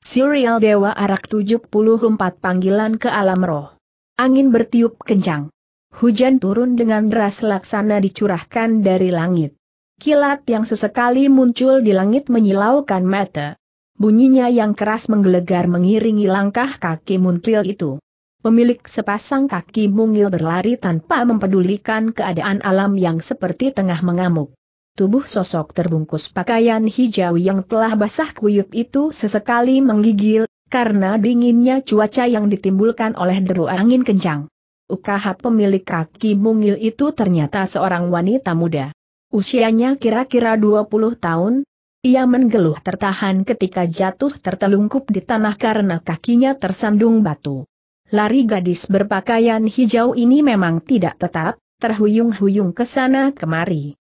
Serial Dewa Arak 74 Panggilan ke Alam Roh. Angin bertiup kencang. Hujan turun dengan deras laksana dicurahkan dari langit. Kilat yang sesekali muncul di langit menyilaukan mata. Bunyinya yang keras menggelegar mengiringi langkah kaki muntil itu. Pemilik sepasang kaki mungil berlari tanpa mempedulikan keadaan alam yang seperti tengah mengamuk. Tubuh sosok terbungkus pakaian hijau yang telah basah kuyup itu sesekali menggigil, karena dinginnya cuaca yang ditimbulkan oleh deru angin kencang. UKH pemilik kaki mungil itu ternyata seorang wanita muda. Usianya kira-kira 20 tahun, ia menggeluh tertahan ketika jatuh tertelungkup di tanah karena kakinya tersandung batu. Lari gadis berpakaian hijau ini memang tidak tetap, terhuyung-huyung ke sana kemari.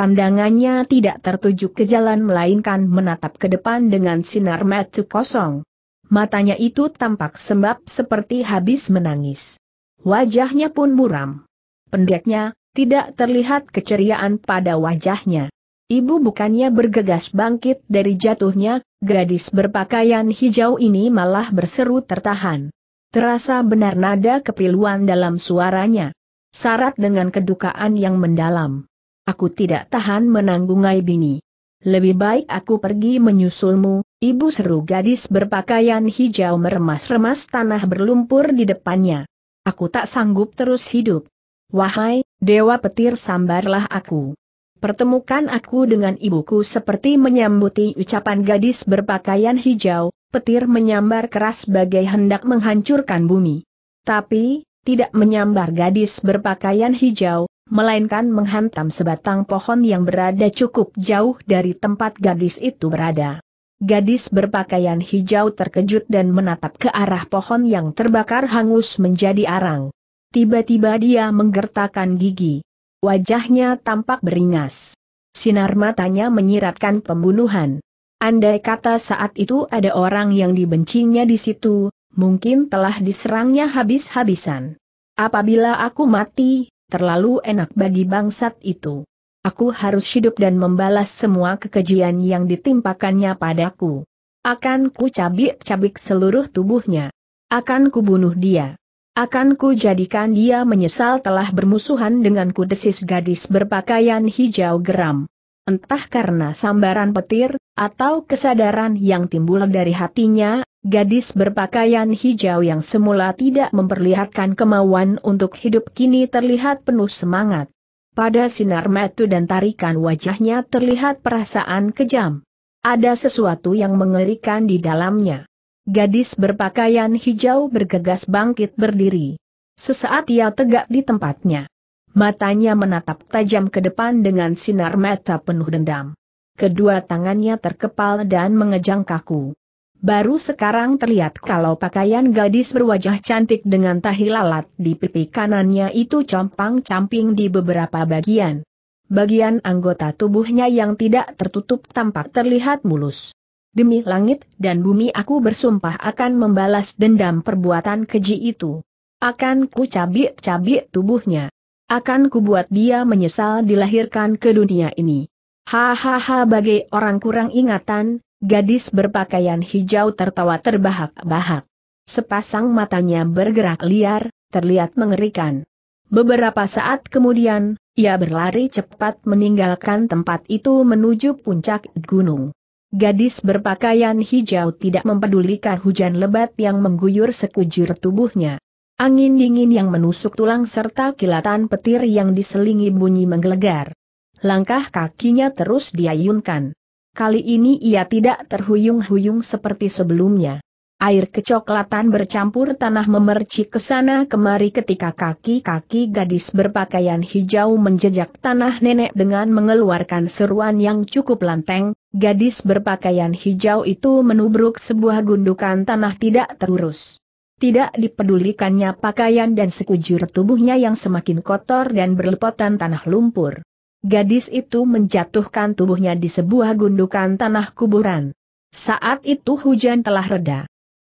Pandangannya tidak tertuju ke jalan melainkan menatap ke depan dengan sinar mata kosong. Matanya itu tampak sembab seperti habis menangis. Wajahnya pun muram. Pendeknya, tidak terlihat keceriaan pada wajahnya. Ibu bukannya bergegas bangkit dari jatuhnya, gadis berpakaian hijau ini malah berseru tertahan. Terasa benar nada kepiluan dalam suaranya. sarat dengan kedukaan yang mendalam. Aku tidak tahan menanggung aib Lebih baik aku pergi menyusulmu, ibu seru gadis berpakaian hijau meremas-remas tanah berlumpur di depannya. Aku tak sanggup terus hidup. Wahai, dewa petir sambarlah aku. Pertemukan aku dengan ibuku seperti menyambuti ucapan gadis berpakaian hijau, petir menyambar keras bagai hendak menghancurkan bumi. Tapi, tidak menyambar gadis berpakaian hijau, melainkan menghantam sebatang pohon yang berada cukup jauh dari tempat gadis itu berada. Gadis berpakaian hijau terkejut dan menatap ke arah pohon yang terbakar hangus menjadi arang. Tiba-tiba dia menggertakkan gigi. Wajahnya tampak beringas. Sinar matanya menyiratkan pembunuhan. Andai kata saat itu ada orang yang dibencinya di situ, mungkin telah diserangnya habis-habisan. Apabila aku mati, terlalu enak bagi bangsat itu. Aku harus hidup dan membalas semua kekejian yang ditimpakannya padaku. Akan ku cabik-cabik seluruh tubuhnya. Akan ku bunuh dia. Akan ku jadikan dia menyesal telah bermusuhan denganku desis gadis berpakaian hijau geram. Entah karena sambaran petir, atau kesadaran yang timbul dari hatinya, gadis berpakaian hijau yang semula tidak memperlihatkan kemauan untuk hidup kini terlihat penuh semangat. Pada sinar metu dan tarikan wajahnya terlihat perasaan kejam. Ada sesuatu yang mengerikan di dalamnya. Gadis berpakaian hijau bergegas bangkit berdiri. Sesaat ia tegak di tempatnya. Matanya menatap tajam ke depan dengan sinar mata penuh dendam kedua tangannya terkepal dan mengejang kaku. Baru sekarang terlihat kalau pakaian gadis berwajah cantik dengan tahi lalat di pipi kanannya itu compang-camping di beberapa bagian. Bagian anggota tubuhnya yang tidak tertutup tampak terlihat mulus. Demi langit dan bumi aku bersumpah akan membalas dendam perbuatan keji itu. Akan ku cabik-cabik tubuhnya. Akan ku buat dia menyesal dilahirkan ke dunia ini. Hahaha bagai orang kurang ingatan, gadis berpakaian hijau tertawa terbahak-bahak. Sepasang matanya bergerak liar, terlihat mengerikan. Beberapa saat kemudian, ia berlari cepat meninggalkan tempat itu menuju puncak gunung. Gadis berpakaian hijau tidak mempedulikan hujan lebat yang mengguyur sekujur tubuhnya. Angin dingin yang menusuk tulang serta kilatan petir yang diselingi bunyi menggelegar. Langkah kakinya terus diayunkan. Kali ini ia tidak terhuyung-huyung seperti sebelumnya. Air kecoklatan bercampur tanah memercik ke sana kemari ketika kaki-kaki gadis berpakaian hijau menjejak tanah nenek dengan mengeluarkan seruan yang cukup lanteng, gadis berpakaian hijau itu menubruk sebuah gundukan tanah tidak terurus. Tidak dipedulikannya pakaian dan sekujur tubuhnya yang semakin kotor dan berlepotan tanah lumpur gadis itu menjatuhkan tubuhnya di sebuah gundukan tanah kuburan. Saat itu hujan telah reda.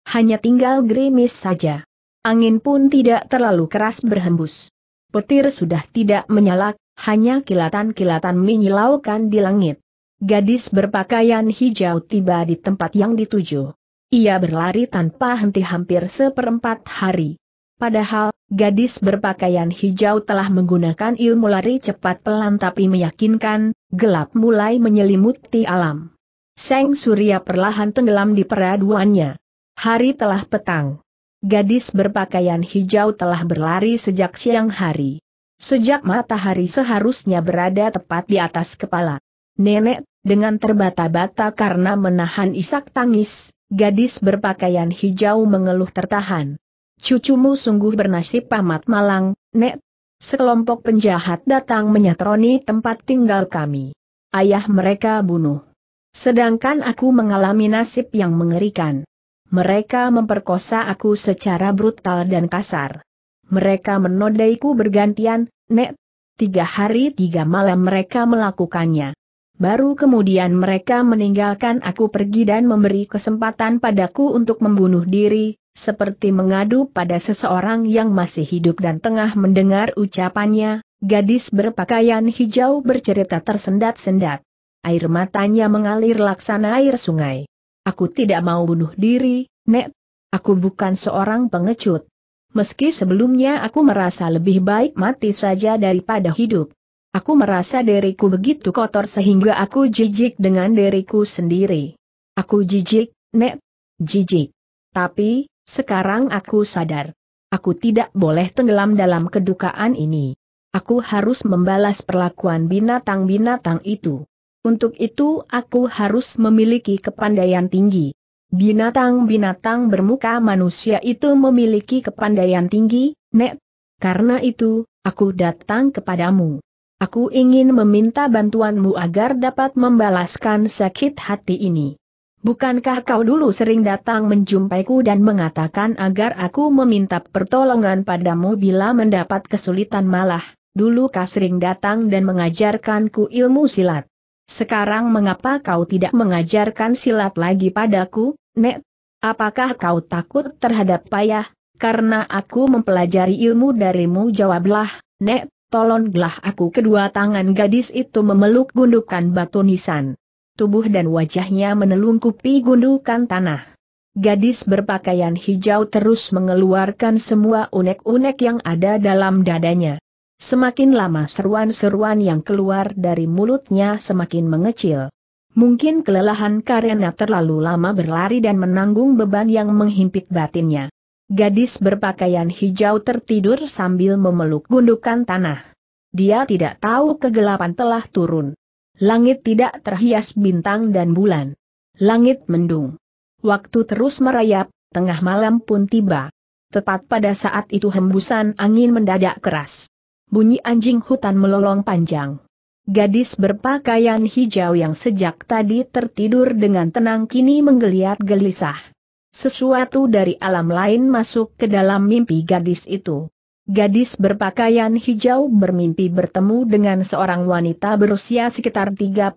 Hanya tinggal gerimis saja. Angin pun tidak terlalu keras berhembus. Petir sudah tidak menyalak, hanya kilatan-kilatan menyilaukan di langit. Gadis berpakaian hijau tiba di tempat yang dituju. Ia berlari tanpa henti hampir seperempat hari. Padahal, gadis berpakaian hijau telah menggunakan ilmu lari cepat pelan tapi meyakinkan, gelap mulai menyelimuti alam. Seng Surya perlahan tenggelam di peraduannya. Hari telah petang. Gadis berpakaian hijau telah berlari sejak siang hari. Sejak matahari seharusnya berada tepat di atas kepala. Nenek, dengan terbata-bata karena menahan isak tangis, gadis berpakaian hijau mengeluh tertahan. Cucumu sungguh bernasib amat malang, Nek. Sekelompok penjahat datang menyatroni tempat tinggal kami. Ayah mereka bunuh. Sedangkan aku mengalami nasib yang mengerikan. Mereka memperkosa aku secara brutal dan kasar. Mereka menodaiku bergantian, Nek. Tiga hari tiga malam mereka melakukannya. Baru kemudian mereka meninggalkan aku pergi dan memberi kesempatan padaku untuk membunuh diri, seperti mengadu pada seseorang yang masih hidup dan tengah mendengar ucapannya, gadis berpakaian hijau bercerita tersendat-sendat. Air matanya mengalir laksana air sungai. Aku tidak mau bunuh diri, Nek. Aku bukan seorang pengecut. Meski sebelumnya aku merasa lebih baik mati saja daripada hidup. Aku merasa diriku begitu kotor sehingga aku jijik dengan diriku sendiri. Aku jijik, Nek. Jijik. Tapi, sekarang aku sadar. Aku tidak boleh tenggelam dalam kedukaan ini. Aku harus membalas perlakuan binatang-binatang itu. Untuk itu aku harus memiliki kepandaian tinggi. Binatang-binatang bermuka manusia itu memiliki kepandaian tinggi, Nek. Karena itu, aku datang kepadamu. Aku ingin meminta bantuanmu agar dapat membalaskan sakit hati ini. Bukankah kau dulu sering datang menjumpaiku dan mengatakan agar aku meminta pertolongan padamu bila mendapat kesulitan malah, dulu kau sering datang dan mengajarkanku ilmu silat. Sekarang mengapa kau tidak mengajarkan silat lagi padaku, Nek? Apakah kau takut terhadap payah, karena aku mempelajari ilmu darimu jawablah, Nek, tolonglah aku kedua tangan gadis itu memeluk gundukan batu nisan tubuh dan wajahnya menelungkupi gundukan tanah. Gadis berpakaian hijau terus mengeluarkan semua unek-unek yang ada dalam dadanya. Semakin lama seruan-seruan yang keluar dari mulutnya semakin mengecil. Mungkin kelelahan karena terlalu lama berlari dan menanggung beban yang menghimpit batinnya. Gadis berpakaian hijau tertidur sambil memeluk gundukan tanah. Dia tidak tahu kegelapan telah turun. Langit tidak terhias bintang dan bulan. Langit mendung. Waktu terus merayap, tengah malam pun tiba. Tepat pada saat itu hembusan angin mendadak keras. Bunyi anjing hutan melolong panjang. Gadis berpakaian hijau yang sejak tadi tertidur dengan tenang kini menggeliat gelisah. Sesuatu dari alam lain masuk ke dalam mimpi gadis itu. Gadis berpakaian hijau bermimpi bertemu dengan seorang wanita berusia sekitar 35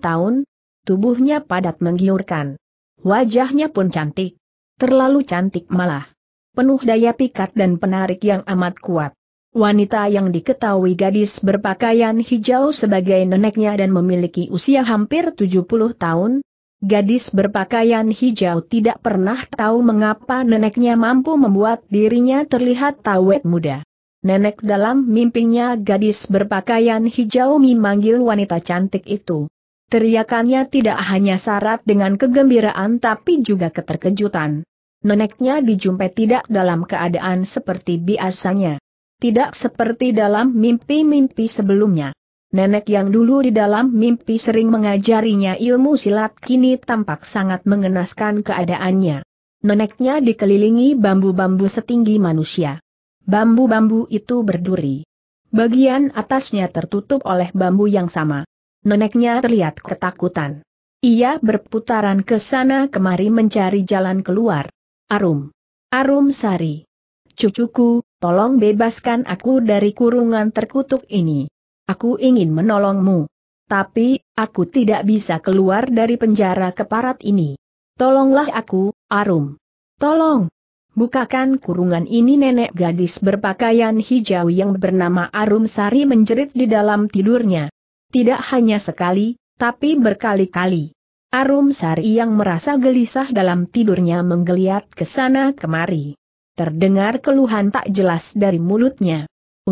tahun, tubuhnya padat menggiurkan. Wajahnya pun cantik. Terlalu cantik malah. Penuh daya pikat dan penarik yang amat kuat. Wanita yang diketahui gadis berpakaian hijau sebagai neneknya dan memiliki usia hampir 70 tahun, Gadis berpakaian hijau tidak pernah tahu mengapa neneknya mampu membuat dirinya terlihat tawet muda. Nenek dalam mimpinya gadis berpakaian hijau memanggil wanita cantik itu. Teriakannya tidak hanya syarat dengan kegembiraan tapi juga keterkejutan. Neneknya dijumpai tidak dalam keadaan seperti biasanya. Tidak seperti dalam mimpi-mimpi sebelumnya. Nenek yang dulu di dalam mimpi sering mengajarinya ilmu silat kini tampak sangat mengenaskan keadaannya. Neneknya dikelilingi bambu-bambu setinggi manusia. Bambu-bambu itu berduri. Bagian atasnya tertutup oleh bambu yang sama. Neneknya terlihat ketakutan. Ia berputaran ke sana kemari mencari jalan keluar. Arum. Arum Sari. Cucuku, tolong bebaskan aku dari kurungan terkutuk ini. Aku ingin menolongmu. Tapi, aku tidak bisa keluar dari penjara keparat ini. Tolonglah aku, Arum. Tolong. Bukakan kurungan ini nenek gadis berpakaian hijau yang bernama Arum Sari menjerit di dalam tidurnya. Tidak hanya sekali, tapi berkali-kali. Arum Sari yang merasa gelisah dalam tidurnya menggeliat ke sana kemari. Terdengar keluhan tak jelas dari mulutnya.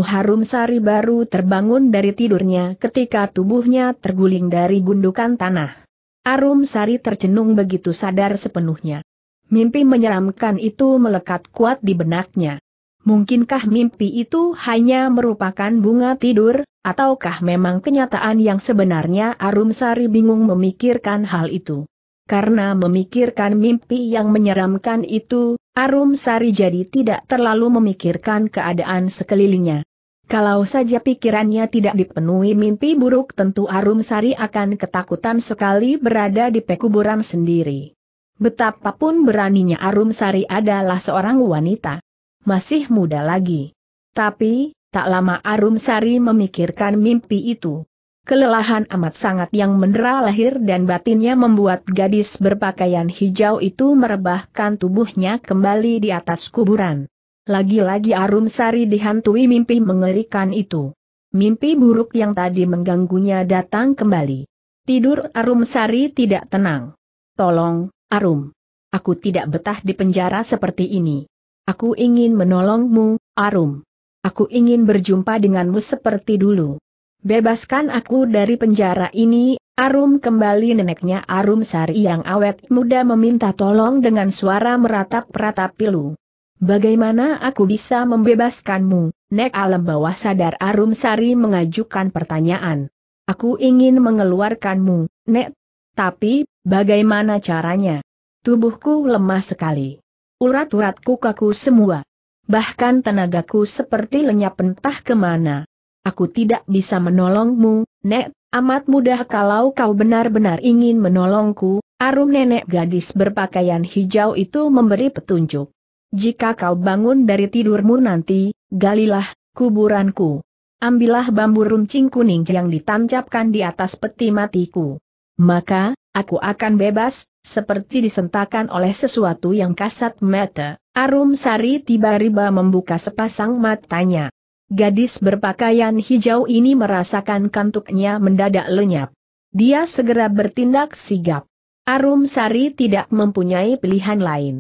Harum Sari baru terbangun dari tidurnya ketika tubuhnya terguling dari gundukan tanah. Arum Sari tercenung begitu sadar sepenuhnya. Mimpi menyeramkan itu melekat kuat di benaknya. Mungkinkah mimpi itu hanya merupakan bunga tidur, ataukah memang kenyataan yang sebenarnya Arum Sari bingung memikirkan hal itu? Karena memikirkan mimpi yang menyeramkan itu, Arum Sari jadi tidak terlalu memikirkan keadaan sekelilingnya. Kalau saja pikirannya tidak dipenuhi mimpi buruk tentu Arum Sari akan ketakutan sekali berada di pekuburan sendiri. Betapapun beraninya Arum Sari adalah seorang wanita. Masih muda lagi. Tapi, tak lama Arum Sari memikirkan mimpi itu. Kelelahan amat sangat yang mendera lahir dan batinnya membuat gadis berpakaian hijau itu merebahkan tubuhnya kembali di atas kuburan. Lagi-lagi Arum Sari dihantui mimpi mengerikan itu. Mimpi buruk yang tadi mengganggunya datang kembali. Tidur Arum Sari tidak tenang. Tolong, Arum. Aku tidak betah di penjara seperti ini. Aku ingin menolongmu, Arum. Aku ingin berjumpa denganmu seperti dulu bebaskan aku dari penjara ini, Arum kembali neneknya Arum Sari yang awet muda meminta tolong dengan suara meratap-ratap pilu. Bagaimana aku bisa membebaskanmu, Nek Alam bawah sadar Arum Sari mengajukan pertanyaan. Aku ingin mengeluarkanmu, Nek. Tapi, bagaimana caranya? Tubuhku lemah sekali. Urat-uratku kaku semua. Bahkan tenagaku seperti lenyap entah kemana. Aku tidak bisa menolongmu, Nek, amat mudah kalau kau benar-benar ingin menolongku, arum nenek gadis berpakaian hijau itu memberi petunjuk. Jika kau bangun dari tidurmu nanti, galilah, kuburanku. Ambillah bambu runcing kuning yang ditancapkan di atas peti matiku. Maka, aku akan bebas, seperti disentakan oleh sesuatu yang kasat mata. Arum Sari tiba-tiba membuka sepasang matanya. Gadis berpakaian hijau ini merasakan kantuknya mendadak lenyap. Dia segera bertindak sigap. Arum Sari tidak mempunyai pilihan lain.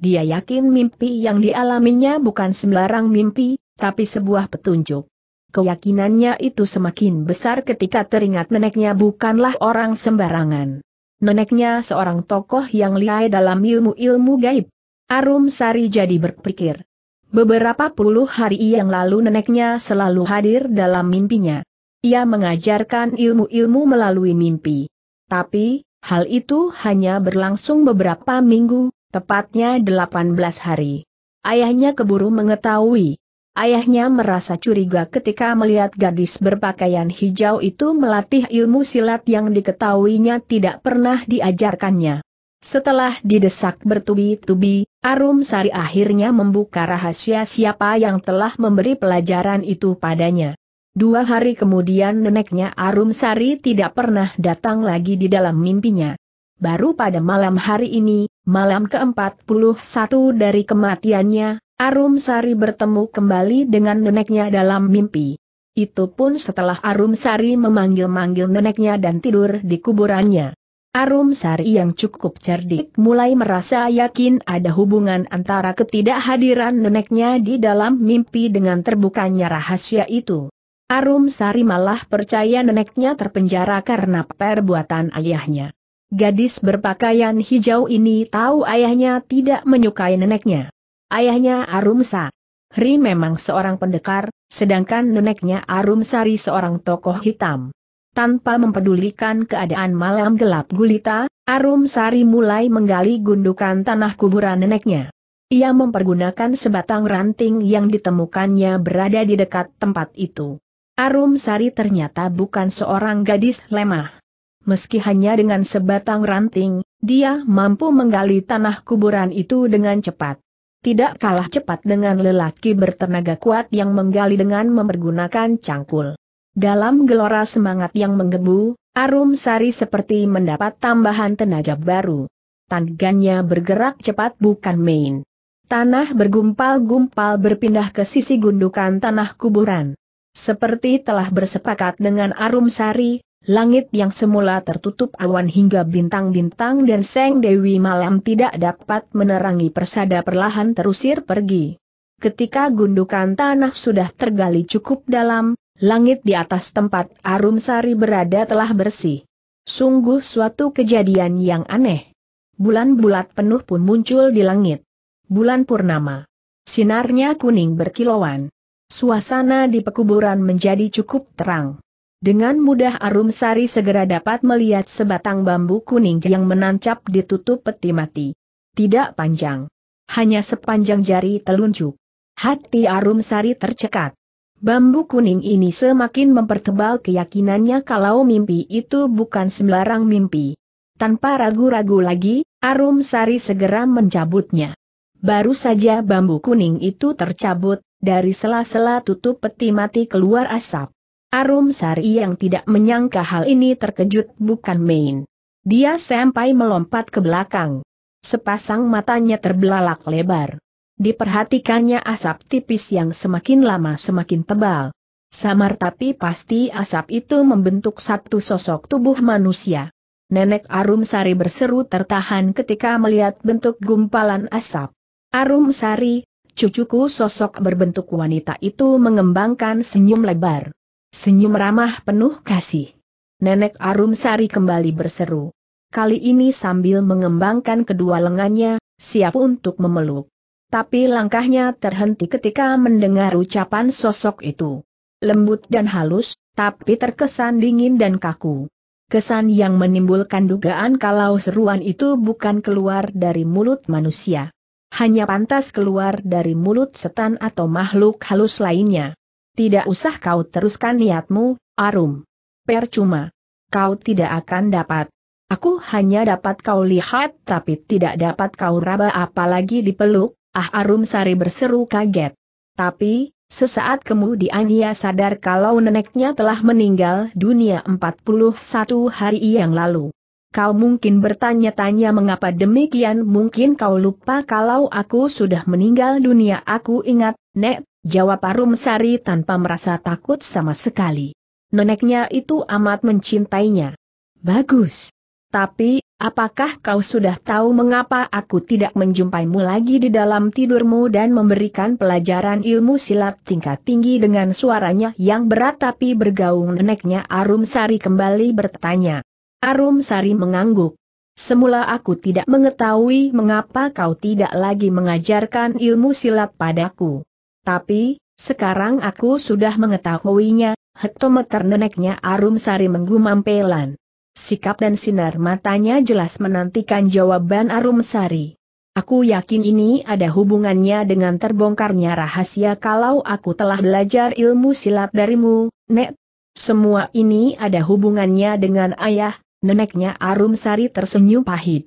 Dia yakin mimpi yang dialaminya bukan sembarang mimpi, tapi sebuah petunjuk. Keyakinannya itu semakin besar ketika teringat neneknya bukanlah orang sembarangan. Neneknya seorang tokoh yang lihai dalam ilmu-ilmu gaib. Arum Sari jadi berpikir, Beberapa puluh hari yang lalu neneknya selalu hadir dalam mimpinya. Ia mengajarkan ilmu-ilmu melalui mimpi. Tapi, hal itu hanya berlangsung beberapa minggu, tepatnya 18 hari. Ayahnya keburu mengetahui. Ayahnya merasa curiga ketika melihat gadis berpakaian hijau itu melatih ilmu silat yang diketahuinya tidak pernah diajarkannya. Setelah didesak bertubi-tubi, Arum Sari akhirnya membuka rahasia siapa yang telah memberi pelajaran itu padanya. Dua hari kemudian neneknya Arum Sari tidak pernah datang lagi di dalam mimpinya. Baru pada malam hari ini, malam ke-41 dari kematiannya, Arum Sari bertemu kembali dengan neneknya dalam mimpi. Itu pun setelah Arum Sari memanggil-manggil neneknya dan tidur di kuburannya. Arum Sari yang cukup cerdik mulai merasa yakin ada hubungan antara ketidakhadiran neneknya di dalam mimpi dengan terbukanya rahasia itu. Arum Sari malah percaya neneknya terpenjara karena perbuatan ayahnya. Gadis berpakaian hijau ini tahu ayahnya tidak menyukai neneknya. Ayahnya Arum Sari memang seorang pendekar, sedangkan neneknya Arum Sari seorang tokoh hitam. Tanpa mempedulikan keadaan malam gelap gulita, Arum Sari mulai menggali gundukan tanah kuburan neneknya. Ia mempergunakan sebatang ranting yang ditemukannya berada di dekat tempat itu. Arum Sari ternyata bukan seorang gadis lemah. Meski hanya dengan sebatang ranting, dia mampu menggali tanah kuburan itu dengan cepat. Tidak kalah cepat dengan lelaki bertenaga kuat yang menggali dengan mempergunakan cangkul. Dalam gelora semangat yang menggebu, Arum Sari seperti mendapat tambahan tenaga baru. Tangannya bergerak cepat bukan main. Tanah bergumpal-gumpal berpindah ke sisi gundukan tanah kuburan. Seperti telah bersepakat dengan Arum Sari, langit yang semula tertutup awan hingga bintang-bintang dan Seng Dewi malam tidak dapat menerangi persada perlahan terusir pergi. Ketika gundukan tanah sudah tergali cukup dalam, langit di atas tempat Arum Sari berada telah bersih. Sungguh suatu kejadian yang aneh. Bulan bulat penuh pun muncul di langit. Bulan purnama. Sinarnya kuning berkilauan. Suasana di pekuburan menjadi cukup terang. Dengan mudah Arum Sari segera dapat melihat sebatang bambu kuning yang menancap di tutup peti mati. Tidak panjang. Hanya sepanjang jari telunjuk. Hati Arum Sari tercekat. Bambu kuning ini semakin mempertebal keyakinannya kalau mimpi itu bukan sembarang mimpi. Tanpa ragu-ragu lagi, Arum Sari segera mencabutnya. Baru saja bambu kuning itu tercabut, dari sela-sela tutup peti mati keluar asap. Arum Sari yang tidak menyangka hal ini terkejut bukan main. Dia sampai melompat ke belakang. Sepasang matanya terbelalak lebar diperhatikannya asap tipis yang semakin lama semakin tebal. Samar tapi pasti asap itu membentuk satu sosok tubuh manusia. Nenek Arum Sari berseru tertahan ketika melihat bentuk gumpalan asap. Arum Sari, cucuku sosok berbentuk wanita itu mengembangkan senyum lebar. Senyum ramah penuh kasih. Nenek Arum Sari kembali berseru. Kali ini sambil mengembangkan kedua lengannya, siap untuk memeluk tapi langkahnya terhenti ketika mendengar ucapan sosok itu. Lembut dan halus, tapi terkesan dingin dan kaku. Kesan yang menimbulkan dugaan kalau seruan itu bukan keluar dari mulut manusia. Hanya pantas keluar dari mulut setan atau makhluk halus lainnya. Tidak usah kau teruskan niatmu, Arum. Percuma. Kau tidak akan dapat. Aku hanya dapat kau lihat tapi tidak dapat kau raba apalagi dipeluk, Ah Arum Sari berseru kaget. Tapi, sesaat kemudian ia sadar kalau neneknya telah meninggal dunia 41 hari yang lalu. Kau mungkin bertanya-tanya mengapa demikian mungkin kau lupa kalau aku sudah meninggal dunia aku ingat, Nek, jawab Arum Sari tanpa merasa takut sama sekali. Neneknya itu amat mencintainya. Bagus. Tapi, Apakah kau sudah tahu mengapa aku tidak menjumpaimu lagi di dalam tidurmu dan memberikan pelajaran ilmu silat tingkat tinggi dengan suaranya yang berat tapi bergaung neneknya Arum Sari kembali bertanya. Arum Sari mengangguk. Semula aku tidak mengetahui mengapa kau tidak lagi mengajarkan ilmu silat padaku. Tapi, sekarang aku sudah mengetahuinya, hektometer neneknya Arum Sari menggumam pelan sikap dan sinar matanya jelas menantikan jawaban Arum Sari. Aku yakin ini ada hubungannya dengan terbongkarnya rahasia kalau aku telah belajar ilmu silat darimu, Nek. Semua ini ada hubungannya dengan ayah, neneknya Arum Sari tersenyum pahit.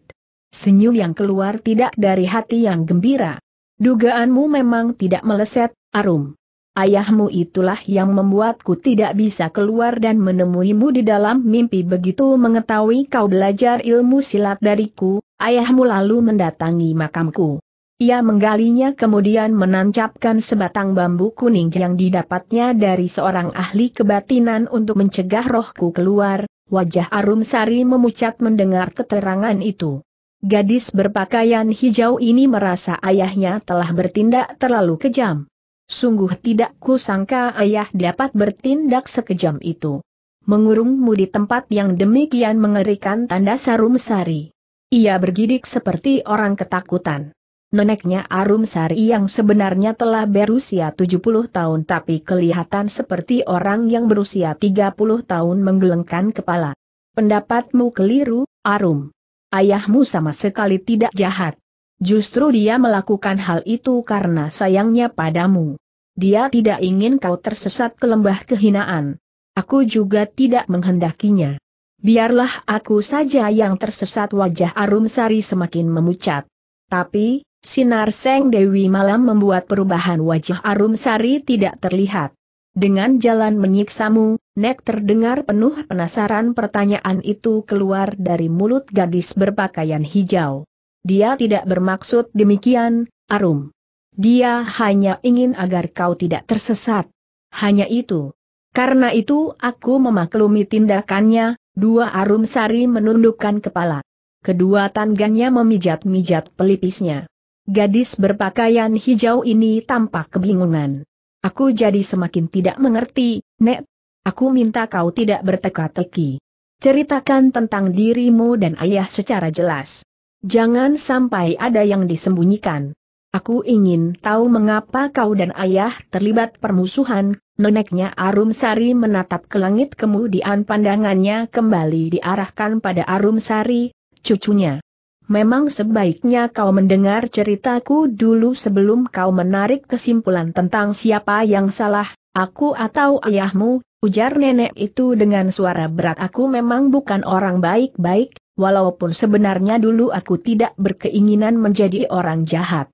Senyum yang keluar tidak dari hati yang gembira. Dugaanmu memang tidak meleset, Arum. Ayahmu itulah yang membuatku tidak bisa keluar dan menemuimu di dalam mimpi begitu mengetahui kau belajar ilmu silat dariku, ayahmu lalu mendatangi makamku. Ia menggalinya kemudian menancapkan sebatang bambu kuning yang didapatnya dari seorang ahli kebatinan untuk mencegah rohku keluar, wajah Arum Sari memucat mendengar keterangan itu. Gadis berpakaian hijau ini merasa ayahnya telah bertindak terlalu kejam. Sungguh tidak kusangka ayah dapat bertindak sekejam itu. Mengurungmu di tempat yang demikian mengerikan tanda Sarum Sari. Ia bergidik seperti orang ketakutan. Neneknya Arum Sari yang sebenarnya telah berusia 70 tahun tapi kelihatan seperti orang yang berusia 30 tahun menggelengkan kepala. Pendapatmu keliru, Arum. Ayahmu sama sekali tidak jahat. Justru dia melakukan hal itu karena sayangnya padamu. Dia tidak ingin kau tersesat ke lembah kehinaan. Aku juga tidak menghendakinya. Biarlah aku saja yang tersesat wajah Arum Sari semakin memucat. Tapi, sinar Seng Dewi malam membuat perubahan wajah Arum Sari tidak terlihat. Dengan jalan menyiksamu, Nek terdengar penuh penasaran pertanyaan itu keluar dari mulut gadis berpakaian hijau. Dia tidak bermaksud demikian, Arum. Dia hanya ingin agar kau tidak tersesat. Hanya itu. Karena itu aku memaklumi tindakannya, dua Arum Sari menundukkan kepala. Kedua tangannya memijat-mijat pelipisnya. Gadis berpakaian hijau ini tampak kebingungan. Aku jadi semakin tidak mengerti, Nek. Aku minta kau tidak berteka-teki. Ceritakan tentang dirimu dan ayah secara jelas. Jangan sampai ada yang disembunyikan. Aku ingin tahu mengapa kau dan ayah terlibat permusuhan, neneknya Arum Sari menatap ke langit kemudian pandangannya kembali diarahkan pada Arum Sari, cucunya. Memang sebaiknya kau mendengar ceritaku dulu sebelum kau menarik kesimpulan tentang siapa yang salah, aku atau ayahmu, ujar nenek itu dengan suara berat aku memang bukan orang baik-baik, walaupun sebenarnya dulu aku tidak berkeinginan menjadi orang jahat.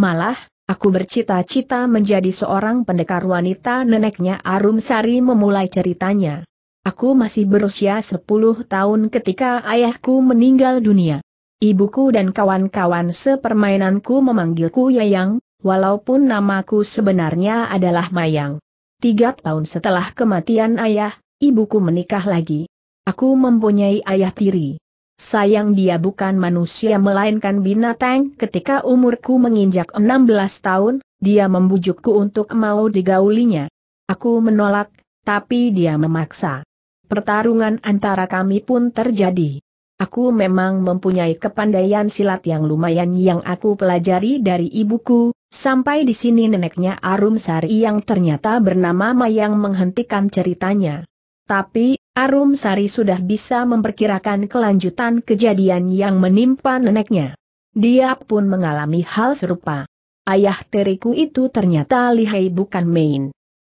Malah, aku bercita-cita menjadi seorang pendekar wanita neneknya Arum Sari memulai ceritanya. Aku masih berusia 10 tahun ketika ayahku meninggal dunia. Ibuku dan kawan-kawan sepermainanku memanggilku Yayang, walaupun namaku sebenarnya adalah Mayang. Tiga tahun setelah kematian ayah, ibuku menikah lagi. Aku mempunyai ayah tiri. Sayang dia bukan manusia melainkan binatang ketika umurku menginjak 16 tahun, dia membujukku untuk mau digaulinya. Aku menolak, tapi dia memaksa. Pertarungan antara kami pun terjadi. Aku memang mempunyai kepandaian silat yang lumayan yang aku pelajari dari ibuku, sampai di sini neneknya Arum Sari yang ternyata bernama Mayang menghentikan ceritanya. Tapi, Arum Sari sudah bisa memperkirakan kelanjutan kejadian yang menimpa neneknya. Dia pun mengalami hal serupa. Ayah teriku itu ternyata lihai bukan main.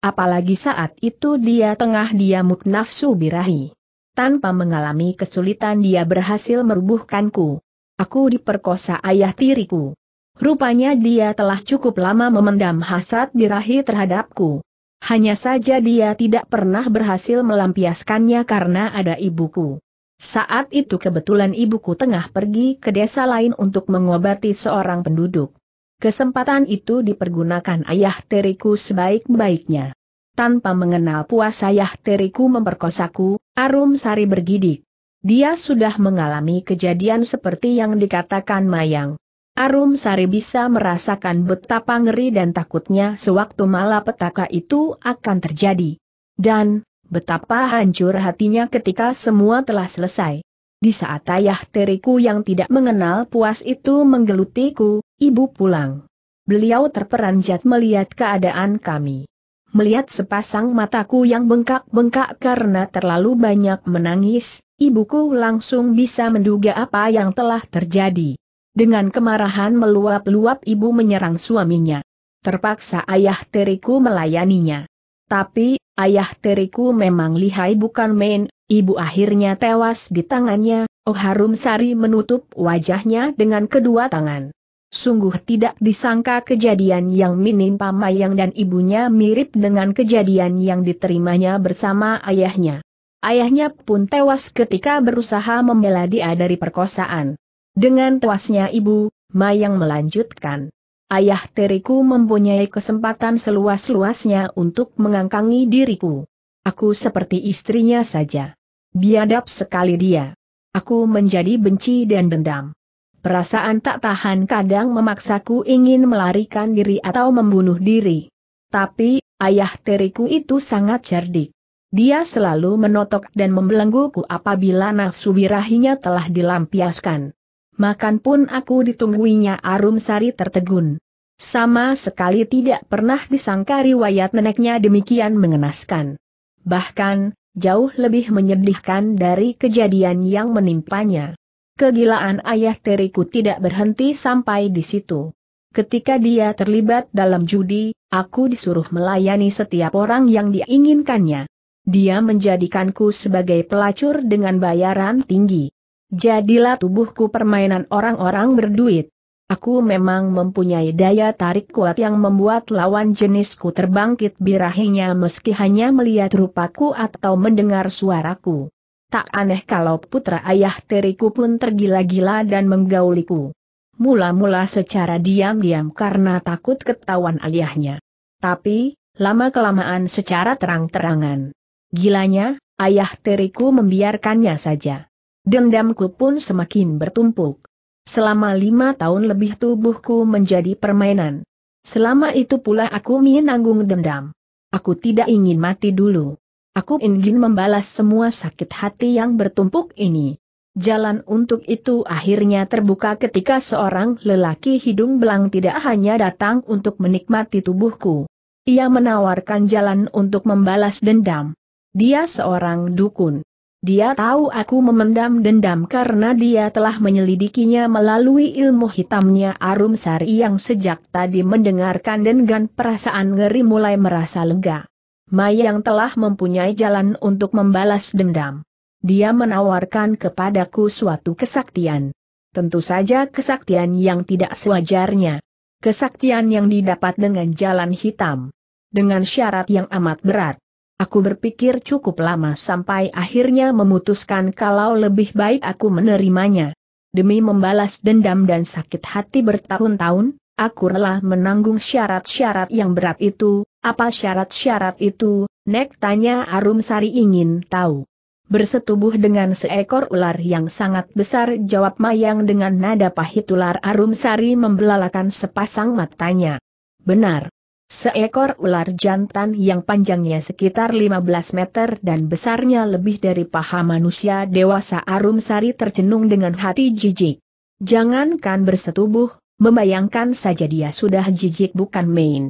Apalagi saat itu dia tengah diamuk nafsu birahi. Tanpa mengalami kesulitan dia berhasil merubuhkanku. Aku diperkosa ayah tiriku. Rupanya dia telah cukup lama memendam hasad birahi terhadapku. Hanya saja dia tidak pernah berhasil melampiaskannya karena ada ibuku. Saat itu kebetulan ibuku tengah pergi ke desa lain untuk mengobati seorang penduduk. Kesempatan itu dipergunakan ayah teriku sebaik-baiknya. Tanpa mengenal puas ayah teriku memperkosaku, Arum Sari bergidik. Dia sudah mengalami kejadian seperti yang dikatakan Mayang. Arum Sari bisa merasakan betapa ngeri dan takutnya sewaktu malapetaka itu akan terjadi. Dan, betapa hancur hatinya ketika semua telah selesai. Di saat ayah teriku yang tidak mengenal puas itu menggelutiku, ibu pulang. Beliau terperanjat melihat keadaan kami. Melihat sepasang mataku yang bengkak-bengkak karena terlalu banyak menangis, ibuku langsung bisa menduga apa yang telah terjadi. Dengan kemarahan meluap-luap ibu menyerang suaminya. Terpaksa ayah teriku melayaninya. Tapi, ayah teriku memang lihai bukan main, ibu akhirnya tewas di tangannya, Oh Harum Sari menutup wajahnya dengan kedua tangan. Sungguh tidak disangka kejadian yang menimpa Mayang dan ibunya mirip dengan kejadian yang diterimanya bersama ayahnya. Ayahnya pun tewas ketika berusaha membela dia dari perkosaan. Dengan tuasnya ibu, Mayang melanjutkan. Ayah teriku mempunyai kesempatan seluas-luasnya untuk mengangkangi diriku. Aku seperti istrinya saja. Biadab sekali dia. Aku menjadi benci dan dendam. Perasaan tak tahan kadang memaksaku ingin melarikan diri atau membunuh diri. Tapi, ayah teriku itu sangat cerdik. Dia selalu menotok dan membelengguku apabila nafsu birahinya telah dilampiaskan makan pun aku ditungguinya Arum Sari tertegun. Sama sekali tidak pernah disangka riwayat neneknya demikian mengenaskan. Bahkan, jauh lebih menyedihkan dari kejadian yang menimpanya. Kegilaan ayah teriku tidak berhenti sampai di situ. Ketika dia terlibat dalam judi, aku disuruh melayani setiap orang yang diinginkannya. Dia menjadikanku sebagai pelacur dengan bayaran tinggi. Jadilah tubuhku permainan orang-orang berduit. Aku memang mempunyai daya tarik kuat yang membuat lawan jenisku terbangkit birahinya meski hanya melihat rupaku atau mendengar suaraku. Tak aneh kalau putra ayah teriku pun tergila-gila dan menggauliku. Mula-mula secara diam-diam karena takut ketahuan ayahnya. Tapi, lama-kelamaan secara terang-terangan. Gilanya, ayah teriku membiarkannya saja. Dendamku pun semakin bertumpuk. Selama lima tahun lebih tubuhku menjadi permainan. Selama itu pula aku menanggung dendam. Aku tidak ingin mati dulu. Aku ingin membalas semua sakit hati yang bertumpuk ini. Jalan untuk itu akhirnya terbuka ketika seorang lelaki hidung belang tidak hanya datang untuk menikmati tubuhku. Ia menawarkan jalan untuk membalas dendam. Dia seorang dukun. Dia tahu aku memendam dendam karena dia telah menyelidikinya melalui ilmu hitamnya Arum Sari yang sejak tadi mendengarkan dengan perasaan ngeri mulai merasa lega. Mayang telah mempunyai jalan untuk membalas dendam. Dia menawarkan kepadaku suatu kesaktian. Tentu saja kesaktian yang tidak sewajarnya. Kesaktian yang didapat dengan jalan hitam. Dengan syarat yang amat berat. Aku berpikir cukup lama sampai akhirnya memutuskan kalau lebih baik aku menerimanya. Demi membalas dendam dan sakit hati bertahun-tahun, aku rela menanggung syarat-syarat yang berat itu. Apa syarat-syarat itu? Nek tanya Arum Sari ingin tahu. Bersetubuh dengan seekor ular yang sangat besar jawab Mayang dengan nada pahit ular Arum Sari membelalakan sepasang matanya. Benar, Seekor ular jantan yang panjangnya sekitar 15 meter dan besarnya lebih dari paha manusia dewasa Arum Sari tercenung dengan hati jijik. Jangankan bersetubuh, membayangkan saja dia sudah jijik bukan main.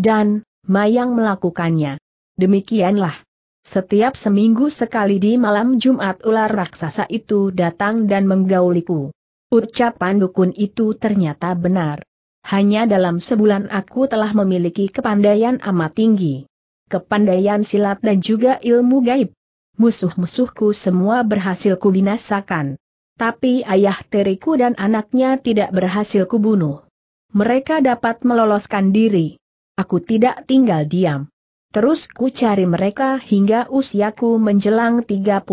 Dan, Mayang melakukannya. Demikianlah. Setiap seminggu sekali di malam Jumat ular raksasa itu datang dan menggauliku. Ucapan dukun itu ternyata benar. Hanya dalam sebulan aku telah memiliki kepandaian amat tinggi. Kepandaian silat dan juga ilmu gaib. Musuh-musuhku semua berhasil kubinasakan. Tapi ayah teriku dan anaknya tidak berhasil kubunuh. Mereka dapat meloloskan diri. Aku tidak tinggal diam. Terus ku cari mereka hingga usiaku menjelang 30.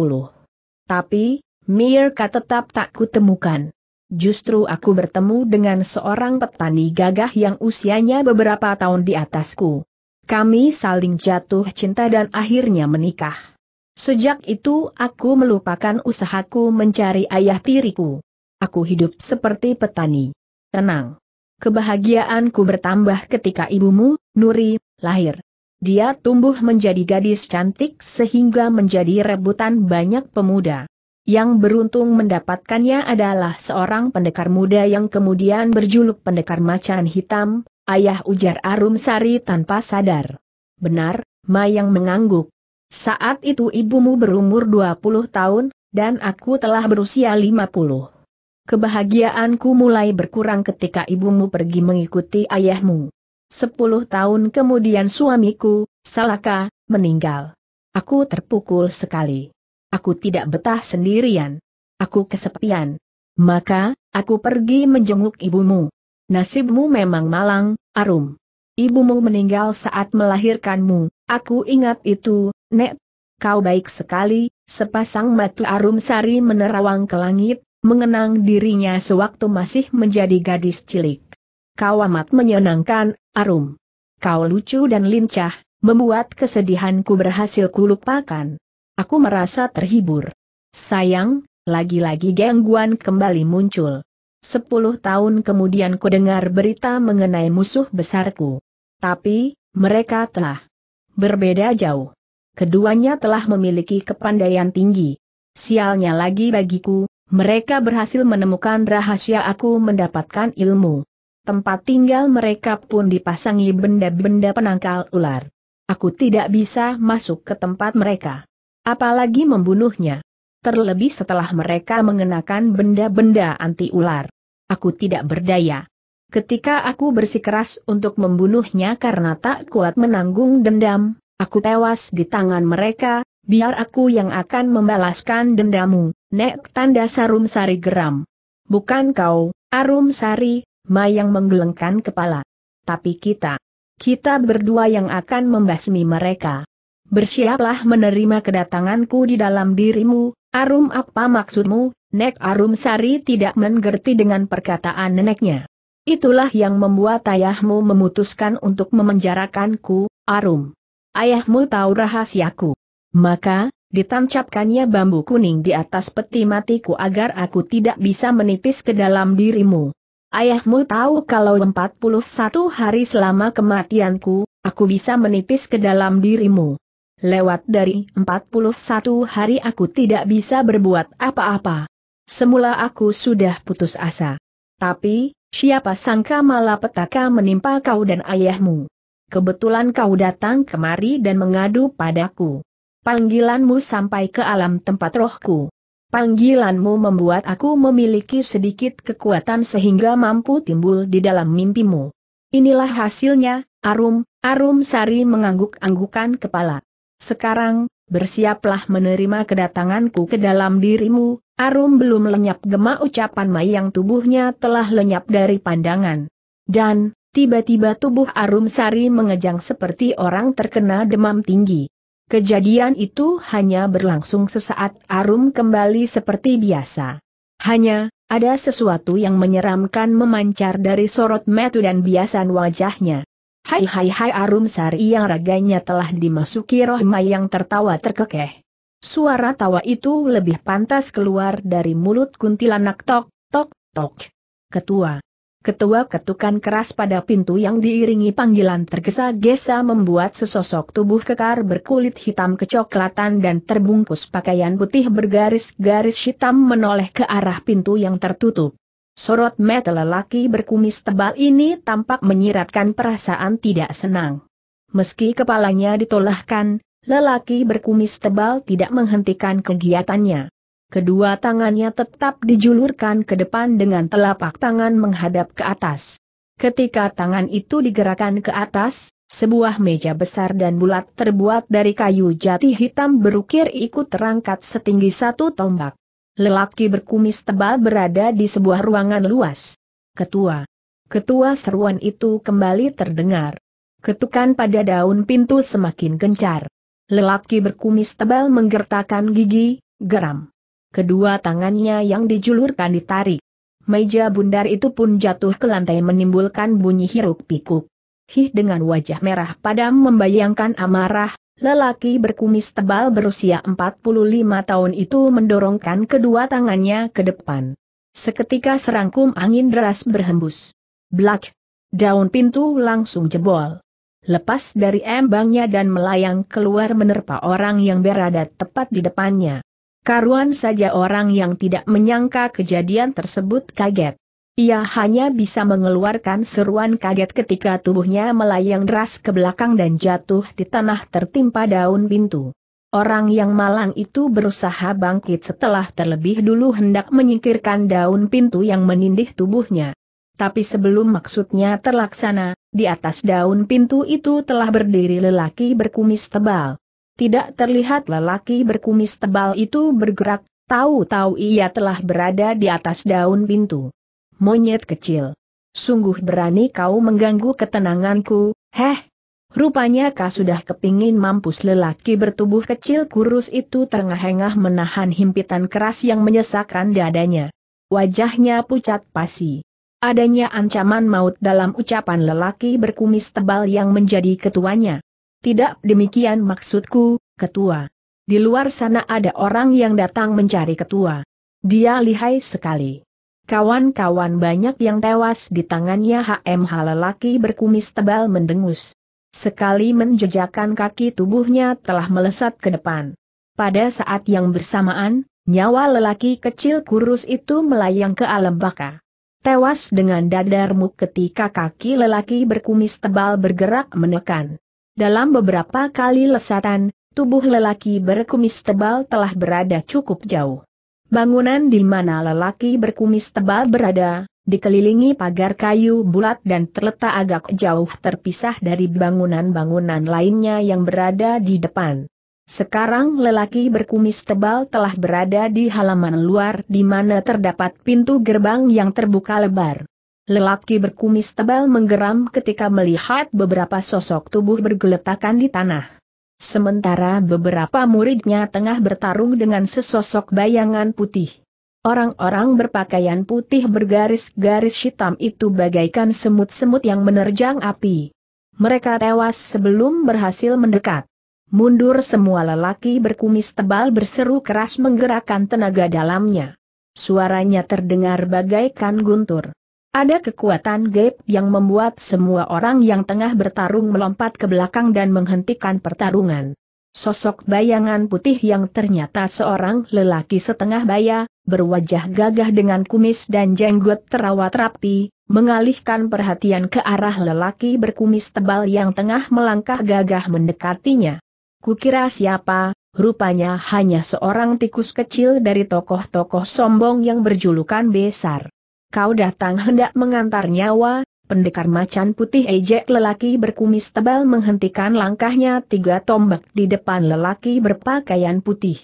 Tapi, Mirka tetap tak kutemukan. Justru aku bertemu dengan seorang petani gagah yang usianya beberapa tahun di atasku. Kami saling jatuh cinta dan akhirnya menikah. Sejak itu aku melupakan usahaku mencari ayah tiriku. Aku hidup seperti petani. Tenang. Kebahagiaanku bertambah ketika ibumu, Nuri, lahir. Dia tumbuh menjadi gadis cantik sehingga menjadi rebutan banyak pemuda. Yang beruntung mendapatkannya adalah seorang pendekar muda yang kemudian berjuluk pendekar macan hitam, ayah ujar Arum Sari tanpa sadar. Benar, Mayang mengangguk. Saat itu ibumu berumur 20 tahun, dan aku telah berusia 50. Kebahagiaanku mulai berkurang ketika ibumu pergi mengikuti ayahmu. Sepuluh tahun kemudian suamiku, Salaka, meninggal. Aku terpukul sekali. Aku tidak betah sendirian. Aku kesepian. Maka, aku pergi menjenguk ibumu. Nasibmu memang malang, Arum. Ibumu meninggal saat melahirkanmu, aku ingat itu, Nek. Kau baik sekali, sepasang mata Arum Sari menerawang ke langit, mengenang dirinya sewaktu masih menjadi gadis cilik. Kau amat menyenangkan, Arum. Kau lucu dan lincah, membuat kesedihanku berhasil kulupakan. Aku merasa terhibur. Sayang, lagi-lagi gangguan kembali muncul. Sepuluh tahun kemudian ku dengar berita mengenai musuh besarku. Tapi, mereka telah berbeda jauh. Keduanya telah memiliki kepandaian tinggi. Sialnya lagi bagiku, mereka berhasil menemukan rahasia aku mendapatkan ilmu. Tempat tinggal mereka pun dipasangi benda-benda penangkal ular. Aku tidak bisa masuk ke tempat mereka. Apalagi membunuhnya. Terlebih setelah mereka mengenakan benda-benda anti-ular. Aku tidak berdaya. Ketika aku bersikeras untuk membunuhnya karena tak kuat menanggung dendam, aku tewas di tangan mereka, biar aku yang akan membalaskan dendamu, Nek tanda Sarum Sari geram. Bukan kau, Arum Sari, Mayang menggelengkan kepala. Tapi kita, kita berdua yang akan membasmi mereka. Bersiaplah menerima kedatanganku di dalam dirimu, Arum apa maksudmu, Nek Arum Sari tidak mengerti dengan perkataan neneknya. Itulah yang membuat ayahmu memutuskan untuk memenjarakanku, Arum. Ayahmu tahu rahasiaku. Maka, ditancapkannya bambu kuning di atas peti matiku agar aku tidak bisa menitis ke dalam dirimu. Ayahmu tahu kalau 41 hari selama kematianku, aku bisa menitis ke dalam dirimu lewat dari 41 hari aku tidak bisa berbuat apa-apa. Semula aku sudah putus asa. Tapi, siapa sangka malapetaka menimpa kau dan ayahmu. Kebetulan kau datang kemari dan mengadu padaku. Panggilanmu sampai ke alam tempat rohku. Panggilanmu membuat aku memiliki sedikit kekuatan sehingga mampu timbul di dalam mimpimu. Inilah hasilnya, Arum, Arum Sari mengangguk-anggukan kepala. Sekarang, bersiaplah menerima kedatanganku ke dalam dirimu, Arum belum lenyap gema ucapan Mai yang tubuhnya telah lenyap dari pandangan. Dan, tiba-tiba tubuh Arum Sari mengejang seperti orang terkena demam tinggi. Kejadian itu hanya berlangsung sesaat Arum kembali seperti biasa. Hanya, ada sesuatu yang menyeramkan memancar dari sorot metu dan biasan wajahnya. Hai hai hai Arum Sari yang raganya telah dimasuki roh mayang tertawa terkekeh. Suara tawa itu lebih pantas keluar dari mulut kuntilanak tok, tok, tok. Ketua. Ketua ketukan keras pada pintu yang diiringi panggilan tergesa-gesa membuat sesosok tubuh kekar berkulit hitam kecoklatan dan terbungkus pakaian putih bergaris-garis hitam menoleh ke arah pintu yang tertutup. Sorot mata lelaki berkumis tebal ini tampak menyiratkan perasaan tidak senang. Meski kepalanya ditolahkan, lelaki berkumis tebal tidak menghentikan kegiatannya. Kedua tangannya tetap dijulurkan ke depan dengan telapak tangan menghadap ke atas. Ketika tangan itu digerakkan ke atas, sebuah meja besar dan bulat terbuat dari kayu jati hitam berukir ikut terangkat setinggi satu tombak. Lelaki berkumis tebal berada di sebuah ruangan luas. Ketua. Ketua seruan itu kembali terdengar. Ketukan pada daun pintu semakin gencar. Lelaki berkumis tebal menggertakkan gigi, geram. Kedua tangannya yang dijulurkan ditarik. Meja bundar itu pun jatuh ke lantai menimbulkan bunyi hiruk pikuk. Hih dengan wajah merah padam membayangkan amarah, Lelaki berkumis tebal berusia 45 tahun itu mendorongkan kedua tangannya ke depan. Seketika serangkum angin deras berhembus. Blak! Daun pintu langsung jebol. Lepas dari embangnya dan melayang keluar menerpa orang yang berada tepat di depannya. Karuan saja orang yang tidak menyangka kejadian tersebut kaget. Ia hanya bisa mengeluarkan seruan kaget ketika tubuhnya melayang deras ke belakang dan jatuh di tanah tertimpa daun pintu. Orang yang malang itu berusaha bangkit setelah terlebih dulu hendak menyingkirkan daun pintu yang menindih tubuhnya. Tapi sebelum maksudnya terlaksana, di atas daun pintu itu telah berdiri lelaki berkumis tebal. Tidak terlihat lelaki berkumis tebal itu bergerak, tahu-tahu ia telah berada di atas daun pintu. Monyet kecil. Sungguh berani kau mengganggu ketenanganku, heh. Rupanya kau sudah kepingin mampus lelaki bertubuh kecil kurus itu terengah-engah menahan himpitan keras yang menyesakkan dadanya. Wajahnya pucat pasi. Adanya ancaman maut dalam ucapan lelaki berkumis tebal yang menjadi ketuanya. Tidak demikian maksudku, ketua. Di luar sana ada orang yang datang mencari ketua. Dia lihai sekali. Kawan-kawan banyak yang tewas di tangannya HMH lelaki berkumis tebal mendengus. Sekali menjejakan kaki tubuhnya telah melesat ke depan. Pada saat yang bersamaan, nyawa lelaki kecil kurus itu melayang ke alam baka. Tewas dengan dadarmu ketika kaki lelaki berkumis tebal bergerak menekan. Dalam beberapa kali lesatan, tubuh lelaki berkumis tebal telah berada cukup jauh. Bangunan di mana lelaki berkumis tebal berada, dikelilingi pagar kayu bulat dan terletak agak jauh terpisah dari bangunan-bangunan lainnya yang berada di depan. Sekarang lelaki berkumis tebal telah berada di halaman luar di mana terdapat pintu gerbang yang terbuka lebar. Lelaki berkumis tebal menggeram ketika melihat beberapa sosok tubuh bergeletakan di tanah. Sementara beberapa muridnya tengah bertarung dengan sesosok bayangan putih. Orang-orang berpakaian putih bergaris-garis hitam itu bagaikan semut-semut yang menerjang api. Mereka tewas sebelum berhasil mendekat. Mundur semua lelaki berkumis tebal berseru keras menggerakkan tenaga dalamnya. Suaranya terdengar bagaikan guntur. Ada kekuatan gap yang membuat semua orang yang tengah bertarung melompat ke belakang dan menghentikan pertarungan. Sosok bayangan putih yang ternyata seorang lelaki setengah baya, berwajah gagah dengan kumis dan jenggot terawat rapi, mengalihkan perhatian ke arah lelaki berkumis tebal yang tengah melangkah gagah mendekatinya. Kukira siapa, rupanya hanya seorang tikus kecil dari tokoh-tokoh sombong yang berjulukan Besar kau datang hendak mengantar nyawa, pendekar macan putih ejek lelaki berkumis tebal menghentikan langkahnya tiga tombak di depan lelaki berpakaian putih.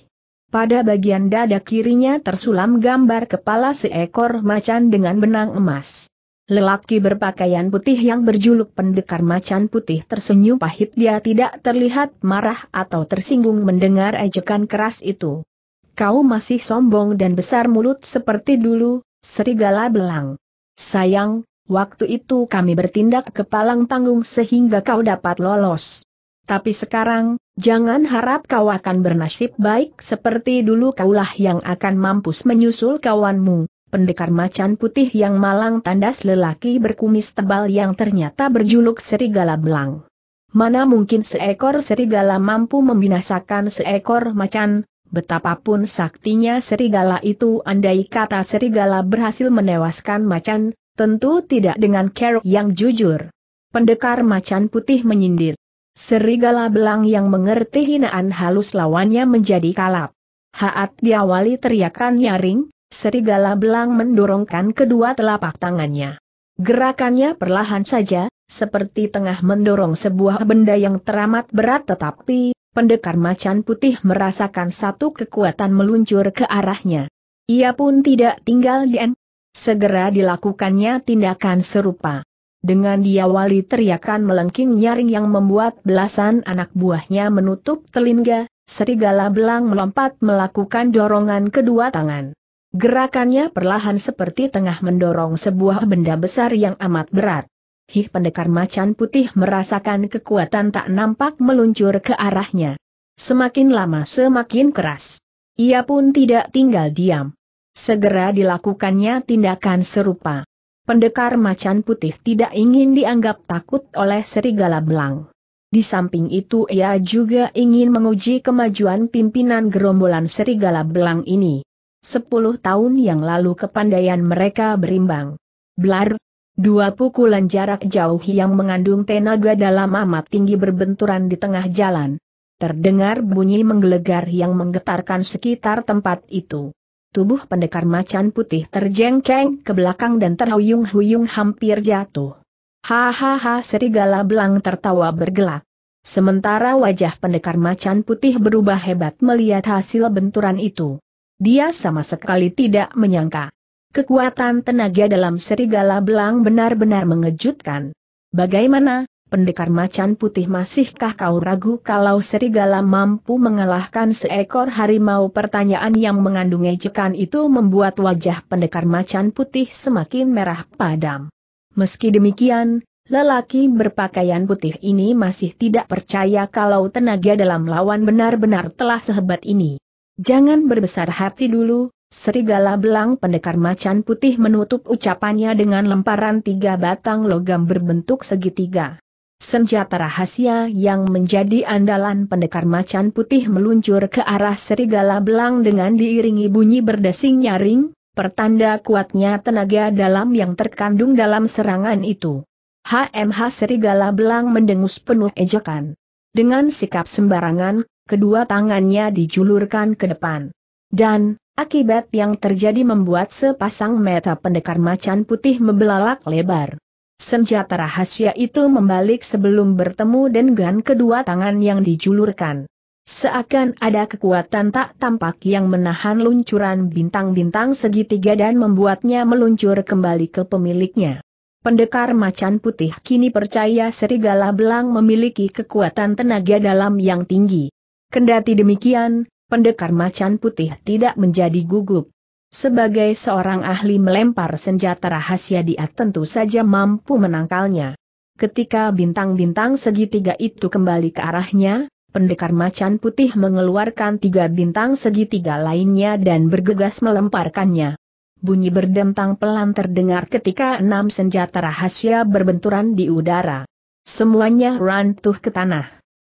Pada bagian dada kirinya tersulam gambar kepala seekor macan dengan benang emas. Lelaki berpakaian putih yang berjuluk pendekar macan putih tersenyum pahit dia tidak terlihat marah atau tersinggung mendengar ejekan keras itu. Kau masih sombong dan besar mulut seperti dulu, Serigala belang. Sayang, waktu itu kami bertindak ke palang panggung sehingga kau dapat lolos. Tapi sekarang, jangan harap kau akan bernasib baik seperti dulu kaulah yang akan mampus menyusul kawanmu, pendekar macan putih yang malang tandas lelaki berkumis tebal yang ternyata berjuluk serigala belang. Mana mungkin seekor serigala mampu membinasakan seekor macan, Betapapun saktinya serigala itu andai kata serigala berhasil menewaskan macan, tentu tidak dengan care yang jujur. Pendekar macan putih menyindir. Serigala belang yang mengerti hinaan halus lawannya menjadi kalap. Haat diawali teriakan nyaring, serigala belang mendorongkan kedua telapak tangannya. Gerakannya perlahan saja, seperti tengah mendorong sebuah benda yang teramat berat tetapi, pendekar macan putih merasakan satu kekuatan meluncur ke arahnya. Ia pun tidak tinggal di diam. Segera dilakukannya tindakan serupa. Dengan diawali teriakan melengking nyaring yang membuat belasan anak buahnya menutup telinga, serigala belang melompat melakukan dorongan kedua tangan. Gerakannya perlahan seperti tengah mendorong sebuah benda besar yang amat berat. Hih pendekar macan putih merasakan kekuatan tak nampak meluncur ke arahnya. Semakin lama semakin keras. Ia pun tidak tinggal diam. Segera dilakukannya tindakan serupa. Pendekar macan putih tidak ingin dianggap takut oleh serigala belang. Di samping itu ia juga ingin menguji kemajuan pimpinan gerombolan serigala belang ini. Sepuluh tahun yang lalu kepandaian mereka berimbang. Blar, Dua pukulan jarak jauh yang mengandung tenaga dalam amat tinggi berbenturan di tengah jalan. Terdengar bunyi menggelegar yang menggetarkan sekitar tempat itu. Tubuh pendekar macan putih terjengkeng ke belakang dan terhuyung-huyung hampir jatuh. Hahaha serigala belang tertawa bergelak. Sementara wajah pendekar macan putih berubah hebat melihat hasil benturan itu. Dia sama sekali tidak menyangka Kekuatan tenaga dalam serigala belang benar-benar mengejutkan. Bagaimana, pendekar macan putih masihkah kau ragu kalau serigala mampu mengalahkan seekor harimau? Pertanyaan yang mengandung ejekan itu membuat wajah pendekar macan putih semakin merah padam. Meski demikian, Lelaki berpakaian putih ini masih tidak percaya kalau tenaga dalam lawan benar-benar telah sehebat ini. Jangan berbesar hati dulu, Serigala belang pendekar macan putih menutup ucapannya dengan lemparan tiga batang logam berbentuk segitiga. Senjata rahasia yang menjadi andalan pendekar macan putih meluncur ke arah serigala belang dengan diiringi bunyi berdesing nyaring, pertanda kuatnya tenaga dalam yang terkandung dalam serangan itu. HMH serigala belang mendengus penuh ejekan. Dengan sikap sembarangan, kedua tangannya dijulurkan ke depan. Dan, Akibat yang terjadi membuat sepasang mata pendekar macan putih membelalak lebar. Senjata rahasia itu membalik sebelum bertemu dengan kedua tangan yang dijulurkan. Seakan ada kekuatan tak tampak yang menahan luncuran bintang-bintang segitiga dan membuatnya meluncur kembali ke pemiliknya. Pendekar macan putih kini percaya serigala belang memiliki kekuatan tenaga dalam yang tinggi. Kendati demikian, pendekar macan putih tidak menjadi gugup. Sebagai seorang ahli melempar senjata rahasia dia tentu saja mampu menangkalnya. Ketika bintang-bintang segitiga itu kembali ke arahnya, pendekar macan putih mengeluarkan tiga bintang segitiga lainnya dan bergegas melemparkannya. Bunyi berdentang pelan terdengar ketika enam senjata rahasia berbenturan di udara. Semuanya runtuh ke tanah.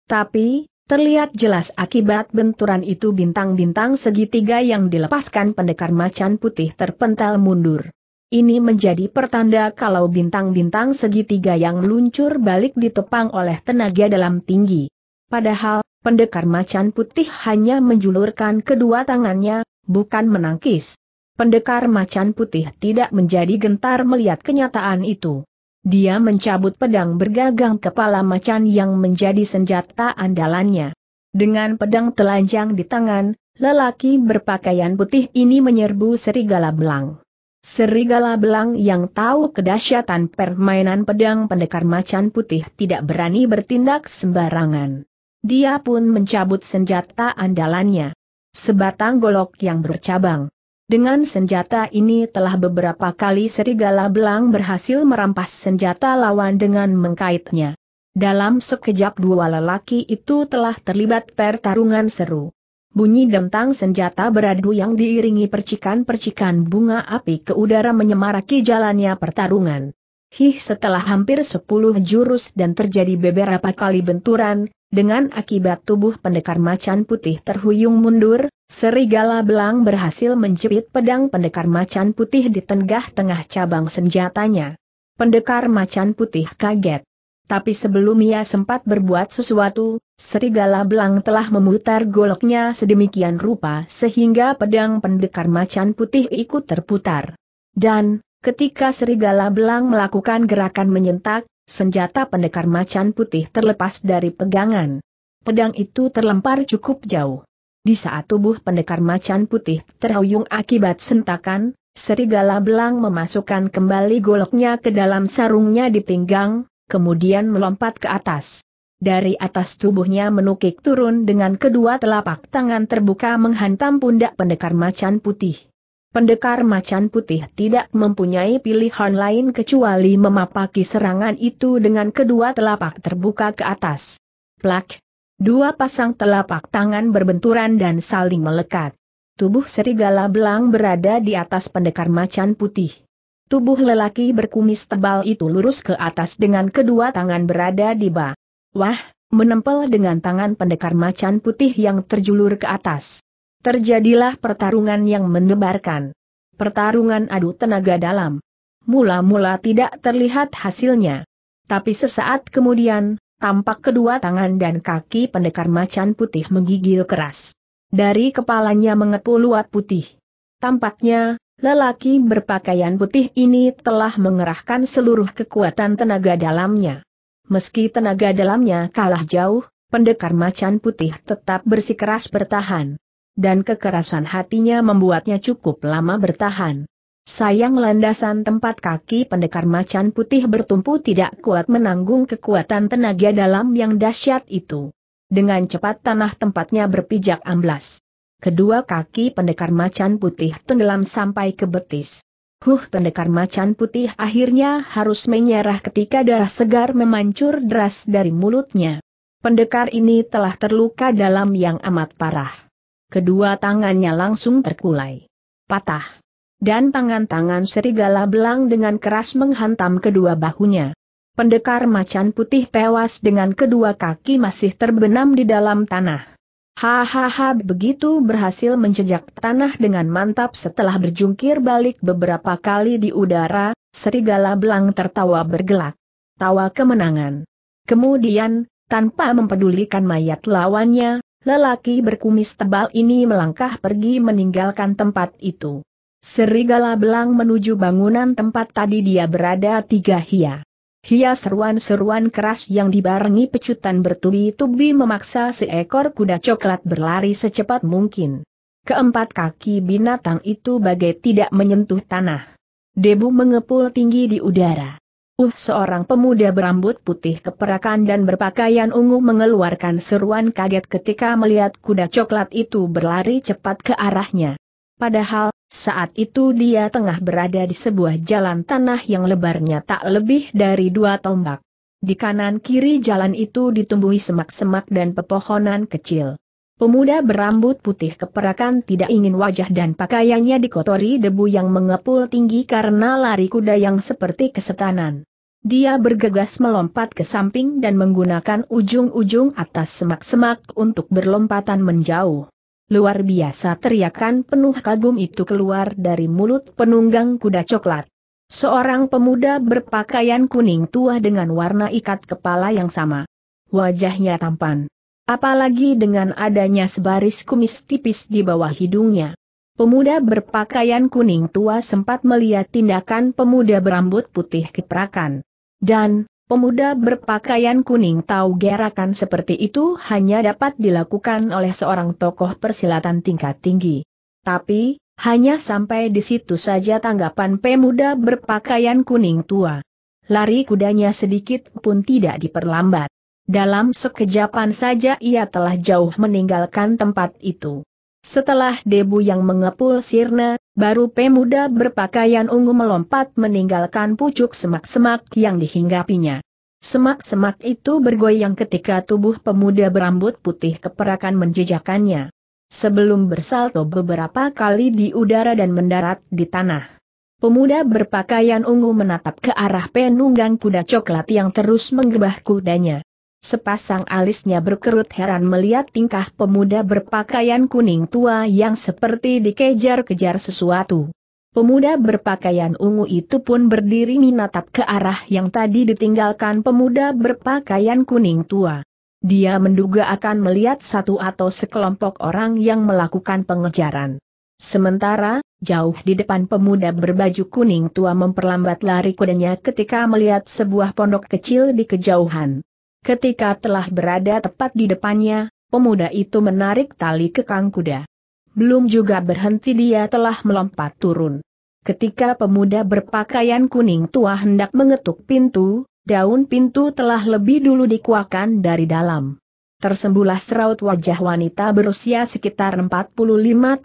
Tapi, Terlihat jelas akibat benturan itu bintang-bintang segitiga yang dilepaskan pendekar macan putih terpental mundur. Ini menjadi pertanda kalau bintang-bintang segitiga yang luncur balik ditopang oleh tenaga dalam tinggi. Padahal, pendekar macan putih hanya menjulurkan kedua tangannya, bukan menangkis. Pendekar macan putih tidak menjadi gentar melihat kenyataan itu. Dia mencabut pedang bergagang kepala macan yang menjadi senjata andalannya. Dengan pedang telanjang di tangan, lelaki berpakaian putih ini menyerbu serigala belang. Serigala belang yang tahu kedahsyatan permainan pedang pendekar macan putih tidak berani bertindak sembarangan. Dia pun mencabut senjata andalannya. Sebatang golok yang bercabang. Dengan senjata ini telah beberapa kali serigala belang berhasil merampas senjata lawan dengan mengkaitnya. Dalam sekejap dua lelaki itu telah terlibat pertarungan seru. Bunyi gentang senjata beradu yang diiringi percikan-percikan bunga api ke udara menyemaraki jalannya pertarungan. Hih setelah hampir sepuluh jurus dan terjadi beberapa kali benturan, dengan akibat tubuh pendekar macan putih terhuyung mundur, serigala belang berhasil menjepit pedang pendekar macan putih di tengah-tengah cabang senjatanya. Pendekar macan putih kaget. Tapi sebelum ia sempat berbuat sesuatu, serigala belang telah memutar goloknya sedemikian rupa sehingga pedang pendekar macan putih ikut terputar. Dan, ketika serigala belang melakukan gerakan menyentak, senjata pendekar macan putih terlepas dari pegangan. Pedang itu terlempar cukup jauh. Di saat tubuh pendekar macan putih terhuyung akibat sentakan, serigala belang memasukkan kembali goloknya ke dalam sarungnya di pinggang, kemudian melompat ke atas. Dari atas tubuhnya menukik turun dengan kedua telapak tangan terbuka menghantam pundak pendekar macan putih. Pendekar macan putih tidak mempunyai pilihan lain kecuali memapaki serangan itu dengan kedua telapak terbuka ke atas. Plak! Dua pasang telapak tangan berbenturan dan saling melekat. Tubuh serigala belang berada di atas pendekar macan putih. Tubuh lelaki berkumis tebal itu lurus ke atas dengan kedua tangan berada di bawah. Wah, menempel dengan tangan pendekar macan putih yang terjulur ke atas. Terjadilah pertarungan yang menebarkan. Pertarungan adu tenaga dalam. Mula-mula tidak terlihat hasilnya. Tapi sesaat kemudian, tampak kedua tangan dan kaki pendekar macan putih menggigil keras. Dari kepalanya mengepul luat putih. Tampaknya, lelaki berpakaian putih ini telah mengerahkan seluruh kekuatan tenaga dalamnya. Meski tenaga dalamnya kalah jauh, pendekar macan putih tetap bersikeras bertahan dan kekerasan hatinya membuatnya cukup lama bertahan. Sayang landasan tempat kaki pendekar macan putih bertumpu tidak kuat menanggung kekuatan tenaga dalam yang dahsyat itu. Dengan cepat tanah tempatnya berpijak amblas. Kedua kaki pendekar macan putih tenggelam sampai ke betis. Huh pendekar macan putih akhirnya harus menyerah ketika darah segar memancur deras dari mulutnya. Pendekar ini telah terluka dalam yang amat parah kedua tangannya langsung terkulai. Patah. Dan tangan-tangan serigala belang dengan keras menghantam kedua bahunya. Pendekar macan putih tewas dengan kedua kaki masih terbenam di dalam tanah. Hahaha begitu berhasil menjejak tanah dengan mantap setelah berjungkir balik beberapa kali di udara, serigala belang tertawa bergelak. Tawa kemenangan. Kemudian, tanpa mempedulikan mayat lawannya, Lelaki berkumis tebal ini melangkah pergi meninggalkan tempat itu. Serigala belang menuju bangunan tempat tadi dia berada tiga hia. Hia seruan-seruan keras yang dibarengi pecutan bertubi-tubi memaksa seekor kuda coklat berlari secepat mungkin. Keempat kaki binatang itu bagai tidak menyentuh tanah. Debu mengepul tinggi di udara. Uh seorang pemuda berambut putih keperakan dan berpakaian ungu mengeluarkan seruan kaget ketika melihat kuda coklat itu berlari cepat ke arahnya. Padahal, saat itu dia tengah berada di sebuah jalan tanah yang lebarnya tak lebih dari dua tombak. Di kanan kiri jalan itu ditumbuhi semak-semak dan pepohonan kecil. Pemuda berambut putih keperakan tidak ingin wajah dan pakaiannya dikotori debu yang mengepul tinggi karena lari kuda yang seperti kesetanan. Dia bergegas melompat ke samping dan menggunakan ujung-ujung atas semak-semak untuk berlompatan menjauh. Luar biasa teriakan penuh kagum itu keluar dari mulut penunggang kuda coklat. Seorang pemuda berpakaian kuning tua dengan warna ikat kepala yang sama. Wajahnya tampan Apalagi dengan adanya sebaris kumis tipis di bawah hidungnya. Pemuda berpakaian kuning tua sempat melihat tindakan pemuda berambut putih keprakan. Dan, pemuda berpakaian kuning tahu gerakan seperti itu hanya dapat dilakukan oleh seorang tokoh persilatan tingkat tinggi. Tapi, hanya sampai di situ saja tanggapan pemuda berpakaian kuning tua. Lari kudanya sedikit pun tidak diperlambat. Dalam sekejapan saja ia telah jauh meninggalkan tempat itu. Setelah debu yang mengepul sirna, baru pemuda berpakaian ungu melompat meninggalkan pucuk semak-semak yang dihinggapinya. Semak-semak itu bergoyang ketika tubuh pemuda berambut putih keperakan menjejakannya. Sebelum bersalto beberapa kali di udara dan mendarat di tanah. Pemuda berpakaian ungu menatap ke arah penunggang kuda coklat yang terus menggebah kudanya. Sepasang alisnya berkerut heran melihat tingkah pemuda berpakaian kuning tua yang seperti dikejar-kejar sesuatu. Pemuda berpakaian ungu itu pun berdiri menatap ke arah yang tadi ditinggalkan pemuda berpakaian kuning tua. Dia menduga akan melihat satu atau sekelompok orang yang melakukan pengejaran. Sementara, jauh di depan pemuda berbaju kuning tua memperlambat lari kudanya ketika melihat sebuah pondok kecil di kejauhan. Ketika telah berada tepat di depannya, pemuda itu menarik tali kekang kuda. Belum juga berhenti dia telah melompat turun. Ketika pemuda berpakaian kuning tua hendak mengetuk pintu, daun pintu telah lebih dulu dikuakan dari dalam. Tersembulah seraut wajah wanita berusia sekitar 45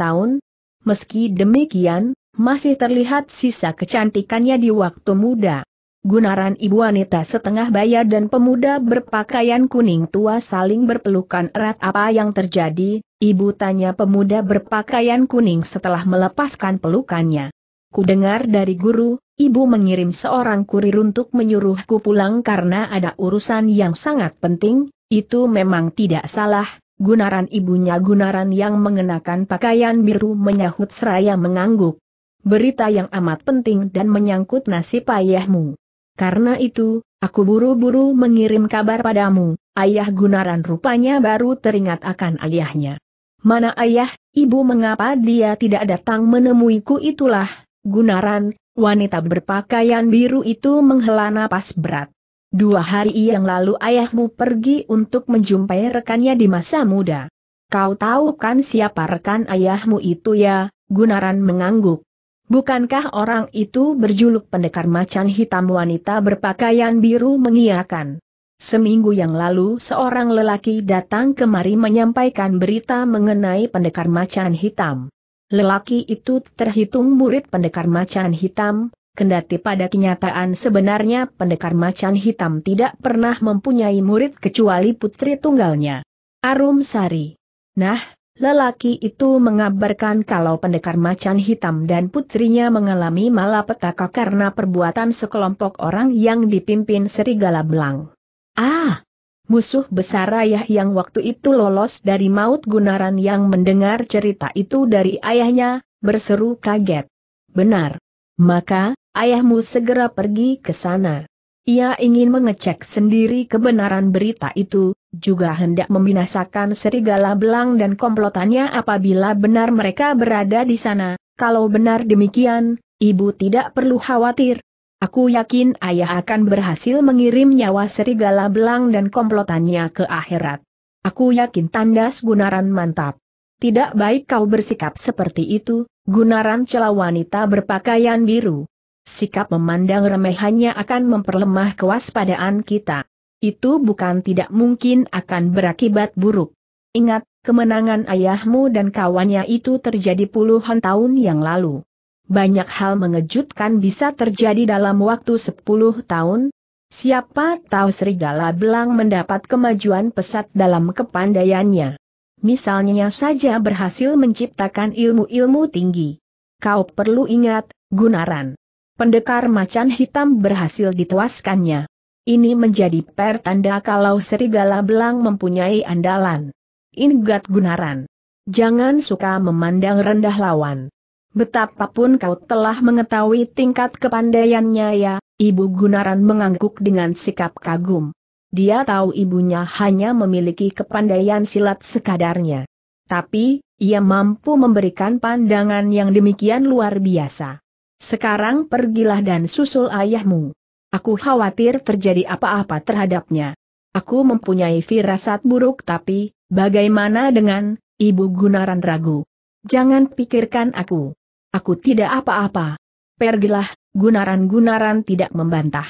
tahun. Meski demikian, masih terlihat sisa kecantikannya di waktu muda. Gunaran ibu wanita setengah baya dan pemuda berpakaian kuning tua saling berpelukan erat apa yang terjadi, ibu tanya pemuda berpakaian kuning setelah melepaskan pelukannya. Kudengar dari guru, ibu mengirim seorang kurir untuk menyuruhku pulang karena ada urusan yang sangat penting, itu memang tidak salah, Gunaran ibunya Gunaran yang mengenakan pakaian biru menyahut seraya mengangguk. Berita yang amat penting dan menyangkut nasib ayahmu. Karena itu, aku buru-buru mengirim kabar padamu, ayah Gunaran rupanya baru teringat akan ayahnya. Mana ayah, ibu mengapa dia tidak datang menemuiku itulah, Gunaran, wanita berpakaian biru itu menghela napas berat. Dua hari yang lalu ayahmu pergi untuk menjumpai rekannya di masa muda. Kau tahu kan siapa rekan ayahmu itu ya, Gunaran mengangguk. Bukankah orang itu berjuluk pendekar macan hitam wanita berpakaian biru mengiakan? Seminggu yang lalu seorang lelaki datang kemari menyampaikan berita mengenai pendekar macan hitam. Lelaki itu terhitung murid pendekar macan hitam, kendati pada kenyataan sebenarnya pendekar macan hitam tidak pernah mempunyai murid kecuali putri tunggalnya. Arum Sari. Nah, Lelaki itu mengabarkan kalau pendekar macan hitam dan putrinya mengalami malapetaka karena perbuatan sekelompok orang yang dipimpin Serigala Belang. Ah! Musuh besar ayah yang waktu itu lolos dari maut Gunaran yang mendengar cerita itu dari ayahnya, berseru kaget. Benar. Maka, ayahmu segera pergi ke sana. Ia ingin mengecek sendiri kebenaran berita itu, juga hendak membinasakan serigala belang dan komplotannya apabila benar mereka berada di sana. Kalau benar demikian, ibu tidak perlu khawatir. Aku yakin ayah akan berhasil mengirim nyawa serigala belang dan komplotannya ke akhirat. Aku yakin tandas Gunaran mantap. Tidak baik kau bersikap seperti itu, Gunaran celah wanita berpakaian biru. Sikap memandang remeh hanya akan memperlemah kewaspadaan kita. Itu bukan tidak mungkin akan berakibat buruk. Ingat, kemenangan ayahmu dan kawannya itu terjadi puluhan tahun yang lalu. Banyak hal mengejutkan bisa terjadi dalam waktu 10 tahun. Siapa tahu serigala belang mendapat kemajuan pesat dalam kepandaiannya. Misalnya saja berhasil menciptakan ilmu-ilmu tinggi. Kau perlu ingat, Gunaran. Pendekar macan hitam berhasil dituaskannya. Ini menjadi pertanda kalau serigala belang mempunyai andalan. Ingat Gunaran. Jangan suka memandang rendah lawan. Betapapun kau telah mengetahui tingkat kepandaiannya ya, Ibu Gunaran mengangguk dengan sikap kagum. Dia tahu ibunya hanya memiliki kepandaian silat sekadarnya. Tapi, ia mampu memberikan pandangan yang demikian luar biasa. Sekarang pergilah dan susul ayahmu. Aku khawatir terjadi apa-apa terhadapnya. Aku mempunyai firasat buruk tapi, bagaimana dengan, Ibu Gunaran ragu. Jangan pikirkan aku. Aku tidak apa-apa. Pergilah, Gunaran-Gunaran tidak membantah.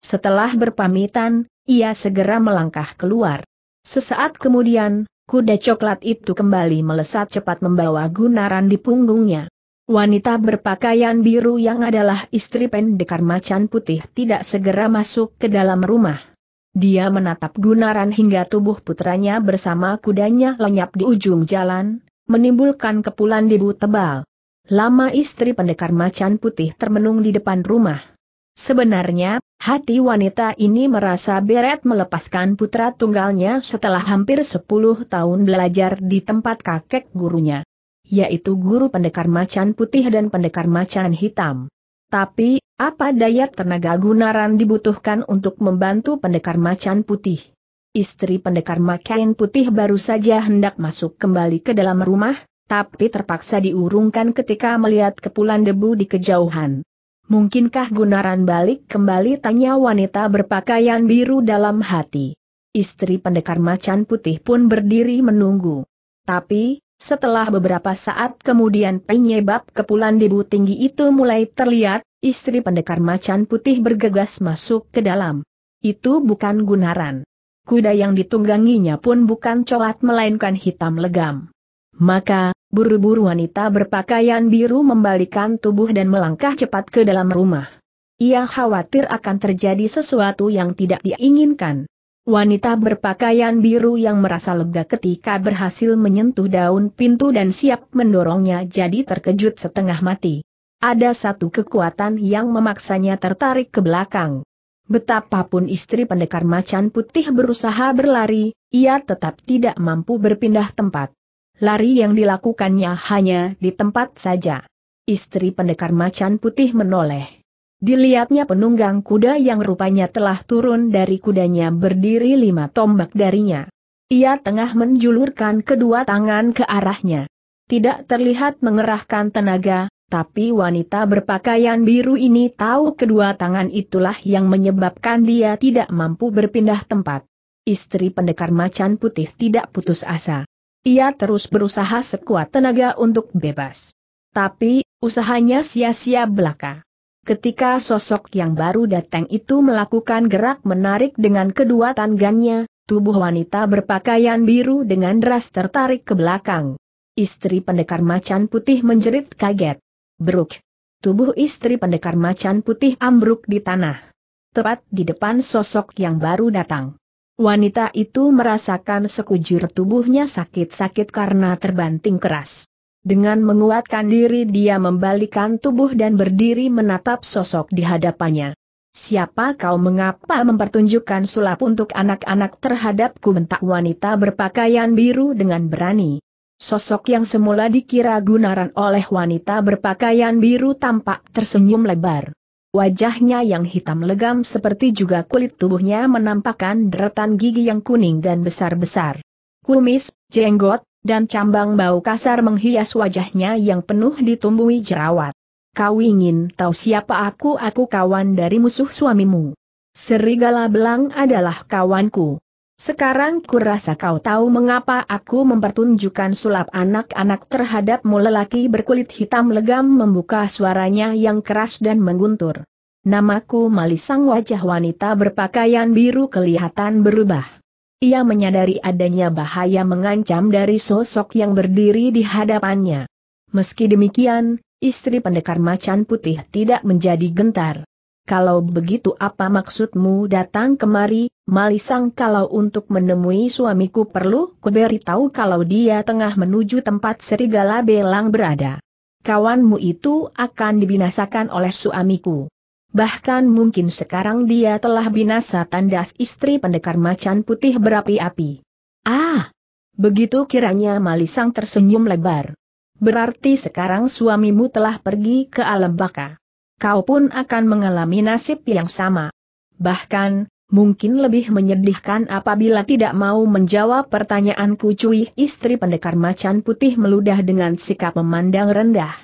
Setelah berpamitan, ia segera melangkah keluar. Sesaat kemudian, kuda coklat itu kembali melesat cepat membawa Gunaran di punggungnya. Wanita berpakaian biru yang adalah istri pendekar macan putih tidak segera masuk ke dalam rumah. Dia menatap Gunaran hingga tubuh putranya bersama kudanya lenyap di ujung jalan, menimbulkan kepulan debu tebal. Lama istri pendekar macan putih termenung di depan rumah. Sebenarnya, hati wanita ini merasa beret melepaskan putra tunggalnya setelah hampir 10 tahun belajar di tempat kakek gurunya yaitu guru pendekar macan putih dan pendekar macan hitam. Tapi, apa daya tenaga Gunaran dibutuhkan untuk membantu pendekar macan putih? Istri pendekar macan putih baru saja hendak masuk kembali ke dalam rumah, tapi terpaksa diurungkan ketika melihat kepulan debu di kejauhan. Mungkinkah Gunaran balik kembali tanya wanita berpakaian biru dalam hati. Istri pendekar macan putih pun berdiri menunggu. Tapi, setelah beberapa saat kemudian penyebab kepulan debu tinggi itu mulai terlihat, istri pendekar macan putih bergegas masuk ke dalam. Itu bukan Gunaran. Kuda yang ditungganginya pun bukan colat melainkan hitam legam. Maka, buru-buru wanita berpakaian biru membalikan tubuh dan melangkah cepat ke dalam rumah. Ia khawatir akan terjadi sesuatu yang tidak diinginkan. Wanita berpakaian biru yang merasa lega ketika berhasil menyentuh daun pintu dan siap mendorongnya jadi terkejut setengah mati. Ada satu kekuatan yang memaksanya tertarik ke belakang. Betapapun istri pendekar macan putih berusaha berlari, ia tetap tidak mampu berpindah tempat. Lari yang dilakukannya hanya di tempat saja. Istri pendekar macan putih menoleh. Dilihatnya penunggang kuda yang rupanya telah turun dari kudanya berdiri lima tombak darinya. Ia tengah menjulurkan kedua tangan ke arahnya. Tidak terlihat mengerahkan tenaga, tapi wanita berpakaian biru ini tahu kedua tangan itulah yang menyebabkan dia tidak mampu berpindah tempat. Istri pendekar macan putih tidak putus asa. Ia terus berusaha sekuat tenaga untuk bebas. Tapi, usahanya sia-sia belaka. Ketika sosok yang baru datang itu melakukan gerak menarik dengan kedua tangannya, tubuh wanita berpakaian biru dengan deras tertarik ke belakang. Istri pendekar macan putih menjerit kaget. Bruk. Tubuh istri pendekar macan putih ambruk di tanah. Tepat di depan sosok yang baru datang. Wanita itu merasakan sekujur tubuhnya sakit-sakit karena terbanting keras. Dengan menguatkan diri dia membalikan tubuh dan berdiri menatap sosok di hadapannya. Siapa kau mengapa mempertunjukkan sulap untuk anak-anak terhadapku bentak wanita berpakaian biru dengan berani. Sosok yang semula dikira gunaran oleh wanita berpakaian biru tampak tersenyum lebar. Wajahnya yang hitam legam seperti juga kulit tubuhnya menampakkan deretan gigi yang kuning dan besar-besar. Kumis, jenggot, dan cambang bau kasar menghias wajahnya yang penuh ditumbuhi jerawat. Kau ingin tahu siapa aku? Aku kawan dari musuh suamimu. Serigala Belang adalah kawanku. Sekarang kurasa kau tahu mengapa aku mempertunjukkan sulap anak-anak terhadapmu lelaki berkulit hitam legam membuka suaranya yang keras dan mengguntur. Namaku Malisang wajah wanita berpakaian biru kelihatan berubah. Ia menyadari adanya bahaya mengancam dari sosok yang berdiri di hadapannya. Meski demikian, istri pendekar macan putih tidak menjadi gentar. Kalau begitu apa maksudmu datang kemari, Malisang kalau untuk menemui suamiku perlu kuberitahu kalau dia tengah menuju tempat serigala belang berada. Kawanmu itu akan dibinasakan oleh suamiku. Bahkan mungkin sekarang dia telah binasa tandas istri pendekar macan putih berapi-api. Ah! Begitu kiranya Malisang tersenyum lebar. Berarti sekarang suamimu telah pergi ke alam baka. Kau pun akan mengalami nasib yang sama. Bahkan, mungkin lebih menyedihkan apabila tidak mau menjawab pertanyaanku cuih istri pendekar macan putih meludah dengan sikap memandang rendah.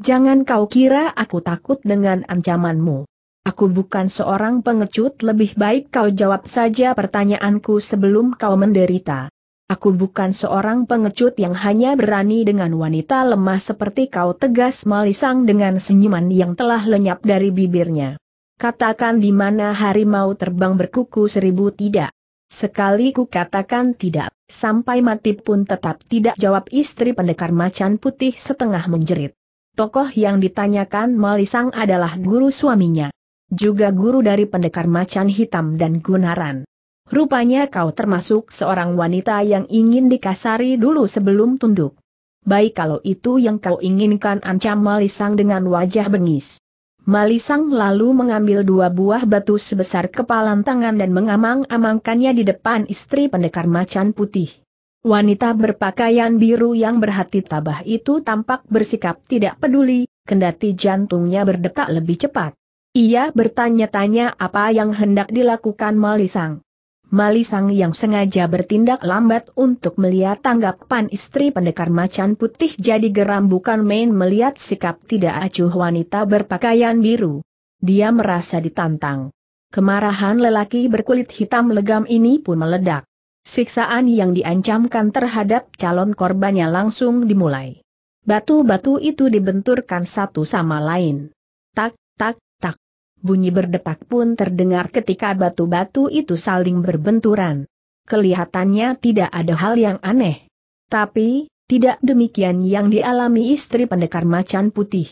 Jangan kau kira aku takut dengan ancamanmu. Aku bukan seorang pengecut lebih baik kau jawab saja pertanyaanku sebelum kau menderita. Aku bukan seorang pengecut yang hanya berani dengan wanita lemah seperti kau tegas malisang dengan senyuman yang telah lenyap dari bibirnya. Katakan di mana harimau terbang berkuku seribu tidak. Sekali ku katakan tidak, sampai mati pun tetap tidak jawab istri pendekar macan putih setengah menjerit. Tokoh yang ditanyakan Malisang adalah guru suaminya juga guru dari pendekar macan hitam dan gunaran. Rupanya kau termasuk seorang wanita yang ingin dikasari dulu sebelum tunduk. Baik kalau itu yang kau inginkan ancam Malisang dengan wajah bengis. Malisang lalu mengambil dua buah batu sebesar kepalan tangan dan mengamang-amangkannya di depan istri pendekar macan putih. Wanita berpakaian biru yang berhati tabah itu tampak bersikap tidak peduli, kendati jantungnya berdetak lebih cepat. Ia bertanya-tanya apa yang hendak dilakukan Malisang. Malisang yang sengaja bertindak lambat untuk melihat tanggapan istri pendekar macan putih jadi geram bukan main melihat sikap tidak acuh wanita berpakaian biru. Dia merasa ditantang. Kemarahan lelaki berkulit hitam legam ini pun meledak. Siksaan yang diancamkan terhadap calon korbannya langsung dimulai. Batu-batu itu dibenturkan satu sama lain. Tak, tak, Bunyi berdetak pun terdengar ketika batu-batu itu saling berbenturan. Kelihatannya tidak ada hal yang aneh. Tapi, tidak demikian yang dialami istri pendekar macan putih.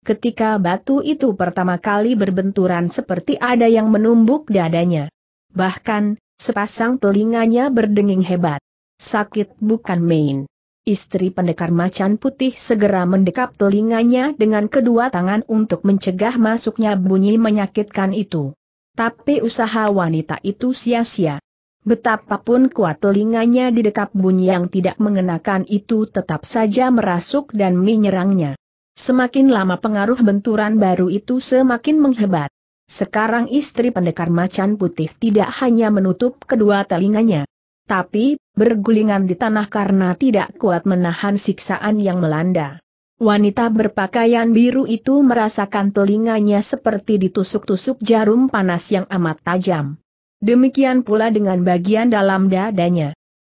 Ketika batu itu pertama kali berbenturan seperti ada yang menumbuk dadanya. Bahkan, sepasang telinganya berdenging hebat. Sakit bukan main. Istri pendekar macan putih segera mendekap telinganya dengan kedua tangan untuk mencegah masuknya bunyi menyakitkan itu. Tapi usaha wanita itu sia-sia. Betapapun kuat telinganya didekap bunyi yang tidak mengenakan itu tetap saja merasuk dan menyerangnya. Semakin lama pengaruh benturan baru itu semakin menghebat. Sekarang istri pendekar macan putih tidak hanya menutup kedua telinganya, tapi bergulingan di tanah karena tidak kuat menahan siksaan yang melanda. Wanita berpakaian biru itu merasakan telinganya seperti ditusuk-tusuk jarum panas yang amat tajam. Demikian pula dengan bagian dalam dadanya.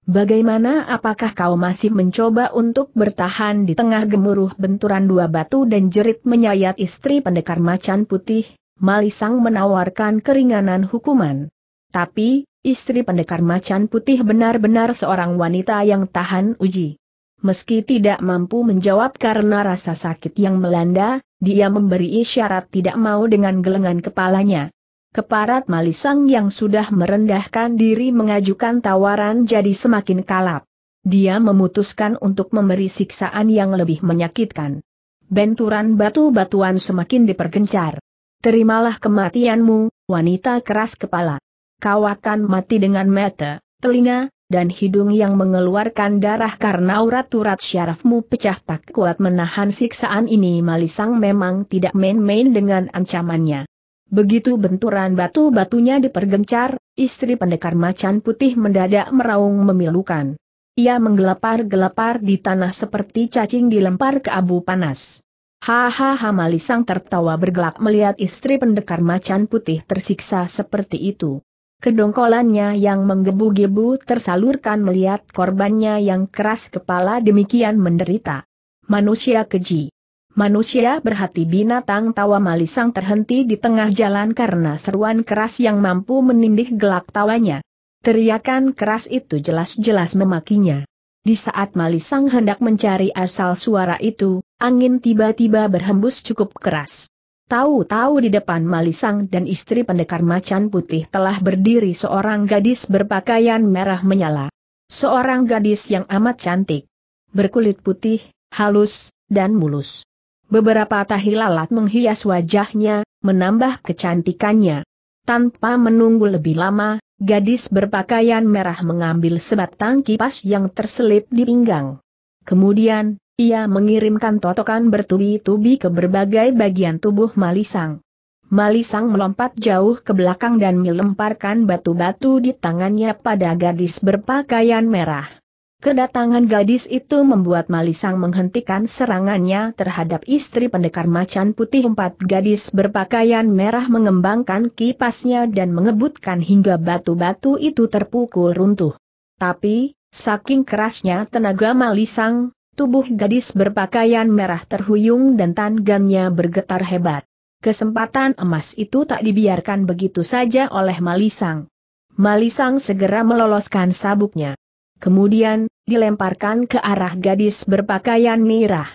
Bagaimana apakah kau masih mencoba untuk bertahan di tengah gemuruh benturan dua batu dan jerit menyayat istri pendekar macan putih? Malisang menawarkan keringanan hukuman. Tapi, istri pendekar macan putih benar-benar seorang wanita yang tahan uji. Meski tidak mampu menjawab karena rasa sakit yang melanda, dia memberi isyarat tidak mau dengan gelengan kepalanya. Keparat Malisang yang sudah merendahkan diri mengajukan tawaran jadi semakin kalap. Dia memutuskan untuk memberi siksaan yang lebih menyakitkan. Benturan batu-batuan semakin dipergencar. Terimalah kematianmu, wanita keras kepala kau akan mati dengan mata, telinga, dan hidung yang mengeluarkan darah karena urat-urat syarafmu pecah tak kuat menahan siksaan ini Malisang memang tidak main-main dengan ancamannya. Begitu benturan batu-batunya dipergencar, istri pendekar macan putih mendadak meraung memilukan. Ia menggelapar-gelapar di tanah seperti cacing dilempar ke abu panas. Hahaha Malisang tertawa bergelak melihat istri pendekar macan putih tersiksa seperti itu. Kedongkolannya yang menggebu-gebu tersalurkan melihat korbannya yang keras kepala demikian menderita. Manusia keji. Manusia berhati binatang tawa malisang terhenti di tengah jalan karena seruan keras yang mampu menindih gelak tawanya. Teriakan keras itu jelas-jelas memakinya. Di saat malisang hendak mencari asal suara itu, angin tiba-tiba berhembus cukup keras. Tahu-tahu di depan Malisang dan istri pendekar macan putih telah berdiri seorang gadis berpakaian merah menyala. Seorang gadis yang amat cantik. Berkulit putih, halus, dan mulus. Beberapa tahi lalat menghias wajahnya, menambah kecantikannya. Tanpa menunggu lebih lama, gadis berpakaian merah mengambil sebatang kipas yang terselip di pinggang. Kemudian, ia mengirimkan totokan bertubi-tubi ke berbagai bagian tubuh Malisang. Malisang melompat jauh ke belakang dan melemparkan batu-batu di tangannya pada gadis berpakaian merah. Kedatangan gadis itu membuat Malisang menghentikan serangannya terhadap istri pendekar macan putih empat gadis berpakaian merah mengembangkan kipasnya dan mengebutkan hingga batu-batu itu terpukul runtuh. Tapi, saking kerasnya tenaga Malisang, Tubuh gadis berpakaian merah terhuyung dan tangannya bergetar hebat. Kesempatan emas itu tak dibiarkan begitu saja oleh Malisang. Malisang segera meloloskan sabuknya. Kemudian, dilemparkan ke arah gadis berpakaian merah.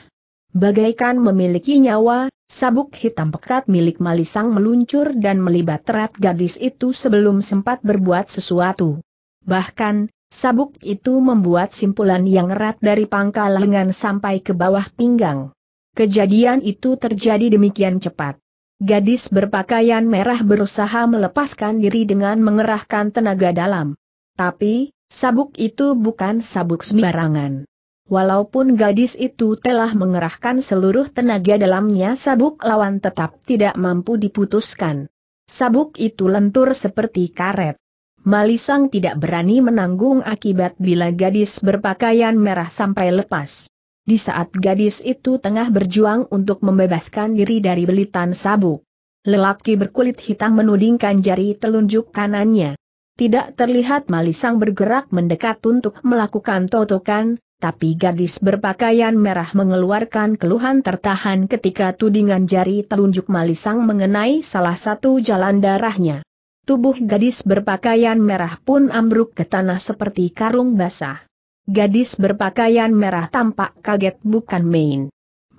Bagaikan memiliki nyawa, sabuk hitam pekat milik Malisang meluncur dan melibat erat gadis itu sebelum sempat berbuat sesuatu. Bahkan, Sabuk itu membuat simpulan yang erat dari pangkal lengan sampai ke bawah pinggang. Kejadian itu terjadi demikian cepat. Gadis berpakaian merah berusaha melepaskan diri dengan mengerahkan tenaga dalam. Tapi, sabuk itu bukan sabuk sembarangan. Walaupun gadis itu telah mengerahkan seluruh tenaga dalamnya sabuk lawan tetap tidak mampu diputuskan. Sabuk itu lentur seperti karet. Malisang tidak berani menanggung akibat bila gadis berpakaian merah sampai lepas. Di saat gadis itu tengah berjuang untuk membebaskan diri dari belitan sabuk. Lelaki berkulit hitam menudingkan jari telunjuk kanannya. Tidak terlihat Malisang bergerak mendekat untuk melakukan totokan, tapi gadis berpakaian merah mengeluarkan keluhan tertahan ketika tudingan jari telunjuk Malisang mengenai salah satu jalan darahnya. Tubuh gadis berpakaian merah pun ambruk ke tanah seperti karung basah. Gadis berpakaian merah tampak kaget bukan main.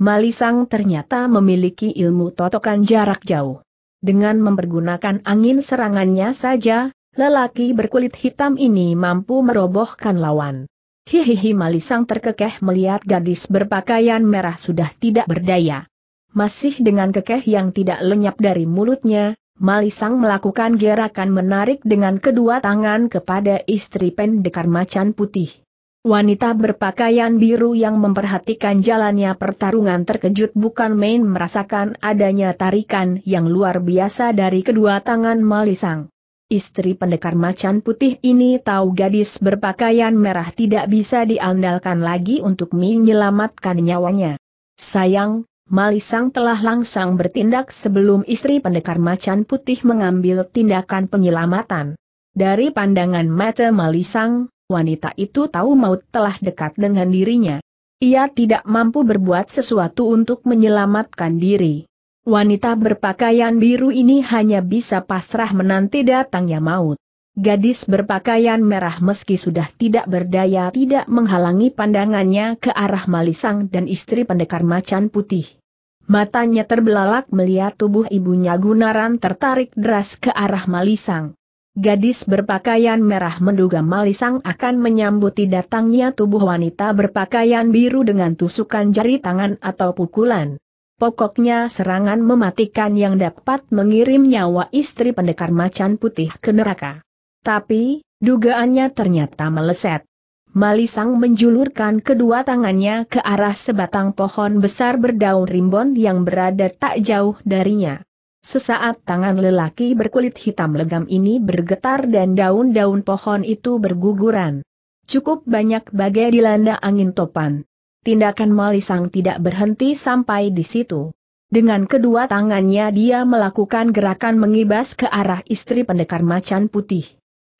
Malisang ternyata memiliki ilmu totokan jarak jauh. Dengan mempergunakan angin serangannya saja, lelaki berkulit hitam ini mampu merobohkan lawan. Hihihi Malisang terkekeh melihat gadis berpakaian merah sudah tidak berdaya. Masih dengan kekeh yang tidak lenyap dari mulutnya, Malisang melakukan gerakan menarik dengan kedua tangan kepada istri pendekar macan putih. Wanita berpakaian biru yang memperhatikan jalannya pertarungan terkejut bukan main merasakan adanya tarikan yang luar biasa dari kedua tangan Malisang. Istri pendekar macan putih ini tahu gadis berpakaian merah tidak bisa diandalkan lagi untuk menyelamatkan nyawanya. Sayang, Malisang telah langsung bertindak sebelum istri pendekar macan putih mengambil tindakan penyelamatan. Dari pandangan mata Malisang, wanita itu tahu maut telah dekat dengan dirinya. Ia tidak mampu berbuat sesuatu untuk menyelamatkan diri. Wanita berpakaian biru ini hanya bisa pasrah menanti datangnya maut. Gadis berpakaian merah meski sudah tidak berdaya tidak menghalangi pandangannya ke arah Malisang dan istri pendekar macan putih. Matanya terbelalak melihat tubuh ibunya Gunaran tertarik deras ke arah Malisang. Gadis berpakaian merah menduga Malisang akan menyambut datangnya tubuh wanita berpakaian biru dengan tusukan jari tangan atau pukulan. Pokoknya serangan mematikan yang dapat mengirim nyawa istri pendekar macan putih ke neraka. Tapi, dugaannya ternyata meleset. Malisang menjulurkan kedua tangannya ke arah sebatang pohon besar berdaun rimbon yang berada tak jauh darinya. Sesaat tangan lelaki berkulit hitam legam ini bergetar dan daun-daun pohon itu berguguran. Cukup banyak bagai dilanda angin topan. Tindakan Malisang tidak berhenti sampai di situ. Dengan kedua tangannya dia melakukan gerakan mengibas ke arah istri pendekar macan putih.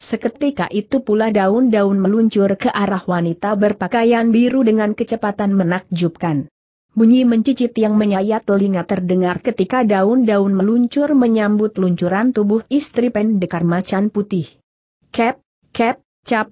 Seketika itu pula daun-daun meluncur ke arah wanita berpakaian biru dengan kecepatan menakjubkan. Bunyi mencicit yang menyayat telinga terdengar ketika daun-daun meluncur menyambut luncuran tubuh istri pendekar macan putih. Kep, kep, cap,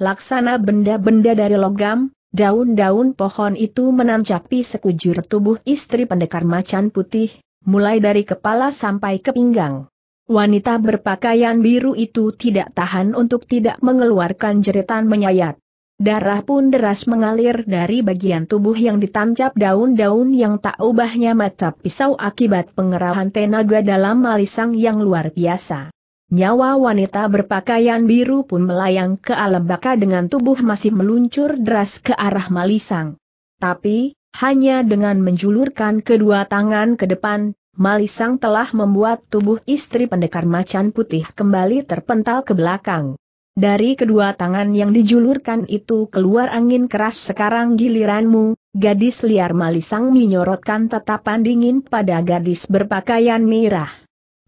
laksana benda-benda dari logam, daun-daun pohon itu menancapi sekujur tubuh istri pendekar macan putih, mulai dari kepala sampai ke pinggang. Wanita berpakaian biru itu tidak tahan untuk tidak mengeluarkan jeritan menyayat. Darah pun deras mengalir dari bagian tubuh yang ditancap daun-daun yang tak ubahnya mata pisau akibat pengerahan tenaga dalam malisang yang luar biasa. Nyawa wanita berpakaian biru pun melayang ke alam baka dengan tubuh masih meluncur deras ke arah malisang. Tapi, hanya dengan menjulurkan kedua tangan ke depan, Malisang telah membuat tubuh istri pendekar macan putih kembali terpental ke belakang. Dari kedua tangan yang dijulurkan itu keluar angin keras sekarang giliranmu, gadis liar Malisang menyorotkan tatapan dingin pada gadis berpakaian merah.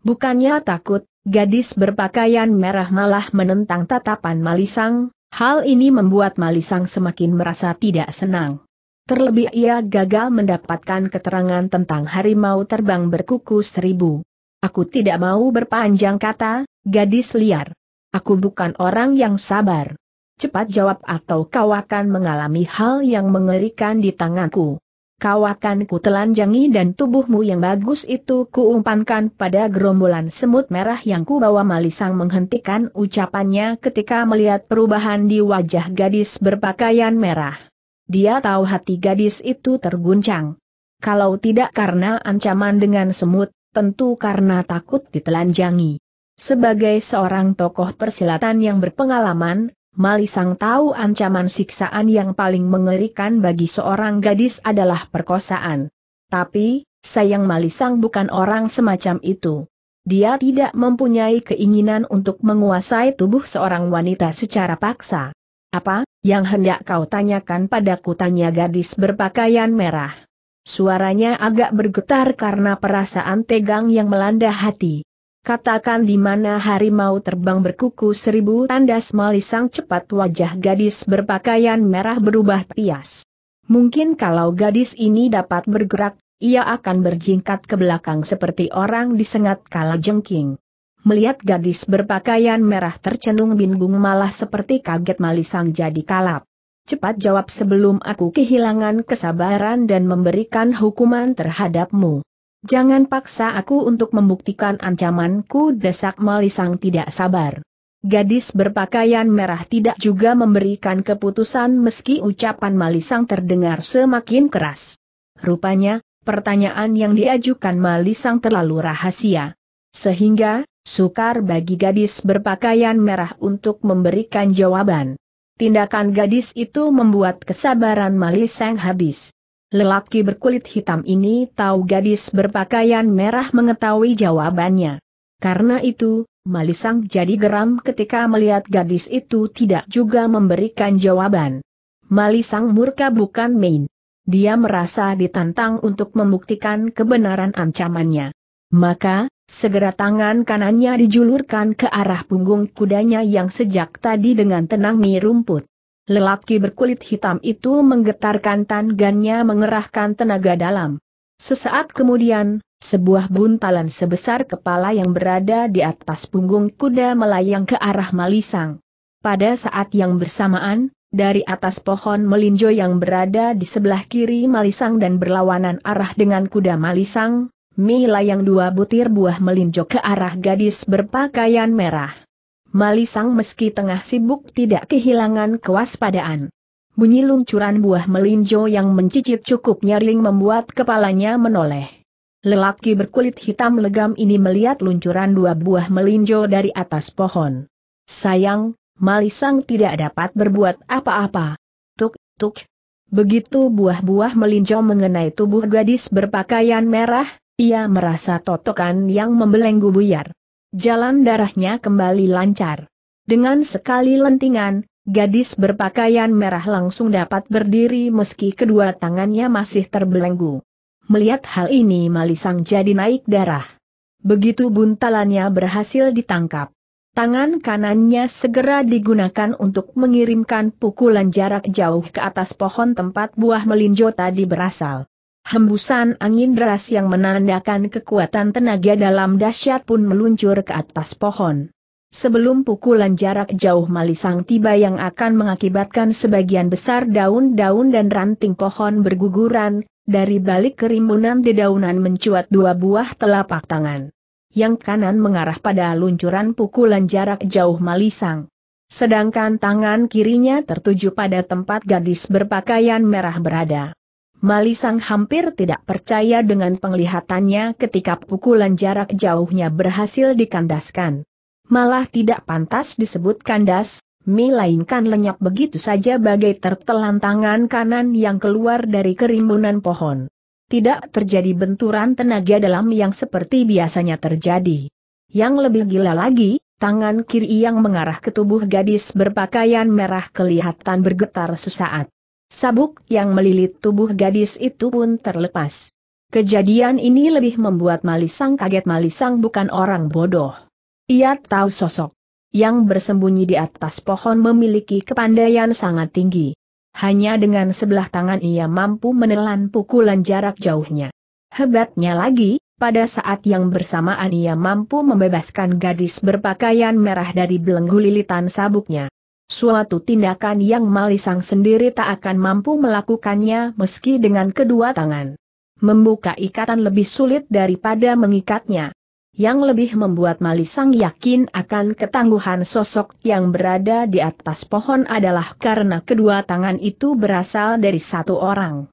Bukannya takut, gadis berpakaian merah malah menentang tatapan Malisang, hal ini membuat Malisang semakin merasa tidak senang. Terlebih ia gagal mendapatkan keterangan tentang harimau terbang berkuku seribu. Aku tidak mau berpanjang kata, gadis liar. Aku bukan orang yang sabar. Cepat jawab atau kau akan mengalami hal yang mengerikan di tanganku. Kau akan kutelanjangi dan tubuhmu yang bagus itu kuumpankan pada gerombolan semut merah yang ku bawa Malisang menghentikan ucapannya ketika melihat perubahan di wajah gadis berpakaian merah. Dia tahu hati gadis itu terguncang. Kalau tidak karena ancaman dengan semut, tentu karena takut ditelanjangi. Sebagai seorang tokoh persilatan yang berpengalaman, Malisang tahu ancaman siksaan yang paling mengerikan bagi seorang gadis adalah perkosaan. Tapi, sayang Malisang bukan orang semacam itu. Dia tidak mempunyai keinginan untuk menguasai tubuh seorang wanita secara paksa. Apa? Yang hendak kau tanyakan padaku tanya gadis berpakaian merah. Suaranya agak bergetar karena perasaan tegang yang melanda hati. Katakan di mana harimau terbang berkuku seribu tandas malisang cepat wajah gadis berpakaian merah berubah pias. Mungkin kalau gadis ini dapat bergerak, ia akan berjingkat ke belakang seperti orang disengat kala jengking melihat gadis berpakaian merah tercenung bingung malah seperti kaget malisang jadi kalap. Cepat jawab sebelum aku kehilangan kesabaran dan memberikan hukuman terhadapmu. Jangan paksa aku untuk membuktikan ancamanku desak malisang tidak sabar. Gadis berpakaian merah tidak juga memberikan keputusan meski ucapan malisang terdengar semakin keras. Rupanya, pertanyaan yang diajukan malisang terlalu rahasia. Sehingga, Sukar bagi gadis berpakaian merah untuk memberikan jawaban. Tindakan gadis itu membuat kesabaran Maliseng habis. Lelaki berkulit hitam ini tahu gadis berpakaian merah mengetahui jawabannya. Karena itu, Malisang jadi geram ketika melihat gadis itu tidak juga memberikan jawaban. Malisang murka bukan main. Dia merasa ditantang untuk membuktikan kebenaran ancamannya. Maka, Segera tangan kanannya dijulurkan ke arah punggung kudanya yang sejak tadi dengan tenang mirumput. Lelaki berkulit hitam itu menggetarkan tangannya mengerahkan tenaga dalam. Sesaat kemudian, sebuah buntalan sebesar kepala yang berada di atas punggung kuda melayang ke arah Malisang. Pada saat yang bersamaan, dari atas pohon melinjo yang berada di sebelah kiri Malisang dan berlawanan arah dengan kuda Malisang, mie layang dua butir buah melinjo ke arah gadis berpakaian merah. Malisang meski tengah sibuk tidak kehilangan kewaspadaan. Bunyi luncuran buah melinjo yang mencicit cukup nyaring membuat kepalanya menoleh. Lelaki berkulit hitam legam ini melihat luncuran dua buah melinjo dari atas pohon. Sayang, Malisang tidak dapat berbuat apa-apa. Tuk, tuk. Begitu buah-buah melinjo mengenai tubuh gadis berpakaian merah, ia merasa totokan yang membelenggu buyar. Jalan darahnya kembali lancar. Dengan sekali lentingan, gadis berpakaian merah langsung dapat berdiri meski kedua tangannya masih terbelenggu. Melihat hal ini Malisang jadi naik darah. Begitu buntalannya berhasil ditangkap. Tangan kanannya segera digunakan untuk mengirimkan pukulan jarak jauh ke atas pohon tempat buah melinjo tadi berasal. Hembusan angin deras yang menandakan kekuatan tenaga dalam dahsyat pun meluncur ke atas pohon. Sebelum pukulan jarak jauh malisang tiba yang akan mengakibatkan sebagian besar daun-daun dan ranting pohon berguguran, dari balik kerimbunan dedaunan mencuat dua buah telapak tangan. Yang kanan mengarah pada luncuran pukulan jarak jauh malisang. Sedangkan tangan kirinya tertuju pada tempat gadis berpakaian merah berada. Malisang hampir tidak percaya dengan penglihatannya ketika pukulan jarak jauhnya berhasil dikandaskan. Malah tidak pantas disebut kandas, melainkan lenyap begitu saja bagai tertelan tangan kanan yang keluar dari kerimbunan pohon. Tidak terjadi benturan tenaga dalam yang seperti biasanya terjadi. Yang lebih gila lagi, tangan kiri yang mengarah ke tubuh gadis berpakaian merah kelihatan bergetar sesaat. Sabuk yang melilit tubuh gadis itu pun terlepas. Kejadian ini lebih membuat Malisang kaget Malisang bukan orang bodoh. Ia tahu sosok yang bersembunyi di atas pohon memiliki kepandaian sangat tinggi. Hanya dengan sebelah tangan ia mampu menelan pukulan jarak jauhnya. Hebatnya lagi, pada saat yang bersamaan ia mampu membebaskan gadis berpakaian merah dari belenggu lilitan sabuknya. Suatu tindakan yang Malisang sendiri tak akan mampu melakukannya meski dengan kedua tangan. Membuka ikatan lebih sulit daripada mengikatnya. Yang lebih membuat Malisang yakin akan ketangguhan sosok yang berada di atas pohon adalah karena kedua tangan itu berasal dari satu orang.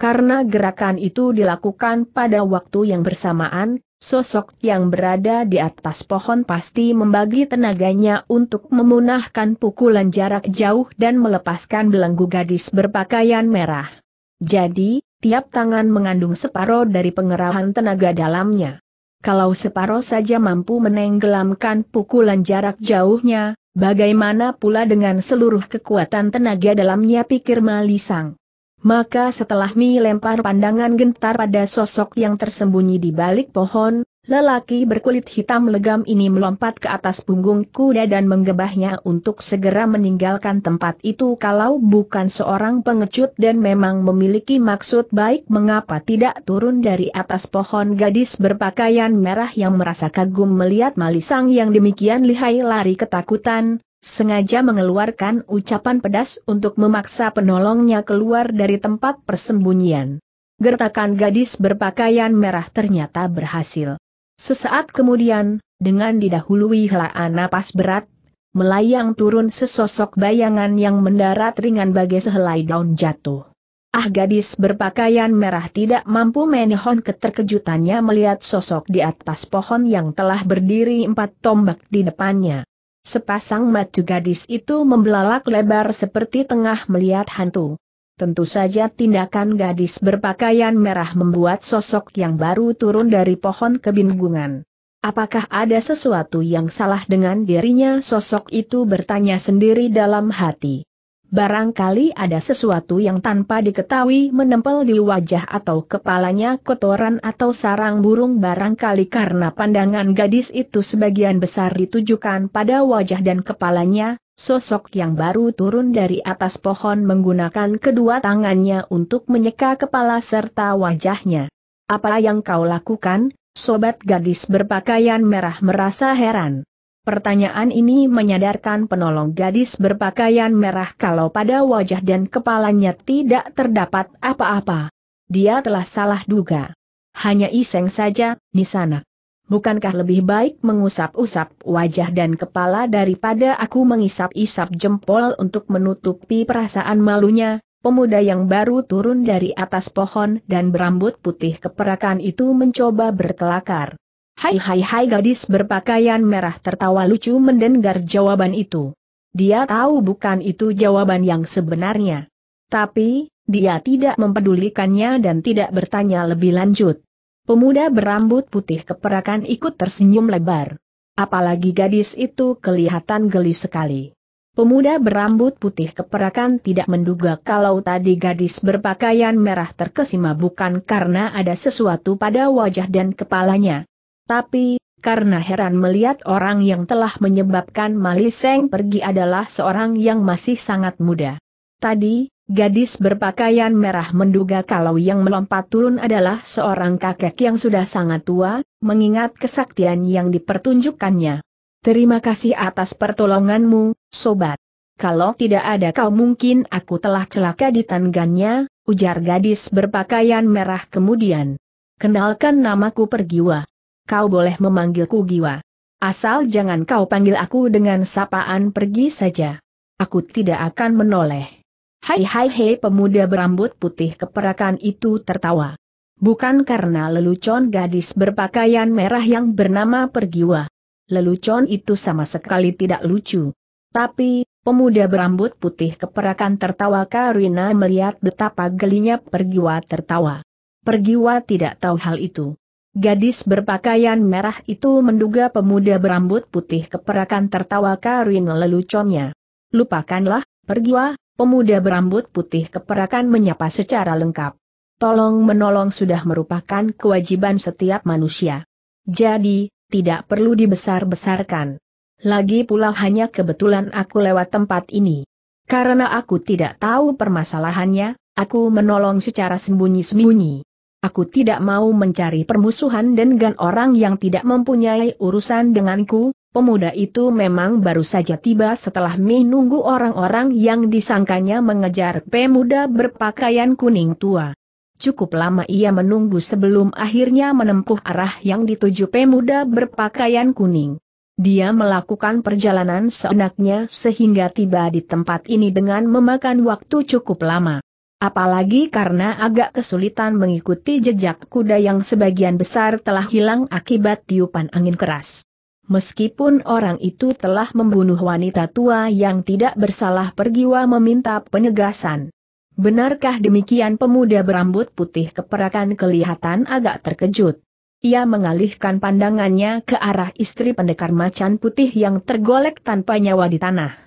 Karena gerakan itu dilakukan pada waktu yang bersamaan, Sosok yang berada di atas pohon pasti membagi tenaganya untuk memunahkan pukulan jarak jauh dan melepaskan belenggu gadis berpakaian merah. Jadi, tiap tangan mengandung separoh dari pengerahan tenaga dalamnya. Kalau separoh saja mampu menenggelamkan pukulan jarak jauhnya, bagaimana pula dengan seluruh kekuatan tenaga dalamnya pikir Malisang. Maka setelah Mi lempar pandangan gentar pada sosok yang tersembunyi di balik pohon, lelaki berkulit hitam legam ini melompat ke atas punggung kuda dan menggebahnya untuk segera meninggalkan tempat itu kalau bukan seorang pengecut dan memang memiliki maksud baik mengapa tidak turun dari atas pohon gadis berpakaian merah yang merasa kagum melihat Malisang yang demikian lihai lari ketakutan, sengaja mengeluarkan ucapan pedas untuk memaksa penolongnya keluar dari tempat persembunyian. Gertakan gadis berpakaian merah ternyata berhasil. Sesaat kemudian, dengan didahului helaan napas berat, melayang turun sesosok bayangan yang mendarat ringan bagai sehelai daun jatuh. Ah gadis berpakaian merah tidak mampu menahan keterkejutannya melihat sosok di atas pohon yang telah berdiri empat tombak di depannya. Sepasang mata gadis itu membelalak lebar seperti tengah melihat hantu. Tentu saja tindakan gadis berpakaian merah membuat sosok yang baru turun dari pohon kebingungan. Apakah ada sesuatu yang salah dengan dirinya? Sosok itu bertanya sendiri dalam hati. Barangkali ada sesuatu yang tanpa diketahui menempel di wajah atau kepalanya kotoran atau sarang burung barangkali karena pandangan gadis itu sebagian besar ditujukan pada wajah dan kepalanya, sosok yang baru turun dari atas pohon menggunakan kedua tangannya untuk menyeka kepala serta wajahnya. Apa yang kau lakukan, sobat gadis berpakaian merah merasa heran. Pertanyaan ini menyadarkan penolong gadis berpakaian merah kalau pada wajah dan kepalanya tidak terdapat apa-apa. Dia telah salah duga. Hanya iseng saja, di sana. Bukankah lebih baik mengusap-usap wajah dan kepala daripada aku mengisap-isap jempol untuk menutupi perasaan malunya? Pemuda yang baru turun dari atas pohon dan berambut putih keperakan itu mencoba berkelakar. Hai hai hai gadis berpakaian merah tertawa lucu mendengar jawaban itu. Dia tahu bukan itu jawaban yang sebenarnya. Tapi, dia tidak mempedulikannya dan tidak bertanya lebih lanjut. Pemuda berambut putih keperakan ikut tersenyum lebar. Apalagi gadis itu kelihatan geli sekali. Pemuda berambut putih keperakan tidak menduga kalau tadi gadis berpakaian merah terkesima bukan karena ada sesuatu pada wajah dan kepalanya, tapi, karena heran melihat orang yang telah menyebabkan Maliseng pergi adalah seorang yang masih sangat muda. Tadi, gadis berpakaian merah menduga kalau yang melompat turun adalah seorang kakek yang sudah sangat tua, mengingat kesaktian yang dipertunjukkannya. Terima kasih atas pertolonganmu, sobat. Kalau tidak ada kau mungkin aku telah celaka di tangannya, ujar gadis berpakaian merah kemudian. Kenalkan namaku Pergiwa kau boleh memanggilku Giwa. Asal jangan kau panggil aku dengan sapaan pergi saja. Aku tidak akan menoleh. Hai hai hai pemuda berambut putih keperakan itu tertawa. Bukan karena lelucon gadis berpakaian merah yang bernama Pergiwa. Lelucon itu sama sekali tidak lucu. Tapi, pemuda berambut putih keperakan tertawa Karina melihat betapa gelinya Pergiwa tertawa. Pergiwa tidak tahu hal itu. Gadis berpakaian merah itu menduga pemuda berambut putih keperakan tertawa karin leluconnya. Lupakanlah, pergilah, pemuda berambut putih keperakan menyapa secara lengkap. Tolong menolong sudah merupakan kewajiban setiap manusia. Jadi, tidak perlu dibesar-besarkan. Lagi pula hanya kebetulan aku lewat tempat ini. Karena aku tidak tahu permasalahannya, aku menolong secara sembunyi-sembunyi. Aku tidak mau mencari permusuhan dengan orang yang tidak mempunyai urusan denganku, pemuda itu memang baru saja tiba setelah menunggu orang-orang yang disangkanya mengejar pemuda berpakaian kuning tua. Cukup lama ia menunggu sebelum akhirnya menempuh arah yang dituju pemuda berpakaian kuning. Dia melakukan perjalanan seenaknya sehingga tiba di tempat ini dengan memakan waktu cukup lama. Apalagi karena agak kesulitan mengikuti jejak kuda yang sebagian besar telah hilang akibat tiupan angin keras. Meskipun orang itu telah membunuh wanita tua yang tidak bersalah pergiwa meminta penegasan. Benarkah demikian pemuda berambut putih keperakan kelihatan agak terkejut. Ia mengalihkan pandangannya ke arah istri pendekar macan putih yang tergolek tanpa nyawa di tanah.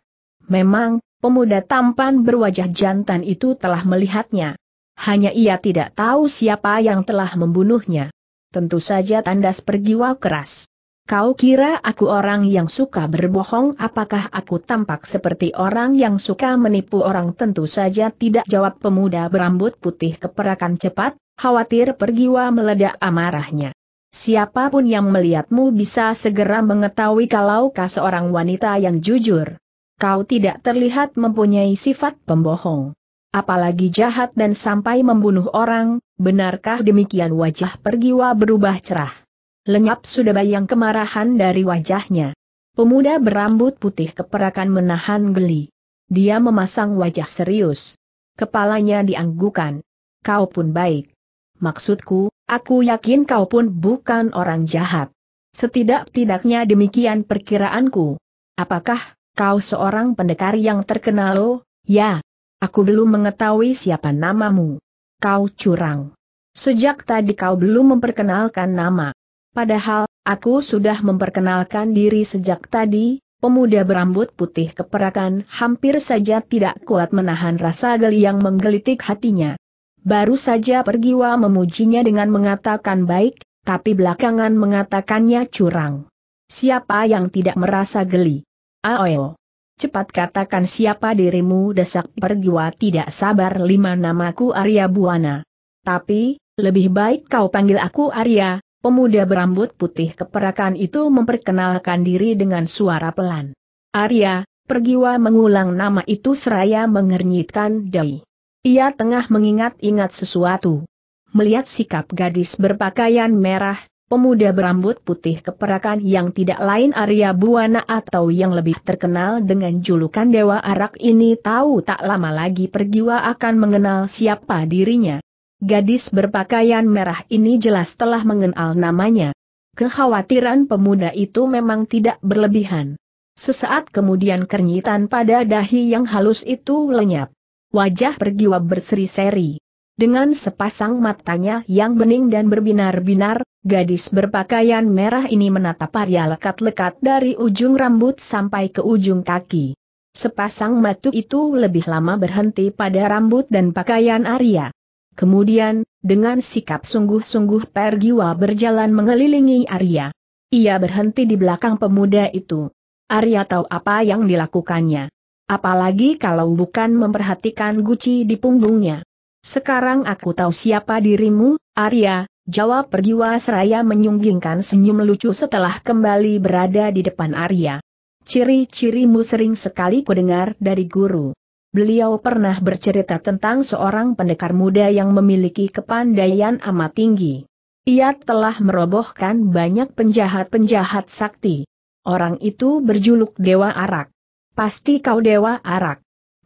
Memang, Pemuda tampan berwajah jantan itu telah melihatnya. Hanya ia tidak tahu siapa yang telah membunuhnya. Tentu saja tandas pergi pergiwa keras. Kau kira aku orang yang suka berbohong apakah aku tampak seperti orang yang suka menipu orang tentu saja tidak jawab pemuda berambut putih keperakan cepat, khawatir pergiwa meledak amarahnya. Siapapun yang melihatmu bisa segera mengetahui kalau kau seorang wanita yang jujur kau tidak terlihat mempunyai sifat pembohong. Apalagi jahat dan sampai membunuh orang, benarkah demikian wajah pergiwa berubah cerah? Lenyap sudah bayang kemarahan dari wajahnya. Pemuda berambut putih keperakan menahan geli. Dia memasang wajah serius. Kepalanya dianggukan. Kau pun baik. Maksudku, aku yakin kau pun bukan orang jahat. Setidak-tidaknya demikian perkiraanku. Apakah kau seorang pendekar yang terkenal lo, oh? ya. Aku belum mengetahui siapa namamu. Kau curang. Sejak tadi kau belum memperkenalkan nama. Padahal, aku sudah memperkenalkan diri sejak tadi, pemuda berambut putih keperakan hampir saja tidak kuat menahan rasa geli yang menggelitik hatinya. Baru saja pergiwa memujinya dengan mengatakan baik, tapi belakangan mengatakannya curang. Siapa yang tidak merasa geli? Aoyo. Cepat katakan siapa dirimu desak pergiwa tidak sabar lima namaku Arya Buana. Tapi, lebih baik kau panggil aku Arya, pemuda berambut putih keperakan itu memperkenalkan diri dengan suara pelan. Arya, pergiwa mengulang nama itu seraya mengernyitkan dai. Ia tengah mengingat-ingat sesuatu. Melihat sikap gadis berpakaian merah, pemuda berambut putih keperakan yang tidak lain Arya Buana atau yang lebih terkenal dengan julukan Dewa Arak ini tahu tak lama lagi pergiwa akan mengenal siapa dirinya. Gadis berpakaian merah ini jelas telah mengenal namanya. Kekhawatiran pemuda itu memang tidak berlebihan. Sesaat kemudian kernyitan pada dahi yang halus itu lenyap. Wajah pergiwa berseri-seri. Dengan sepasang matanya yang bening dan berbinar-binar, gadis berpakaian merah ini menatap Arya lekat-lekat dari ujung rambut sampai ke ujung kaki. Sepasang matu itu lebih lama berhenti pada rambut dan pakaian Arya. Kemudian, dengan sikap sungguh-sungguh Pergiwa berjalan mengelilingi Arya. Ia berhenti di belakang pemuda itu. Arya tahu apa yang dilakukannya. Apalagi kalau bukan memperhatikan guci di punggungnya. Sekarang aku tahu siapa dirimu, Arya, jawab Seraya menyunggingkan senyum lucu setelah kembali berada di depan Arya. Ciri-cirimu sering sekali kudengar dari guru. Beliau pernah bercerita tentang seorang pendekar muda yang memiliki kepandaian amat tinggi. Ia telah merobohkan banyak penjahat-penjahat sakti. Orang itu berjuluk Dewa Arak. Pasti kau Dewa Arak.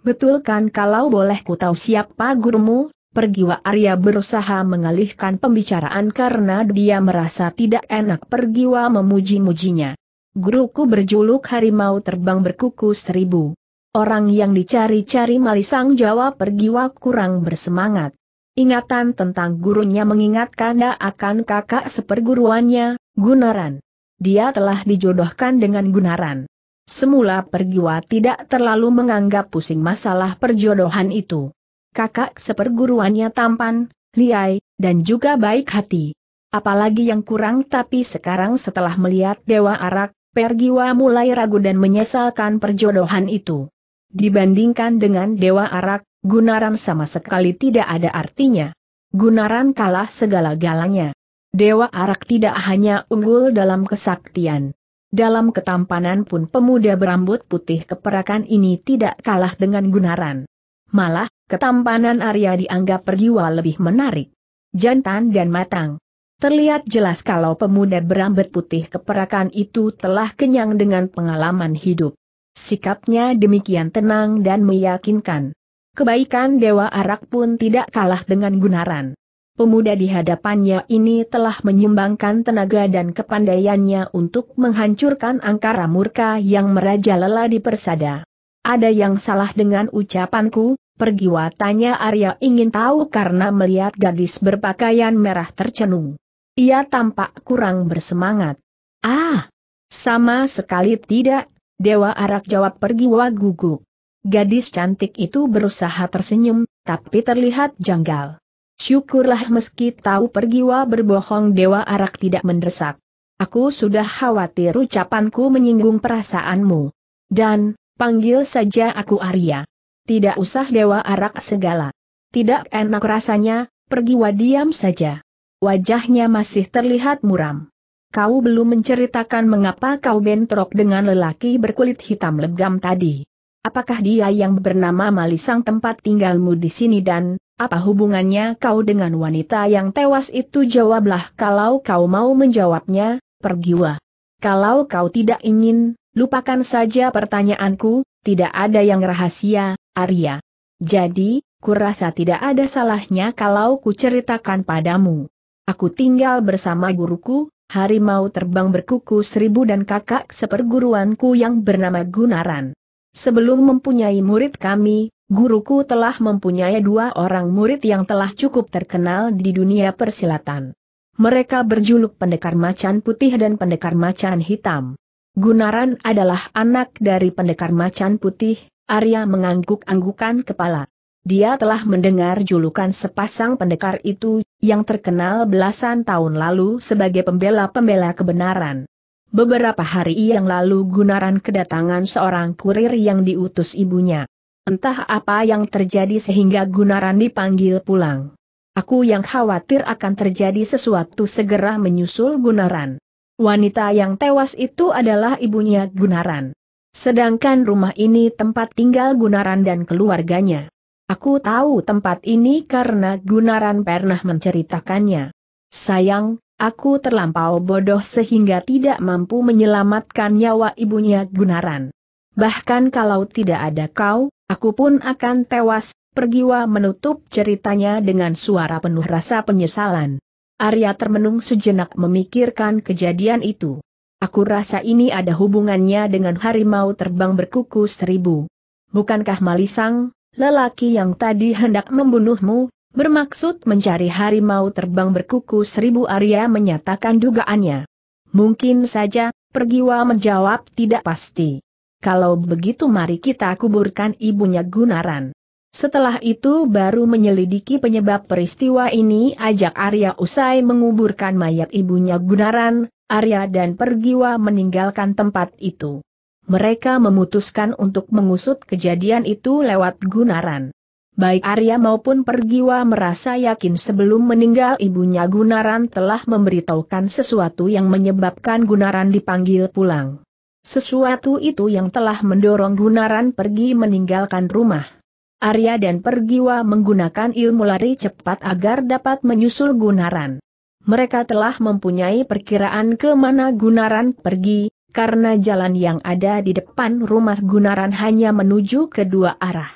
Betulkan kalau boleh ku tahu siapa gurumu, Pergiwa Arya berusaha mengalihkan pembicaraan karena dia merasa tidak enak Pergiwa memuji-mujinya. Guruku berjuluk harimau terbang berkuku seribu. Orang yang dicari-cari Malisang Jawa Pergiwa kurang bersemangat. Ingatan tentang gurunya mengingatkan dia akan kakak seperguruannya, Gunaran. Dia telah dijodohkan dengan Gunaran. Semula pergiwa tidak terlalu menganggap pusing masalah perjodohan itu. Kakak seperguruannya tampan, liai, dan juga baik hati. Apalagi yang kurang tapi sekarang setelah melihat Dewa Arak, Pergiwa mulai ragu dan menyesalkan perjodohan itu. Dibandingkan dengan Dewa Arak, Gunaran sama sekali tidak ada artinya. Gunaran kalah segala-galanya. Dewa Arak tidak hanya unggul dalam kesaktian. Dalam ketampanan pun pemuda berambut putih keperakan ini tidak kalah dengan Gunaran. Malah, ketampanan Arya dianggap pergiwa lebih menarik. Jantan dan matang. Terlihat jelas kalau pemuda berambut putih keperakan itu telah kenyang dengan pengalaman hidup. Sikapnya demikian tenang dan meyakinkan. Kebaikan Dewa Arak pun tidak kalah dengan Gunaran pemuda di hadapannya ini telah menyumbangkan tenaga dan kepandaiannya untuk menghancurkan angkara murka yang merajalela di persada. Ada yang salah dengan ucapanku, pergi watanya Arya ingin tahu karena melihat gadis berpakaian merah tercenung. Ia tampak kurang bersemangat. Ah, sama sekali tidak, Dewa Arak jawab pergi gugup. Gadis cantik itu berusaha tersenyum, tapi terlihat janggal. Syukurlah meski tahu pergiwa berbohong Dewa Arak tidak mendesak. Aku sudah khawatir ucapanku menyinggung perasaanmu. Dan, panggil saja aku Arya. Tidak usah Dewa Arak segala. Tidak enak rasanya, pergiwa diam saja. Wajahnya masih terlihat muram. Kau belum menceritakan mengapa kau bentrok dengan lelaki berkulit hitam legam tadi. Apakah dia yang bernama Malisang tempat tinggalmu di sini dan, apa hubungannya kau dengan wanita yang tewas itu? Jawablah kalau kau mau menjawabnya, pergiwa. Kalau kau tidak ingin, lupakan saja pertanyaanku, tidak ada yang rahasia, Arya. Jadi, kurasa tidak ada salahnya kalau kuceritakan padamu. Aku tinggal bersama guruku, harimau terbang berkuku seribu dan kakak seperguruanku yang bernama Gunaran. Sebelum mempunyai murid kami, guruku telah mempunyai dua orang murid yang telah cukup terkenal di dunia persilatan. Mereka berjuluk pendekar macan putih dan pendekar macan hitam. Gunaran adalah anak dari pendekar macan putih, Arya mengangguk-anggukan kepala. Dia telah mendengar julukan sepasang pendekar itu, yang terkenal belasan tahun lalu sebagai pembela-pembela kebenaran. Beberapa hari yang lalu Gunaran kedatangan seorang kurir yang diutus ibunya. Entah apa yang terjadi sehingga Gunaran dipanggil pulang. Aku yang khawatir akan terjadi sesuatu segera menyusul Gunaran. Wanita yang tewas itu adalah ibunya Gunaran. Sedangkan rumah ini tempat tinggal Gunaran dan keluarganya. Aku tahu tempat ini karena Gunaran pernah menceritakannya. Sayang, aku terlampau bodoh sehingga tidak mampu menyelamatkan nyawa ibunya Gunaran. Bahkan kalau tidak ada kau, aku pun akan tewas, pergiwa menutup ceritanya dengan suara penuh rasa penyesalan. Arya termenung sejenak memikirkan kejadian itu. Aku rasa ini ada hubungannya dengan harimau terbang berkuku seribu. Bukankah Malisang, lelaki yang tadi hendak membunuhmu, bermaksud mencari harimau terbang berkuku seribu Arya menyatakan dugaannya. Mungkin saja, Pergiwa menjawab tidak pasti kalau begitu mari kita kuburkan ibunya Gunaran. Setelah itu baru menyelidiki penyebab peristiwa ini ajak Arya usai menguburkan mayat ibunya Gunaran, Arya dan Pergiwa meninggalkan tempat itu. Mereka memutuskan untuk mengusut kejadian itu lewat Gunaran. Baik Arya maupun Pergiwa merasa yakin sebelum meninggal ibunya Gunaran telah memberitahukan sesuatu yang menyebabkan Gunaran dipanggil pulang. Sesuatu itu yang telah mendorong Gunaran pergi meninggalkan rumah. Arya dan Pergiwa menggunakan ilmu lari cepat agar dapat menyusul Gunaran. Mereka telah mempunyai perkiraan ke mana Gunaran pergi, karena jalan yang ada di depan rumah Gunaran hanya menuju ke dua arah.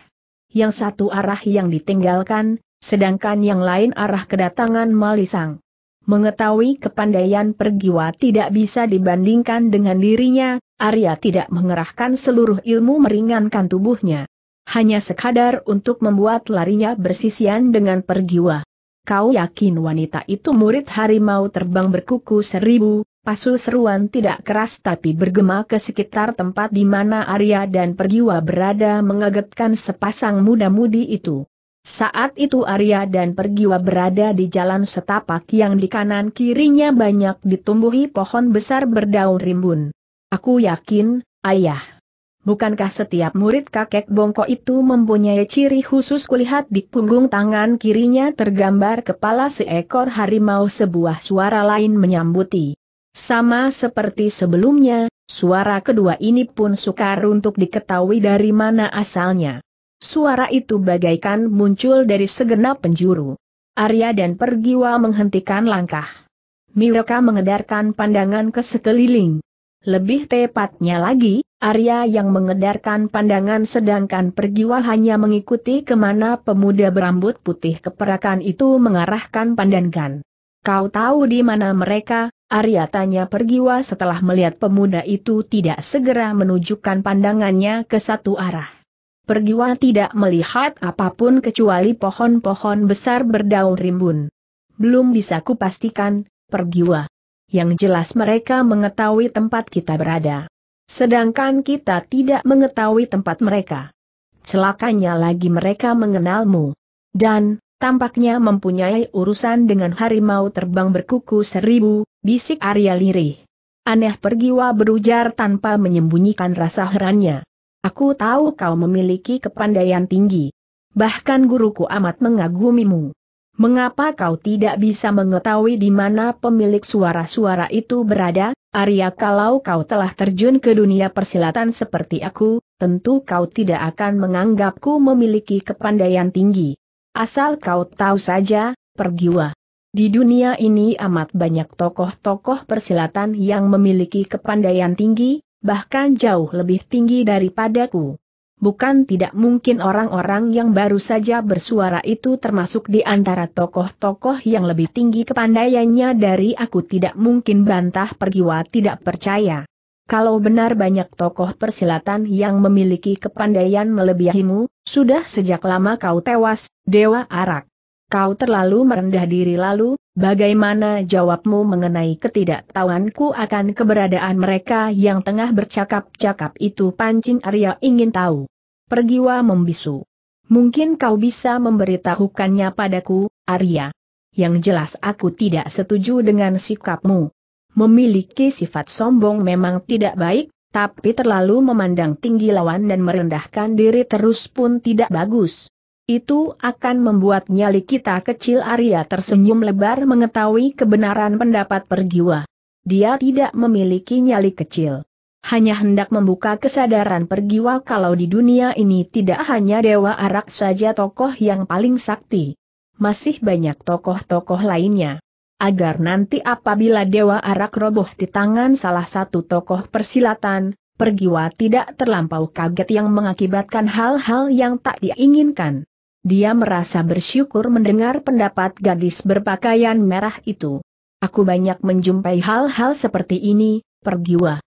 Yang satu arah yang ditinggalkan, sedangkan yang lain arah kedatangan Malisang. Mengetahui kepandaian Pergiwa tidak bisa dibandingkan dengan dirinya, Arya tidak mengerahkan seluruh ilmu meringankan tubuhnya. Hanya sekadar untuk membuat larinya bersisian dengan pergiwa. Kau yakin wanita itu murid harimau terbang berkuku seribu, Pasu seruan tidak keras tapi bergema ke sekitar tempat di mana Arya dan pergiwa berada mengagetkan sepasang muda-mudi itu. Saat itu Arya dan Pergiwa berada di jalan setapak yang di kanan kirinya banyak ditumbuhi pohon besar berdaun rimbun. Aku yakin, ayah. Bukankah setiap murid kakek bongkok itu mempunyai ciri khusus kulihat di punggung tangan kirinya tergambar kepala seekor harimau sebuah suara lain menyambuti. Sama seperti sebelumnya, suara kedua ini pun sukar untuk diketahui dari mana asalnya. Suara itu bagaikan muncul dari segenap penjuru. Arya dan Pergiwa menghentikan langkah. Mereka mengedarkan pandangan ke sekeliling. Lebih tepatnya lagi, Arya yang mengedarkan pandangan sedangkan pergiwa hanya mengikuti kemana pemuda berambut putih keperakan itu mengarahkan pandangan. Kau tahu di mana mereka? Arya tanya pergiwa setelah melihat pemuda itu tidak segera menunjukkan pandangannya ke satu arah. Pergiwa tidak melihat apapun kecuali pohon-pohon besar berdaun rimbun. Belum bisa kupastikan, pergiwa yang jelas mereka mengetahui tempat kita berada. Sedangkan kita tidak mengetahui tempat mereka. Celakanya lagi mereka mengenalmu. Dan, tampaknya mempunyai urusan dengan harimau terbang berkuku seribu, bisik Arya lirih. Aneh pergiwa berujar tanpa menyembunyikan rasa herannya. Aku tahu kau memiliki kepandaian tinggi. Bahkan guruku amat mengagumimu. Mengapa kau tidak bisa mengetahui di mana pemilik suara-suara itu berada? Arya kalau kau telah terjun ke dunia persilatan seperti aku, tentu kau tidak akan menganggapku memiliki kepandaian tinggi. Asal kau tahu saja, pergiwa. Di dunia ini amat banyak tokoh-tokoh persilatan yang memiliki kepandaian tinggi, bahkan jauh lebih tinggi daripadaku. Bukan tidak mungkin orang-orang yang baru saja bersuara itu termasuk di antara tokoh-tokoh yang lebih tinggi kepandaiannya dari aku tidak mungkin bantah pergiwa tidak percaya. Kalau benar banyak tokoh persilatan yang memiliki kepandaian melebihimu, sudah sejak lama kau tewas, Dewa Arak. Kau terlalu merendah diri lalu, bagaimana jawabmu mengenai ketidaktahuanku akan keberadaan mereka yang tengah bercakap-cakap itu pancing Arya ingin tahu. Pergiwa membisu. Mungkin kau bisa memberitahukannya padaku, Arya. Yang jelas aku tidak setuju dengan sikapmu. Memiliki sifat sombong memang tidak baik, tapi terlalu memandang tinggi lawan dan merendahkan diri terus pun tidak bagus. Itu akan membuat nyali kita kecil Arya tersenyum lebar mengetahui kebenaran pendapat pergiwa. Dia tidak memiliki nyali kecil. Hanya hendak membuka kesadaran pergiwa kalau di dunia ini tidak hanya Dewa Arak saja tokoh yang paling sakti. Masih banyak tokoh-tokoh lainnya agar nanti apabila Dewa Arak roboh di tangan salah satu tokoh persilatan, pergiwa tidak terlampau kaget yang mengakibatkan hal-hal yang tak diinginkan. Dia merasa bersyukur mendengar pendapat gadis berpakaian merah itu. Aku banyak menjumpai hal-hal seperti ini, pergiwa.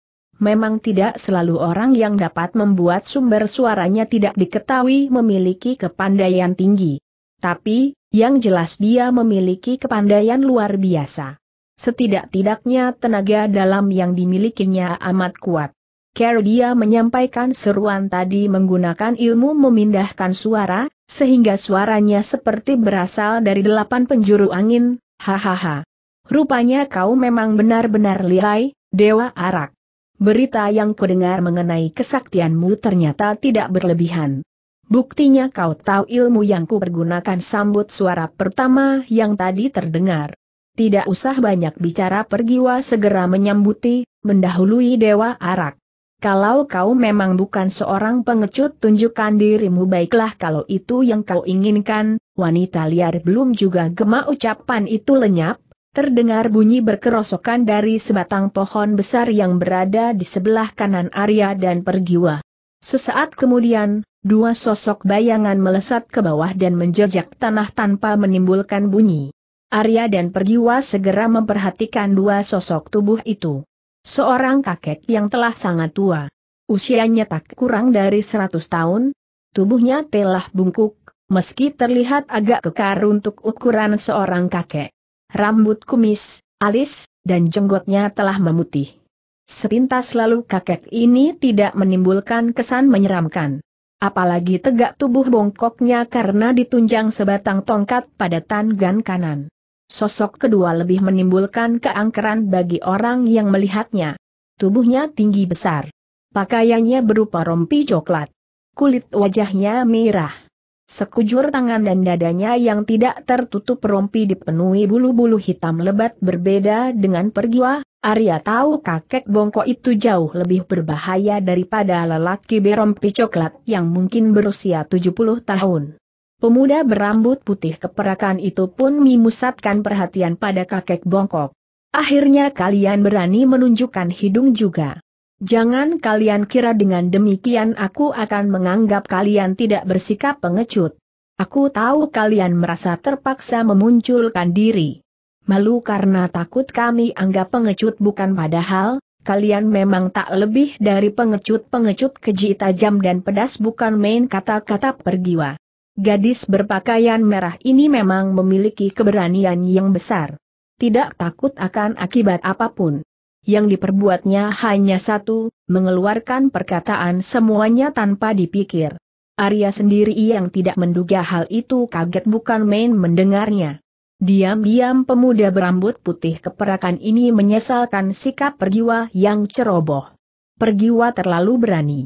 Memang tidak selalu orang yang dapat membuat sumber suaranya tidak diketahui memiliki kepandaian tinggi. Tapi, yang jelas dia memiliki kepandaian luar biasa. Setidak-tidaknya tenaga dalam yang dimilikinya amat kuat. Carol dia menyampaikan seruan tadi menggunakan ilmu memindahkan suara, sehingga suaranya seperti berasal dari delapan penjuru angin, hahaha. Rupanya kau memang benar-benar lihai, Dewa Arak. Berita yang kudengar mengenai kesaktianmu ternyata tidak berlebihan. Buktinya kau tahu ilmu yang kupergunakan sambut suara pertama yang tadi terdengar. Tidak usah banyak bicara pergiwa segera menyambuti, mendahului Dewa Arak. Kalau kau memang bukan seorang pengecut tunjukkan dirimu baiklah kalau itu yang kau inginkan, wanita liar belum juga gema ucapan itu lenyap, terdengar bunyi berkerosokan dari sebatang pohon besar yang berada di sebelah kanan Arya dan Pergiwa. Sesaat kemudian, dua sosok bayangan melesat ke bawah dan menjejak tanah tanpa menimbulkan bunyi. Arya dan Pergiwa segera memperhatikan dua sosok tubuh itu. Seorang kakek yang telah sangat tua. Usianya tak kurang dari 100 tahun. Tubuhnya telah bungkuk, meski terlihat agak kekar untuk ukuran seorang kakek. Rambut kumis, alis, dan jenggotnya telah memutih. Sepintas lalu kakek ini tidak menimbulkan kesan menyeramkan. Apalagi tegak tubuh bongkoknya karena ditunjang sebatang tongkat pada tangan kanan. Sosok kedua lebih menimbulkan keangkeran bagi orang yang melihatnya. Tubuhnya tinggi besar. Pakaiannya berupa rompi coklat. Kulit wajahnya merah. Sekujur tangan dan dadanya yang tidak tertutup rompi dipenuhi bulu-bulu hitam lebat berbeda dengan pergiwa, Arya tahu kakek bongkok itu jauh lebih berbahaya daripada lelaki berompi coklat yang mungkin berusia 70 tahun. Pemuda berambut putih keperakan itu pun memusatkan perhatian pada kakek bongkok. Akhirnya kalian berani menunjukkan hidung juga. Jangan kalian kira dengan demikian aku akan menganggap kalian tidak bersikap pengecut. Aku tahu kalian merasa terpaksa memunculkan diri. Malu karena takut kami anggap pengecut bukan padahal, kalian memang tak lebih dari pengecut-pengecut keji tajam dan pedas bukan main kata-kata pergiwa. Gadis berpakaian merah ini memang memiliki keberanian yang besar. Tidak takut akan akibat apapun. Yang diperbuatnya hanya satu, mengeluarkan perkataan semuanya tanpa dipikir. Arya sendiri yang tidak menduga hal itu kaget bukan main mendengarnya. Diam-diam pemuda berambut putih keperakan ini menyesalkan sikap pergiwa yang ceroboh. Pergiwa terlalu berani.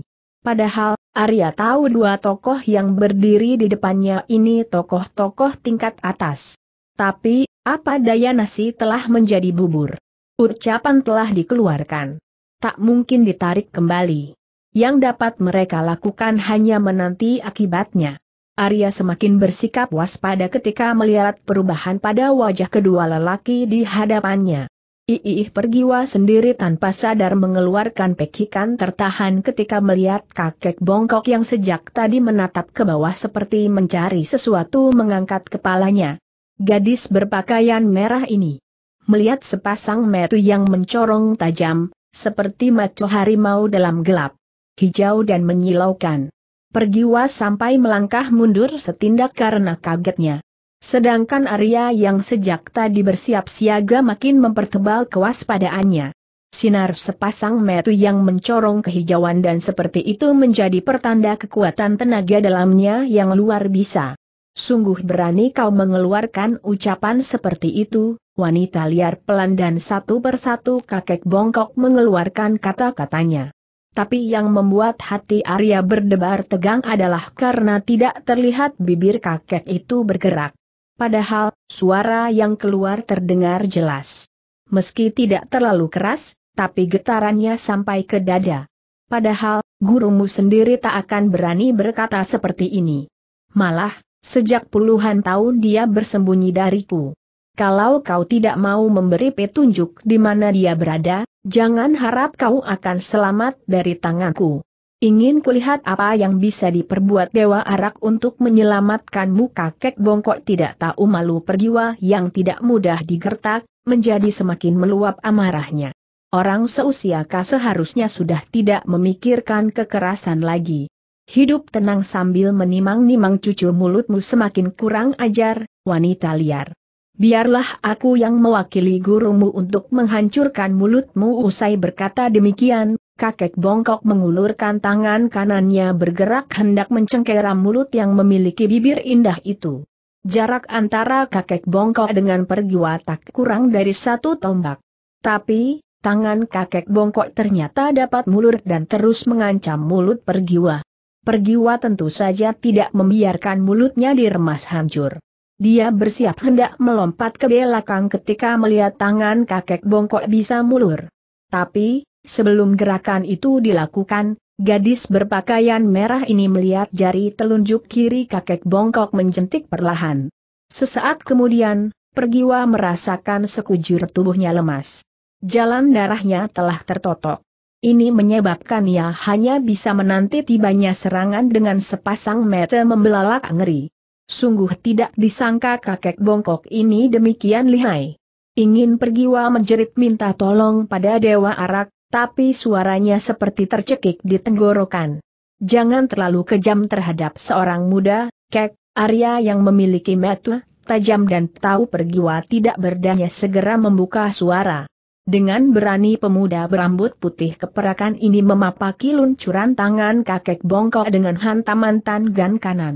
Padahal, Arya tahu dua tokoh yang berdiri di depannya ini tokoh-tokoh tingkat atas. Tapi, apa daya nasi telah menjadi bubur. Ucapan telah dikeluarkan. Tak mungkin ditarik kembali. Yang dapat mereka lakukan hanya menanti akibatnya. Arya semakin bersikap waspada ketika melihat perubahan pada wajah kedua lelaki di hadapannya. Iih pergiwa sendiri tanpa sadar mengeluarkan pekikan tertahan ketika melihat kakek bongkok yang sejak tadi menatap ke bawah seperti mencari sesuatu mengangkat kepalanya. Gadis berpakaian merah ini. Melihat sepasang metu yang mencorong tajam, seperti maco harimau dalam gelap. Hijau dan menyilaukan. Pergiwa sampai melangkah mundur setindak karena kagetnya. Sedangkan Arya yang sejak tadi bersiap siaga makin mempertebal kewaspadaannya. Sinar sepasang metu yang mencorong kehijauan dan seperti itu menjadi pertanda kekuatan tenaga dalamnya yang luar biasa. Sungguh berani kau mengeluarkan ucapan seperti itu, wanita liar pelan dan satu persatu kakek bongkok mengeluarkan kata-katanya. Tapi yang membuat hati Arya berdebar tegang adalah karena tidak terlihat bibir kakek itu bergerak. Padahal, suara yang keluar terdengar jelas. Meski tidak terlalu keras, tapi getarannya sampai ke dada. Padahal, gurumu sendiri tak akan berani berkata seperti ini. Malah, sejak puluhan tahun dia bersembunyi dariku. Kalau kau tidak mau memberi petunjuk di mana dia berada, jangan harap kau akan selamat dari tanganku. Ingin kulihat apa yang bisa diperbuat Dewa Arak untuk menyelamatkanmu kakek bongkok tidak tahu malu pergiwa yang tidak mudah digertak, menjadi semakin meluap amarahnya. Orang seusia kau seharusnya sudah tidak memikirkan kekerasan lagi. Hidup tenang sambil menimang-nimang cucu mulutmu semakin kurang ajar, wanita liar. Biarlah aku yang mewakili gurumu untuk menghancurkan mulutmu usai berkata demikian, kakek bongkok mengulurkan tangan kanannya bergerak hendak mencengkeram mulut yang memiliki bibir indah itu. Jarak antara kakek bongkok dengan pergi watak kurang dari satu tombak. Tapi, tangan kakek bongkok ternyata dapat mulur dan terus mengancam mulut pergiwa. Pergiwa tentu saja tidak membiarkan mulutnya diremas hancur. Dia bersiap hendak melompat ke belakang ketika melihat tangan kakek bongkok bisa mulur. Tapi, Sebelum gerakan itu dilakukan, gadis berpakaian merah ini melihat jari telunjuk kiri kakek bongkok menjentik perlahan. Sesaat kemudian, pergiwa merasakan sekujur tubuhnya lemas. Jalan darahnya telah tertotok. Ini menyebabkan ia hanya bisa menanti tibanya serangan dengan sepasang mata membelalak ngeri. Sungguh tidak disangka kakek bongkok ini demikian lihai. Ingin pergiwa menjerit minta tolong pada Dewa Arak, tapi suaranya seperti tercekik di tenggorokan. Jangan terlalu kejam terhadap seorang muda, kek, Arya yang memiliki mata tajam dan tahu pergiwa tidak berdaya segera membuka suara. Dengan berani pemuda berambut putih keperakan ini memapaki luncuran tangan kakek bongkok dengan hantaman tangan kanan.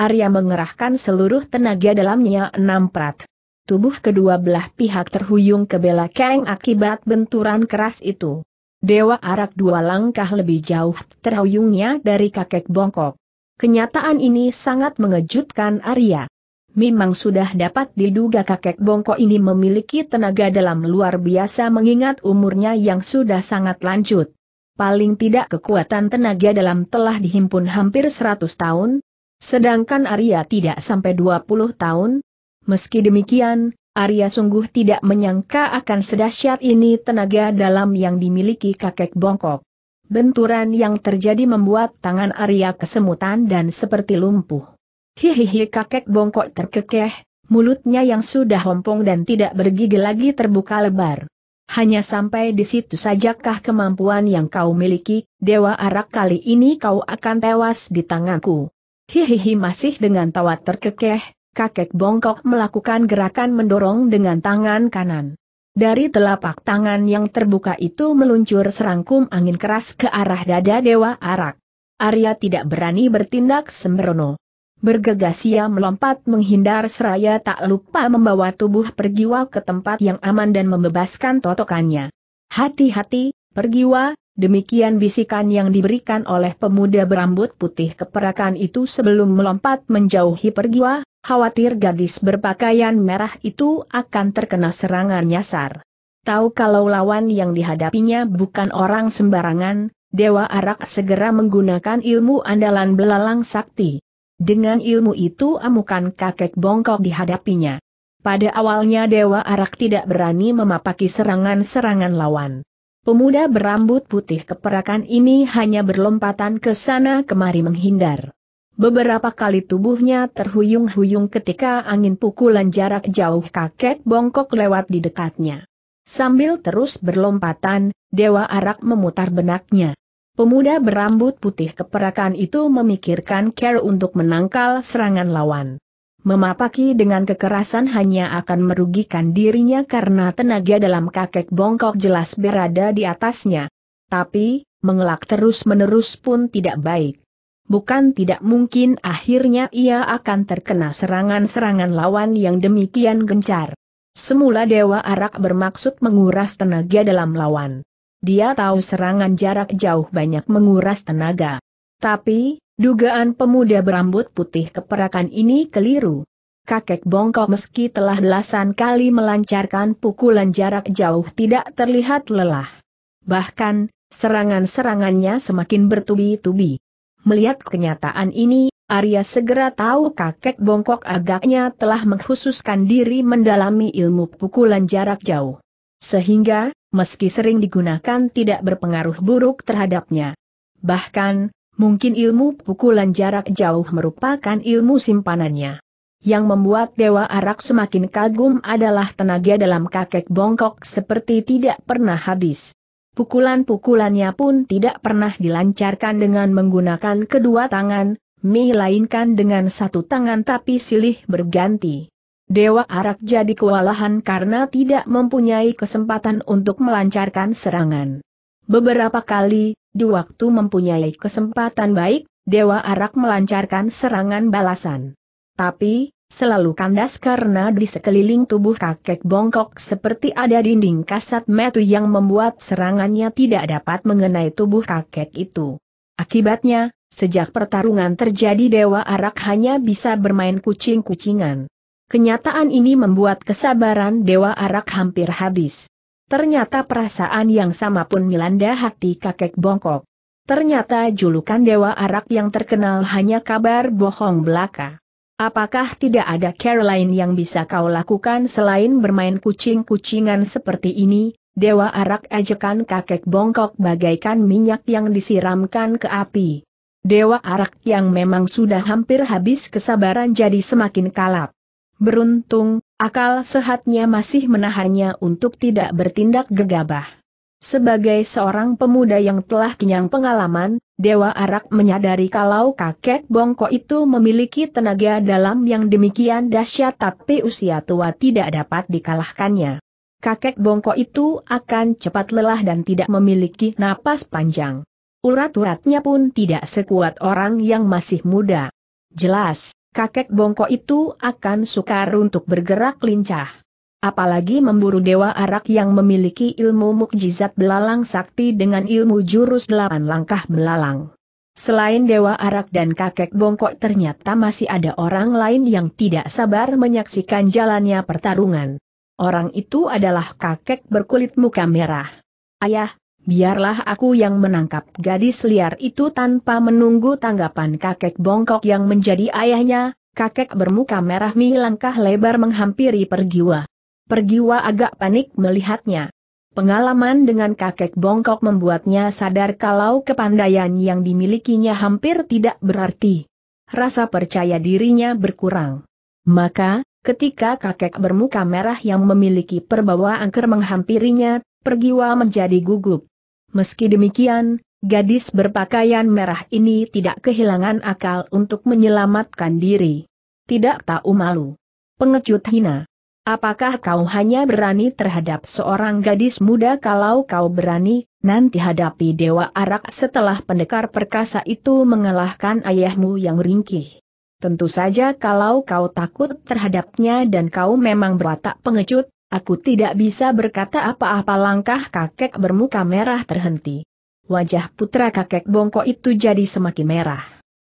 Arya mengerahkan seluruh tenaga dalamnya enam prat tubuh kedua belah pihak terhuyung ke belakang akibat benturan keras itu. Dewa Arak dua langkah lebih jauh terhuyungnya dari kakek bongkok. Kenyataan ini sangat mengejutkan Arya. Memang sudah dapat diduga kakek bongkok ini memiliki tenaga dalam luar biasa mengingat umurnya yang sudah sangat lanjut. Paling tidak kekuatan tenaga dalam telah dihimpun hampir 100 tahun, sedangkan Arya tidak sampai 20 tahun, Meski demikian, Arya sungguh tidak menyangka akan sedahsyat ini tenaga dalam yang dimiliki kakek bongkok. Benturan yang terjadi membuat tangan Arya kesemutan dan seperti lumpuh. Hihihi kakek bongkok terkekeh, mulutnya yang sudah hompong dan tidak bergigi lagi terbuka lebar. Hanya sampai di situ sajakah kemampuan yang kau miliki, Dewa Arak kali ini kau akan tewas di tanganku. Hihihi masih dengan tawa terkekeh, kakek bongkok melakukan gerakan mendorong dengan tangan kanan. Dari telapak tangan yang terbuka itu meluncur serangkum angin keras ke arah dada Dewa Arak. Arya tidak berani bertindak sembrono. Bergegas ia melompat menghindar seraya tak lupa membawa tubuh pergiwa ke tempat yang aman dan membebaskan totokannya. Hati-hati, pergiwa, Demikian bisikan yang diberikan oleh pemuda berambut putih keperakan itu sebelum melompat menjauhi pergiwa, khawatir gadis berpakaian merah itu akan terkena serangan nyasar. Tahu kalau lawan yang dihadapinya bukan orang sembarangan, Dewa Arak segera menggunakan ilmu andalan belalang sakti. Dengan ilmu itu amukan kakek bongkok dihadapinya. Pada awalnya Dewa Arak tidak berani memapaki serangan-serangan lawan. Pemuda berambut putih keperakan ini hanya berlompatan ke sana kemari menghindar. Beberapa kali tubuhnya terhuyung-huyung ketika angin pukulan jarak jauh kakek bongkok lewat di dekatnya. Sambil terus berlompatan, Dewa Arak memutar benaknya. Pemuda berambut putih keperakan itu memikirkan care untuk menangkal serangan lawan memapaki dengan kekerasan hanya akan merugikan dirinya karena tenaga dalam kakek bongkok jelas berada di atasnya. Tapi, mengelak terus-menerus pun tidak baik. Bukan tidak mungkin akhirnya ia akan terkena serangan-serangan lawan yang demikian gencar. Semula Dewa Arak bermaksud menguras tenaga dalam lawan. Dia tahu serangan jarak jauh banyak menguras tenaga. Tapi, Dugaan pemuda berambut putih keperakan ini keliru. Kakek bongkok meski telah belasan kali melancarkan pukulan jarak jauh tidak terlihat lelah. Bahkan, serangan-serangannya semakin bertubi-tubi. Melihat kenyataan ini, Arya segera tahu kakek bongkok agaknya telah mengkhususkan diri mendalami ilmu pukulan jarak jauh. Sehingga, meski sering digunakan tidak berpengaruh buruk terhadapnya. Bahkan, Mungkin ilmu pukulan jarak jauh merupakan ilmu simpanannya. Yang membuat Dewa Arak semakin kagum adalah tenaga dalam kakek bongkok seperti tidak pernah habis. Pukulan-pukulannya pun tidak pernah dilancarkan dengan menggunakan kedua tangan, melainkan dengan satu tangan tapi silih berganti. Dewa Arak jadi kewalahan karena tidak mempunyai kesempatan untuk melancarkan serangan. Beberapa kali, di waktu mempunyai kesempatan baik, Dewa Arak melancarkan serangan balasan. Tapi, selalu kandas karena di sekeliling tubuh kakek bongkok seperti ada dinding kasat metu yang membuat serangannya tidak dapat mengenai tubuh kakek itu. Akibatnya, sejak pertarungan terjadi Dewa Arak hanya bisa bermain kucing-kucingan. Kenyataan ini membuat kesabaran Dewa Arak hampir habis. Ternyata perasaan yang sama pun melanda hati kakek bongkok. Ternyata julukan Dewa Arak yang terkenal hanya kabar bohong belaka. Apakah tidak ada Caroline yang bisa kau lakukan selain bermain kucing-kucingan seperti ini, Dewa Arak ajakan kakek bongkok bagaikan minyak yang disiramkan ke api. Dewa Arak yang memang sudah hampir habis kesabaran jadi semakin kalap. Beruntung, akal sehatnya masih menahannya untuk tidak bertindak gegabah. Sebagai seorang pemuda yang telah kenyang pengalaman, Dewa Arak menyadari kalau kakek Bongko itu memiliki tenaga dalam yang demikian dahsyat tapi usia tua tidak dapat dikalahkannya. Kakek Bongko itu akan cepat lelah dan tidak memiliki napas panjang. Urat-uratnya pun tidak sekuat orang yang masih muda. Jelas, kakek bongkok itu akan sukar untuk bergerak lincah. Apalagi memburu dewa arak yang memiliki ilmu mukjizat belalang sakti dengan ilmu jurus delapan langkah belalang. Selain Dewa Arak dan kakek bongkok ternyata masih ada orang lain yang tidak sabar menyaksikan jalannya pertarungan. Orang itu adalah kakek berkulit muka merah. Ayah, biarlah aku yang menangkap gadis liar itu tanpa menunggu tanggapan kakek bongkok yang menjadi ayahnya, kakek bermuka merah mi langkah lebar menghampiri pergiwa. Pergiwa agak panik melihatnya. Pengalaman dengan kakek bongkok membuatnya sadar kalau kepandaian yang dimilikinya hampir tidak berarti. Rasa percaya dirinya berkurang. Maka, ketika kakek bermuka merah yang memiliki perbawa angker menghampirinya, pergiwa menjadi gugup. Meski demikian, gadis berpakaian merah ini tidak kehilangan akal untuk menyelamatkan diri. Tidak tahu malu. Pengecut hina. Apakah kau hanya berani terhadap seorang gadis muda kalau kau berani, nanti hadapi Dewa Arak setelah pendekar perkasa itu mengalahkan ayahmu yang ringkih. Tentu saja kalau kau takut terhadapnya dan kau memang berwatak pengecut, Aku tidak bisa berkata apa-apa langkah kakek bermuka merah terhenti. Wajah putra kakek bongkok itu jadi semakin merah.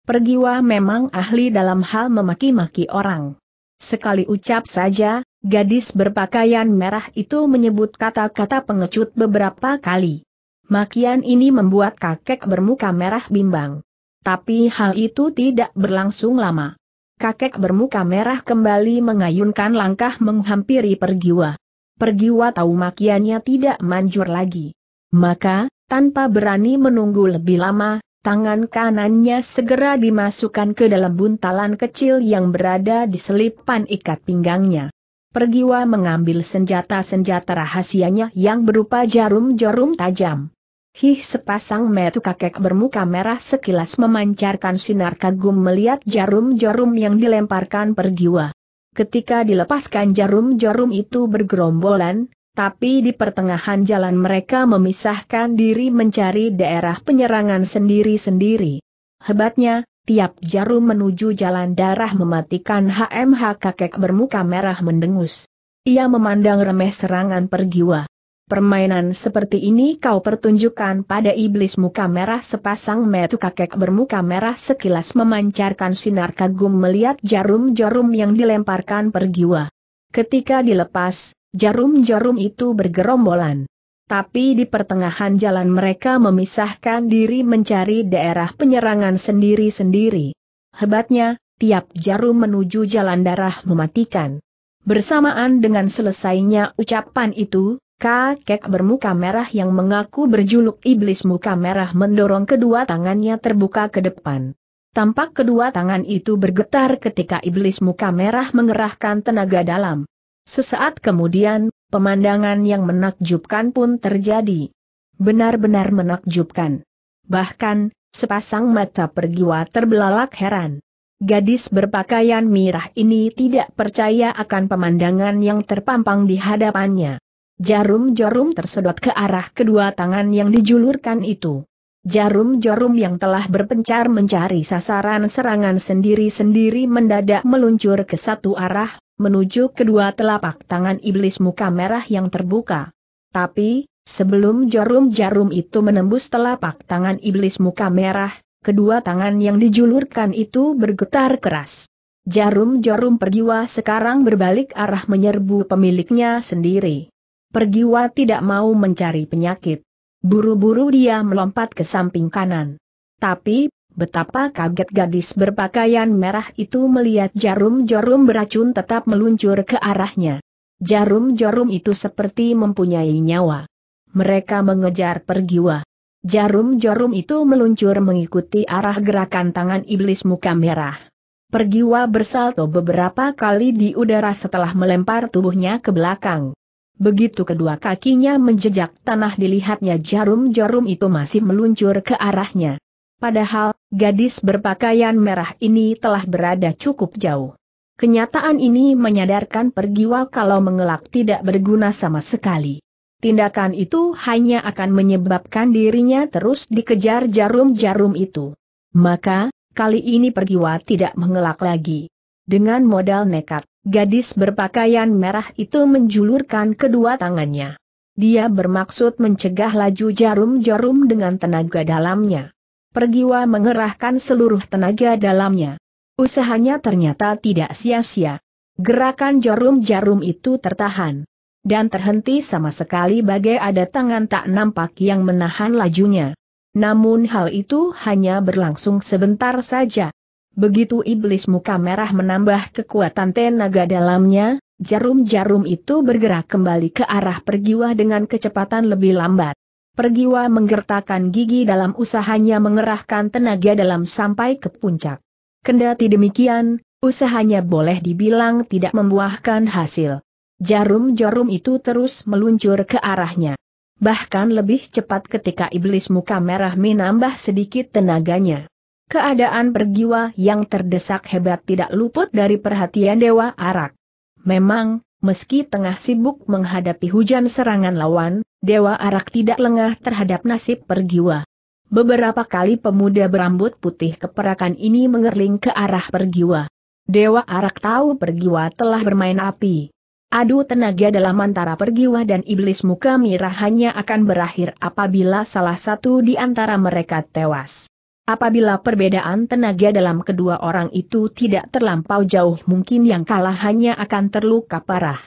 Pergiwa memang ahli dalam hal memaki-maki orang. Sekali ucap saja, gadis berpakaian merah itu menyebut kata-kata pengecut beberapa kali. Makian ini membuat kakek bermuka merah bimbang. Tapi hal itu tidak berlangsung lama kakek bermuka merah kembali mengayunkan langkah menghampiri pergiwa. Pergiwa tahu makiannya tidak manjur lagi. Maka, tanpa berani menunggu lebih lama, tangan kanannya segera dimasukkan ke dalam buntalan kecil yang berada di selipan ikat pinggangnya. Pergiwa mengambil senjata-senjata rahasianya yang berupa jarum-jarum tajam. Hih sepasang metu kakek bermuka merah sekilas memancarkan sinar kagum melihat jarum-jarum yang dilemparkan pergiwa. Ketika dilepaskan jarum-jarum itu bergerombolan, tapi di pertengahan jalan mereka memisahkan diri mencari daerah penyerangan sendiri-sendiri. Hebatnya, tiap jarum menuju jalan darah mematikan HMH kakek bermuka merah mendengus. Ia memandang remeh serangan pergiwa. Permainan seperti ini kau pertunjukkan pada iblis muka merah sepasang metu kakek bermuka merah sekilas memancarkan sinar kagum melihat jarum-jarum yang dilemparkan pergiwa. Ketika dilepas, jarum-jarum itu bergerombolan. Tapi di pertengahan jalan mereka memisahkan diri mencari daerah penyerangan sendiri-sendiri. Hebatnya, tiap jarum menuju jalan darah mematikan. Bersamaan dengan selesainya ucapan itu, Kakek bermuka merah yang mengaku berjuluk iblis muka merah mendorong kedua tangannya terbuka ke depan. Tampak kedua tangan itu bergetar ketika iblis muka merah mengerahkan tenaga dalam. Sesaat kemudian, pemandangan yang menakjubkan pun terjadi. Benar-benar menakjubkan. Bahkan, sepasang mata pergiwa terbelalak heran. Gadis berpakaian merah ini tidak percaya akan pemandangan yang terpampang di hadapannya. Jarum-jarum tersedot ke arah kedua tangan yang dijulurkan itu. Jarum-jarum yang telah berpencar mencari sasaran serangan sendiri-sendiri mendadak meluncur ke satu arah, menuju kedua telapak tangan iblis muka merah yang terbuka. Tapi, sebelum jarum-jarum itu menembus telapak tangan iblis muka merah, kedua tangan yang dijulurkan itu bergetar keras. Jarum-jarum pergiwa sekarang berbalik arah menyerbu pemiliknya sendiri. Pergiwa tidak mau mencari penyakit. Buru-buru dia melompat ke samping kanan. Tapi, betapa kaget gadis berpakaian merah itu melihat jarum-jarum beracun tetap meluncur ke arahnya. Jarum-jarum itu seperti mempunyai nyawa. Mereka mengejar pergiwa. Jarum-jarum itu meluncur mengikuti arah gerakan tangan iblis muka merah. Pergiwa bersalto beberapa kali di udara setelah melempar tubuhnya ke belakang. Begitu kedua kakinya menjejak tanah dilihatnya jarum-jarum itu masih meluncur ke arahnya. Padahal, gadis berpakaian merah ini telah berada cukup jauh. Kenyataan ini menyadarkan pergiwa kalau mengelak tidak berguna sama sekali. Tindakan itu hanya akan menyebabkan dirinya terus dikejar jarum-jarum itu. Maka, kali ini pergiwa tidak mengelak lagi. Dengan modal nekat, Gadis berpakaian merah itu menjulurkan kedua tangannya. Dia bermaksud mencegah laju jarum-jarum dengan tenaga dalamnya. Pergiwa mengerahkan seluruh tenaga dalamnya. Usahanya ternyata tidak sia-sia. Gerakan jarum-jarum itu tertahan. Dan terhenti sama sekali bagai ada tangan tak nampak yang menahan lajunya. Namun hal itu hanya berlangsung sebentar saja. Begitu iblis muka merah menambah kekuatan tenaga dalamnya, jarum-jarum itu bergerak kembali ke arah pergiwa dengan kecepatan lebih lambat. Pergiwa menggertakkan gigi dalam usahanya mengerahkan tenaga dalam sampai ke puncak. Kendati demikian, usahanya boleh dibilang tidak membuahkan hasil. Jarum-jarum itu terus meluncur ke arahnya. Bahkan lebih cepat ketika iblis muka merah menambah sedikit tenaganya. Keadaan pergiwa yang terdesak hebat tidak luput dari perhatian Dewa Arak. Memang, meski tengah sibuk menghadapi hujan serangan lawan, Dewa Arak tidak lengah terhadap nasib pergiwa. Beberapa kali pemuda berambut putih keperakan ini mengerling ke arah pergiwa. Dewa Arak tahu pergiwa telah bermain api. Adu tenaga dalam antara pergiwa dan iblis muka mirah hanya akan berakhir apabila salah satu di antara mereka tewas. Apabila perbedaan tenaga dalam kedua orang itu tidak terlampau jauh mungkin yang kalah hanya akan terluka parah.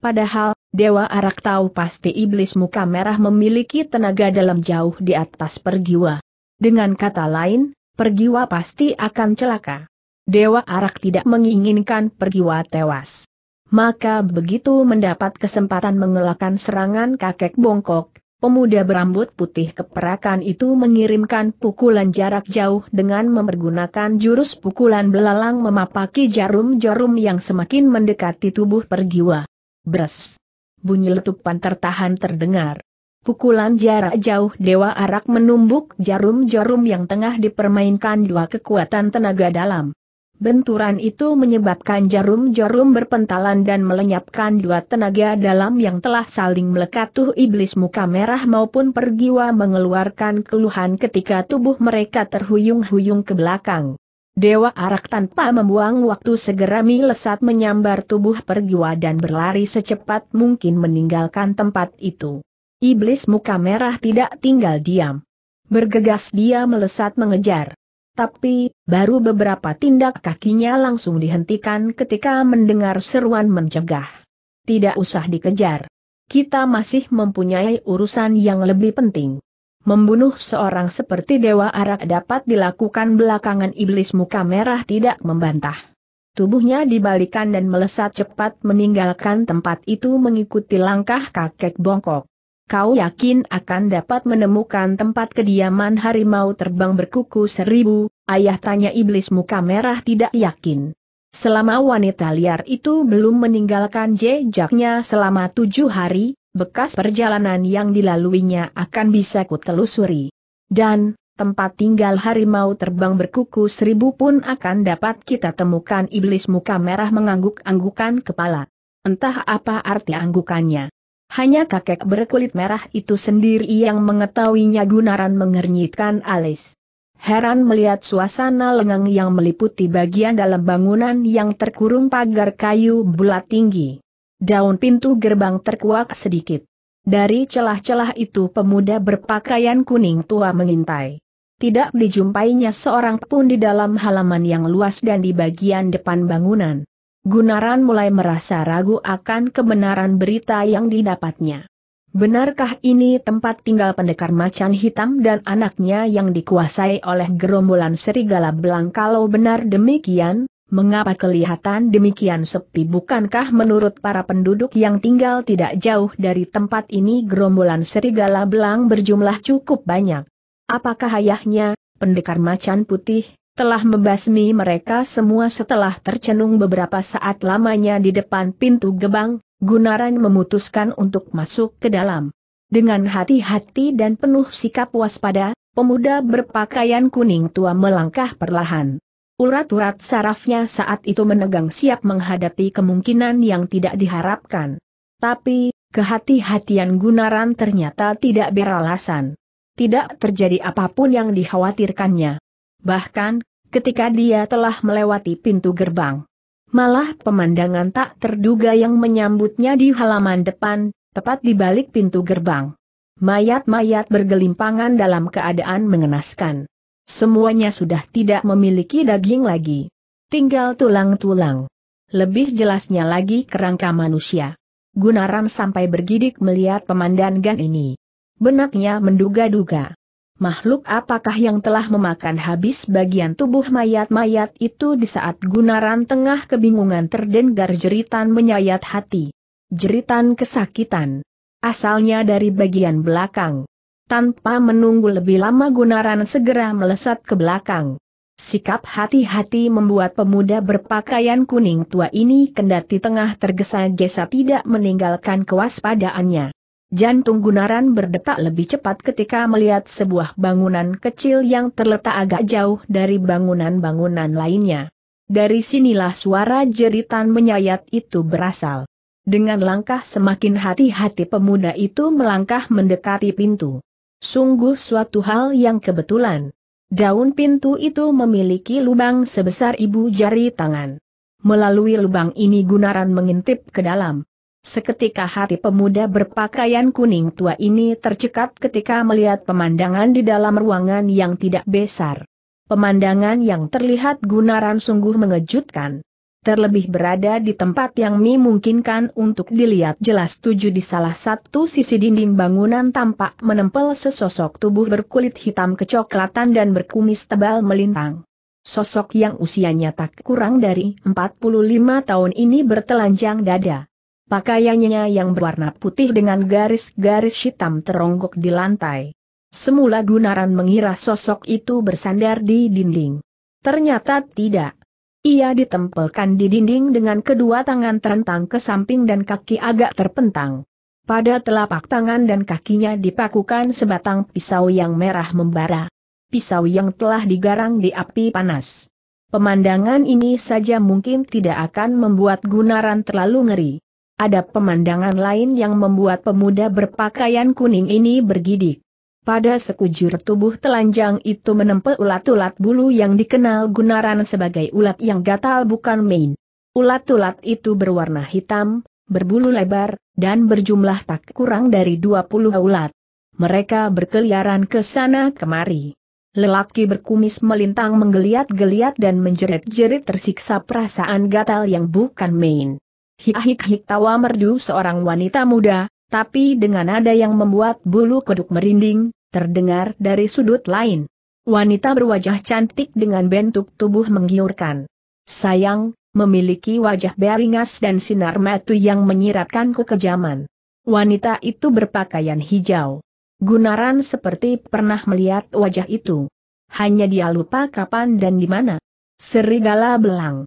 Padahal, Dewa Arak tahu pasti iblis muka merah memiliki tenaga dalam jauh di atas pergiwa. Dengan kata lain, pergiwa pasti akan celaka. Dewa Arak tidak menginginkan pergiwa tewas. Maka begitu mendapat kesempatan mengelakkan serangan kakek bongkok, Pemuda berambut putih keperakan itu mengirimkan pukulan jarak jauh dengan mempergunakan jurus pukulan belalang memapaki jarum-jarum yang semakin mendekati tubuh pergiwa. Bres. Bunyi letupan tertahan terdengar. Pukulan jarak jauh Dewa Arak menumbuk jarum-jarum yang tengah dipermainkan dua kekuatan tenaga dalam. Benturan itu menyebabkan jarum-jarum berpentalan dan melenyapkan dua tenaga dalam yang telah saling melekat tuh iblis muka merah maupun pergiwa mengeluarkan keluhan ketika tubuh mereka terhuyung-huyung ke belakang. Dewa Arak tanpa membuang waktu segera melesat menyambar tubuh pergiwa dan berlari secepat mungkin meninggalkan tempat itu. Iblis muka merah tidak tinggal diam. Bergegas dia melesat mengejar. Tapi, baru beberapa tindak kakinya langsung dihentikan ketika mendengar seruan mencegah. Tidak usah dikejar. Kita masih mempunyai urusan yang lebih penting. Membunuh seorang seperti Dewa Arak dapat dilakukan belakangan iblis muka merah tidak membantah. Tubuhnya dibalikan dan melesat cepat meninggalkan tempat itu mengikuti langkah kakek bongkok kau yakin akan dapat menemukan tempat kediaman harimau terbang berkuku seribu? Ayah tanya iblis muka merah tidak yakin. Selama wanita liar itu belum meninggalkan jejaknya selama tujuh hari, bekas perjalanan yang dilaluinya akan bisa kutelusuri. Dan, tempat tinggal harimau terbang berkuku seribu pun akan dapat kita temukan iblis muka merah mengangguk-anggukan kepala. Entah apa arti anggukannya. Hanya kakek berkulit merah itu sendiri yang mengetahuinya Gunaran mengernyitkan alis. Heran melihat suasana lengang yang meliputi bagian dalam bangunan yang terkurung pagar kayu bulat tinggi. Daun pintu gerbang terkuak sedikit. Dari celah-celah itu pemuda berpakaian kuning tua mengintai. Tidak dijumpainya seorang pun di dalam halaman yang luas dan di bagian depan bangunan. Gunaran mulai merasa ragu akan kebenaran berita yang didapatnya. Benarkah ini tempat tinggal pendekar macan hitam dan anaknya yang dikuasai oleh gerombolan serigala belang kalau benar demikian, mengapa kelihatan demikian sepi bukankah menurut para penduduk yang tinggal tidak jauh dari tempat ini gerombolan serigala belang berjumlah cukup banyak? Apakah ayahnya, pendekar macan putih, telah membasmi mereka semua setelah tercenung beberapa saat lamanya di depan pintu gebang, Gunaran memutuskan untuk masuk ke dalam. Dengan hati-hati dan penuh sikap waspada, pemuda berpakaian kuning tua melangkah perlahan. Urat-urat sarafnya saat itu menegang siap menghadapi kemungkinan yang tidak diharapkan. Tapi, kehati-hatian Gunaran ternyata tidak beralasan. Tidak terjadi apapun yang dikhawatirkannya. Bahkan, ketika dia telah melewati pintu gerbang. Malah pemandangan tak terduga yang menyambutnya di halaman depan, tepat di balik pintu gerbang. Mayat-mayat bergelimpangan dalam keadaan mengenaskan. Semuanya sudah tidak memiliki daging lagi. Tinggal tulang-tulang. Lebih jelasnya lagi kerangka manusia. Gunaran sampai bergidik melihat pemandangan ini. Benaknya menduga-duga makhluk apakah yang telah memakan habis bagian tubuh mayat-mayat itu di saat Gunaran tengah kebingungan terdengar jeritan menyayat hati. Jeritan kesakitan. Asalnya dari bagian belakang. Tanpa menunggu lebih lama Gunaran segera melesat ke belakang. Sikap hati-hati membuat pemuda berpakaian kuning tua ini kendati tengah tergesa-gesa tidak meninggalkan kewaspadaannya. Jantung Gunaran berdetak lebih cepat ketika melihat sebuah bangunan kecil yang terletak agak jauh dari bangunan-bangunan lainnya. Dari sinilah suara jeritan menyayat itu berasal. Dengan langkah semakin hati-hati pemuda itu melangkah mendekati pintu. Sungguh suatu hal yang kebetulan. Daun pintu itu memiliki lubang sebesar ibu jari tangan. Melalui lubang ini Gunaran mengintip ke dalam. Seketika hati pemuda berpakaian kuning tua ini tercekat ketika melihat pemandangan di dalam ruangan yang tidak besar. Pemandangan yang terlihat gunaran sungguh mengejutkan. Terlebih berada di tempat yang memungkinkan untuk dilihat jelas tujuh di salah satu sisi dinding bangunan tampak menempel sesosok tubuh berkulit hitam kecoklatan dan berkumis tebal melintang. Sosok yang usianya tak kurang dari 45 tahun ini bertelanjang dada. Pakaiannya yang berwarna putih dengan garis-garis hitam teronggok di lantai. Semula Gunaran mengira sosok itu bersandar di dinding. Ternyata tidak. Ia ditempelkan di dinding dengan kedua tangan terentang ke samping dan kaki agak terpentang. Pada telapak tangan dan kakinya dipakukan sebatang pisau yang merah membara. Pisau yang telah digarang di api panas. Pemandangan ini saja mungkin tidak akan membuat Gunaran terlalu ngeri. Ada pemandangan lain yang membuat pemuda berpakaian kuning ini bergidik. Pada sekujur tubuh telanjang itu menempel ulat-ulat bulu yang dikenal Gunaran sebagai ulat yang gatal bukan main. Ulat-ulat itu berwarna hitam, berbulu lebar, dan berjumlah tak kurang dari 20 ulat. Mereka berkeliaran ke sana kemari. Lelaki berkumis melintang menggeliat-geliat dan menjerit-jerit tersiksa perasaan gatal yang bukan main. Hik-hik-hik tawa merdu seorang wanita muda, tapi dengan nada yang membuat bulu kuduk merinding, terdengar dari sudut lain. Wanita berwajah cantik dengan bentuk tubuh menggiurkan. Sayang, memiliki wajah beringas dan sinar mata yang menyiratkan kekejaman. Wanita itu berpakaian hijau. Gunaran seperti pernah melihat wajah itu. Hanya dia lupa kapan dan di mana. Serigala belang.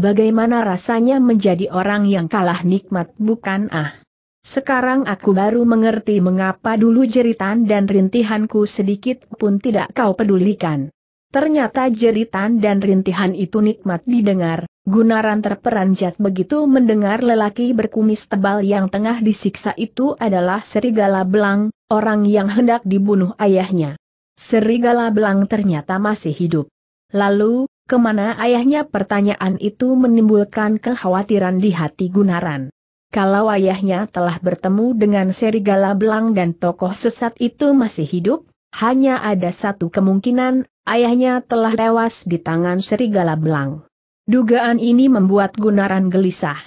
Bagaimana rasanya menjadi orang yang kalah nikmat bukan ah? Sekarang aku baru mengerti mengapa dulu jeritan dan rintihanku sedikit pun tidak kau pedulikan. Ternyata jeritan dan rintihan itu nikmat didengar, Gunaran terperanjat begitu mendengar lelaki berkumis tebal yang tengah disiksa itu adalah Serigala Belang, orang yang hendak dibunuh ayahnya. Serigala Belang ternyata masih hidup. Lalu, Kemana ayahnya pertanyaan itu menimbulkan kekhawatiran di hati Gunaran. Kalau ayahnya telah bertemu dengan serigala belang dan tokoh sesat itu masih hidup, hanya ada satu kemungkinan, ayahnya telah tewas di tangan serigala belang. Dugaan ini membuat Gunaran gelisah.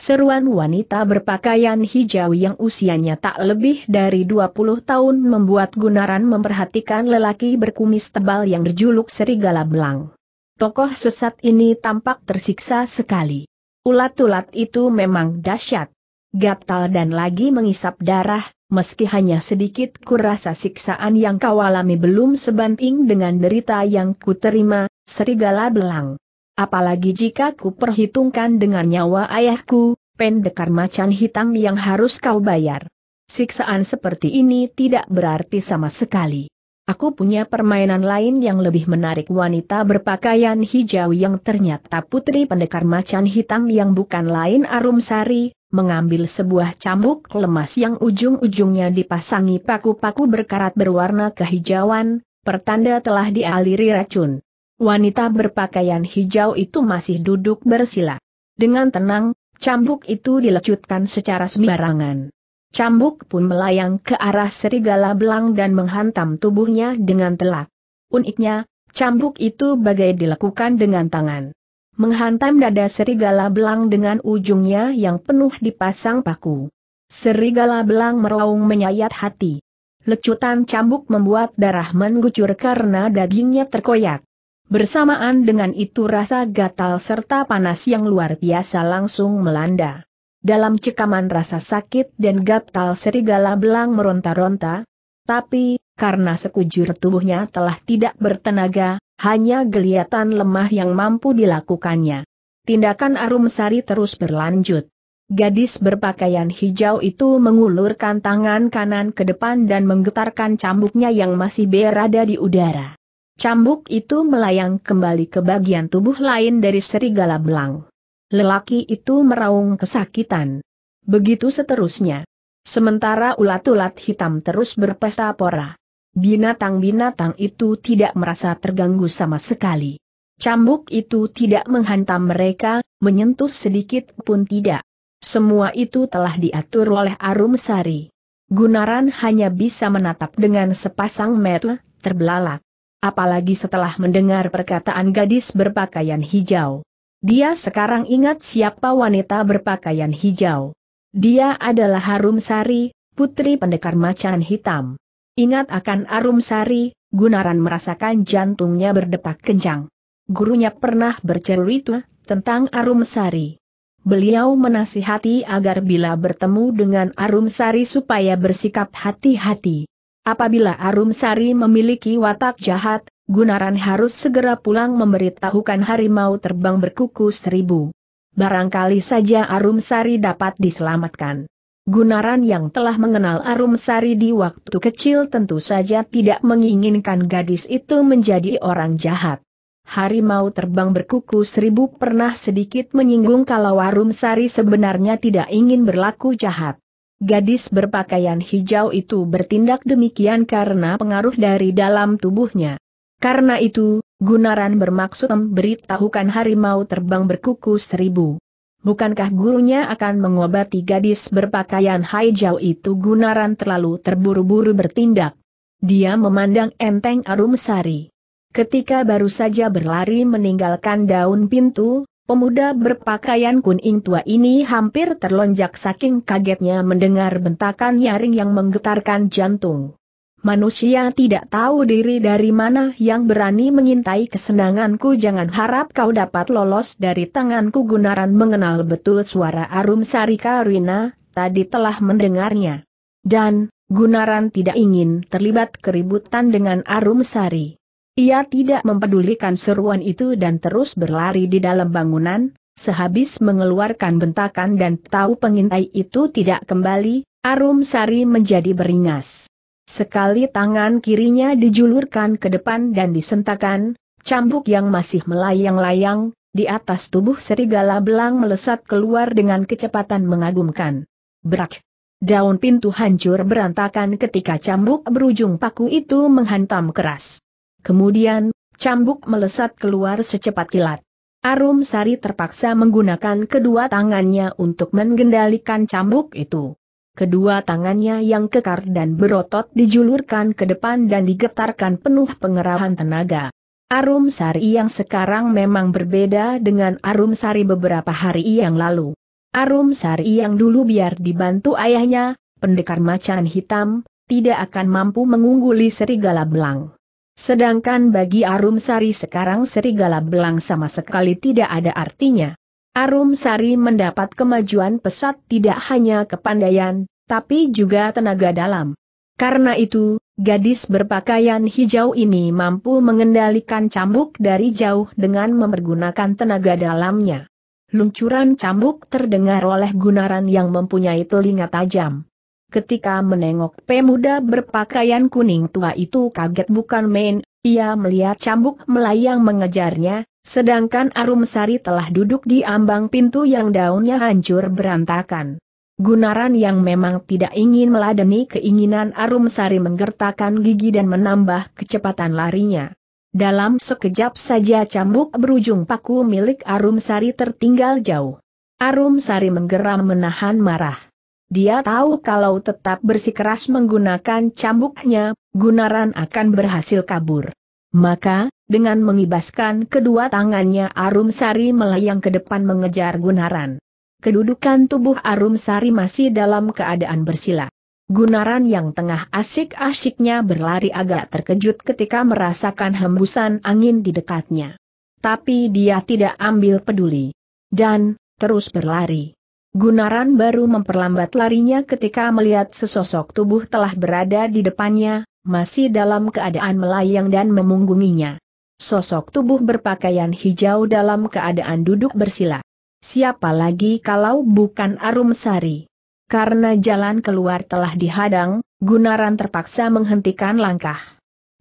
Seruan wanita berpakaian hijau yang usianya tak lebih dari 20 tahun membuat Gunaran memperhatikan lelaki berkumis tebal yang berjuluk serigala belang. Tokoh sesat ini tampak tersiksa sekali. Ulat-ulat itu memang dahsyat. Gatal dan lagi mengisap darah, meski hanya sedikit kurasa siksaan yang kau alami belum sebanding dengan derita yang kuterima, serigala belang. Apalagi jika ku perhitungkan dengan nyawa ayahku, pendekar macan hitam yang harus kau bayar. Siksaan seperti ini tidak berarti sama sekali. Aku punya permainan lain yang lebih menarik wanita berpakaian hijau yang ternyata putri pendekar macan hitam yang bukan lain Arum Sari, mengambil sebuah cambuk lemas yang ujung-ujungnya dipasangi paku-paku berkarat berwarna kehijauan, pertanda telah dialiri racun. Wanita berpakaian hijau itu masih duduk bersila. Dengan tenang, cambuk itu dilecutkan secara sembarangan. Cambuk pun melayang ke arah serigala belang dan menghantam tubuhnya dengan telak. Uniknya, cambuk itu bagai dilakukan dengan tangan. Menghantam dada serigala belang dengan ujungnya yang penuh dipasang paku. Serigala belang meraung menyayat hati. Lecutan cambuk membuat darah mengucur karena dagingnya terkoyak. Bersamaan dengan itu rasa gatal serta panas yang luar biasa langsung melanda. Dalam cekaman rasa sakit dan gatal serigala belang meronta-ronta, tapi, karena sekujur tubuhnya telah tidak bertenaga, hanya geliatan lemah yang mampu dilakukannya. Tindakan Arum Sari terus berlanjut. Gadis berpakaian hijau itu mengulurkan tangan kanan ke depan dan menggetarkan cambuknya yang masih berada di udara. Cambuk itu melayang kembali ke bagian tubuh lain dari serigala belang. Lelaki itu meraung kesakitan. Begitu seterusnya. Sementara ulat-ulat hitam terus berpesta pora. Binatang-binatang itu tidak merasa terganggu sama sekali. Cambuk itu tidak menghantam mereka, menyentuh sedikit pun tidak. Semua itu telah diatur oleh Arum Sari. Gunaran hanya bisa menatap dengan sepasang mata terbelalak. Apalagi setelah mendengar perkataan gadis berpakaian hijau. Dia sekarang ingat siapa wanita berpakaian hijau. Dia adalah Harum Sari, putri pendekar macan hitam. Ingat akan Arum Sari, Gunaran merasakan jantungnya berdetak kencang. Gurunya pernah bercerita tentang Arum Sari. Beliau menasihati agar bila bertemu dengan Arum Sari supaya bersikap hati-hati. Apabila Arum Sari memiliki watak jahat, Gunaran harus segera pulang memberitahukan harimau terbang berkuku seribu. Barangkali saja Arum Sari dapat diselamatkan. Gunaran yang telah mengenal Arum Sari di waktu kecil tentu saja tidak menginginkan gadis itu menjadi orang jahat. Harimau terbang berkuku seribu pernah sedikit menyinggung kalau Arum Sari sebenarnya tidak ingin berlaku jahat. Gadis berpakaian hijau itu bertindak demikian karena pengaruh dari dalam tubuhnya. Karena itu, Gunaran bermaksud memberitahukan harimau terbang berkuku seribu. Bukankah gurunya akan mengobati gadis berpakaian hijau itu Gunaran terlalu terburu-buru bertindak. Dia memandang enteng Arum Sari. Ketika baru saja berlari meninggalkan daun pintu, pemuda berpakaian kuning tua ini hampir terlonjak saking kagetnya mendengar bentakan nyaring yang menggetarkan jantung. Manusia tidak tahu diri dari mana yang berani mengintai kesenanganku jangan harap kau dapat lolos dari tanganku Gunaran mengenal betul suara Arum Sari Karina. tadi telah mendengarnya. Dan, Gunaran tidak ingin terlibat keributan dengan Arum Sari. Ia tidak mempedulikan seruan itu dan terus berlari di dalam bangunan, sehabis mengeluarkan bentakan dan tahu pengintai itu tidak kembali, Arum Sari menjadi beringas. Sekali tangan kirinya dijulurkan ke depan dan disentakan, cambuk yang masih melayang-layang, di atas tubuh serigala belang melesat keluar dengan kecepatan mengagumkan. Brak! Daun pintu hancur berantakan ketika cambuk berujung paku itu menghantam keras. Kemudian, cambuk melesat keluar secepat kilat. Arum Sari terpaksa menggunakan kedua tangannya untuk mengendalikan cambuk itu kedua tangannya yang kekar dan berotot dijulurkan ke depan dan digetarkan penuh pengerahan tenaga. Arum Sari yang sekarang memang berbeda dengan Arum Sari beberapa hari yang lalu. Arum Sari yang dulu biar dibantu ayahnya, pendekar macan hitam, tidak akan mampu mengungguli serigala belang. Sedangkan bagi Arum Sari sekarang serigala belang sama sekali tidak ada artinya. Arum Sari mendapat kemajuan pesat tidak hanya kepandaian, tapi juga tenaga dalam. Karena itu, gadis berpakaian hijau ini mampu mengendalikan cambuk dari jauh dengan mempergunakan tenaga dalamnya. Luncuran cambuk terdengar oleh Gunaran yang mempunyai telinga tajam. Ketika menengok pemuda berpakaian kuning tua itu kaget bukan main, ia melihat cambuk melayang mengejarnya, sedangkan Arumsari telah duduk di ambang pintu yang daunnya hancur berantakan. Gunaran yang memang tidak ingin meladeni keinginan Arumsari menggertakkan gigi dan menambah kecepatan larinya. Dalam sekejap saja cambuk berujung paku milik Arumsari tertinggal jauh. Arumsari menggeram menahan marah. Dia tahu kalau tetap bersikeras menggunakan cambuknya, Gunaran akan berhasil kabur. Maka, dengan mengibaskan kedua tangannya Arum Sari melayang ke depan mengejar Gunaran. Kedudukan tubuh Arum Sari masih dalam keadaan bersila. Gunaran yang tengah asik-asiknya berlari agak terkejut ketika merasakan hembusan angin di dekatnya. Tapi dia tidak ambil peduli. Dan, terus berlari. Gunaran baru memperlambat larinya ketika melihat sesosok tubuh telah berada di depannya, masih dalam keadaan melayang dan memunggunginya. Sosok tubuh berpakaian hijau dalam keadaan duduk bersila. Siapa lagi kalau bukan Arum Sari? Karena jalan keluar telah dihadang, Gunaran terpaksa menghentikan langkah.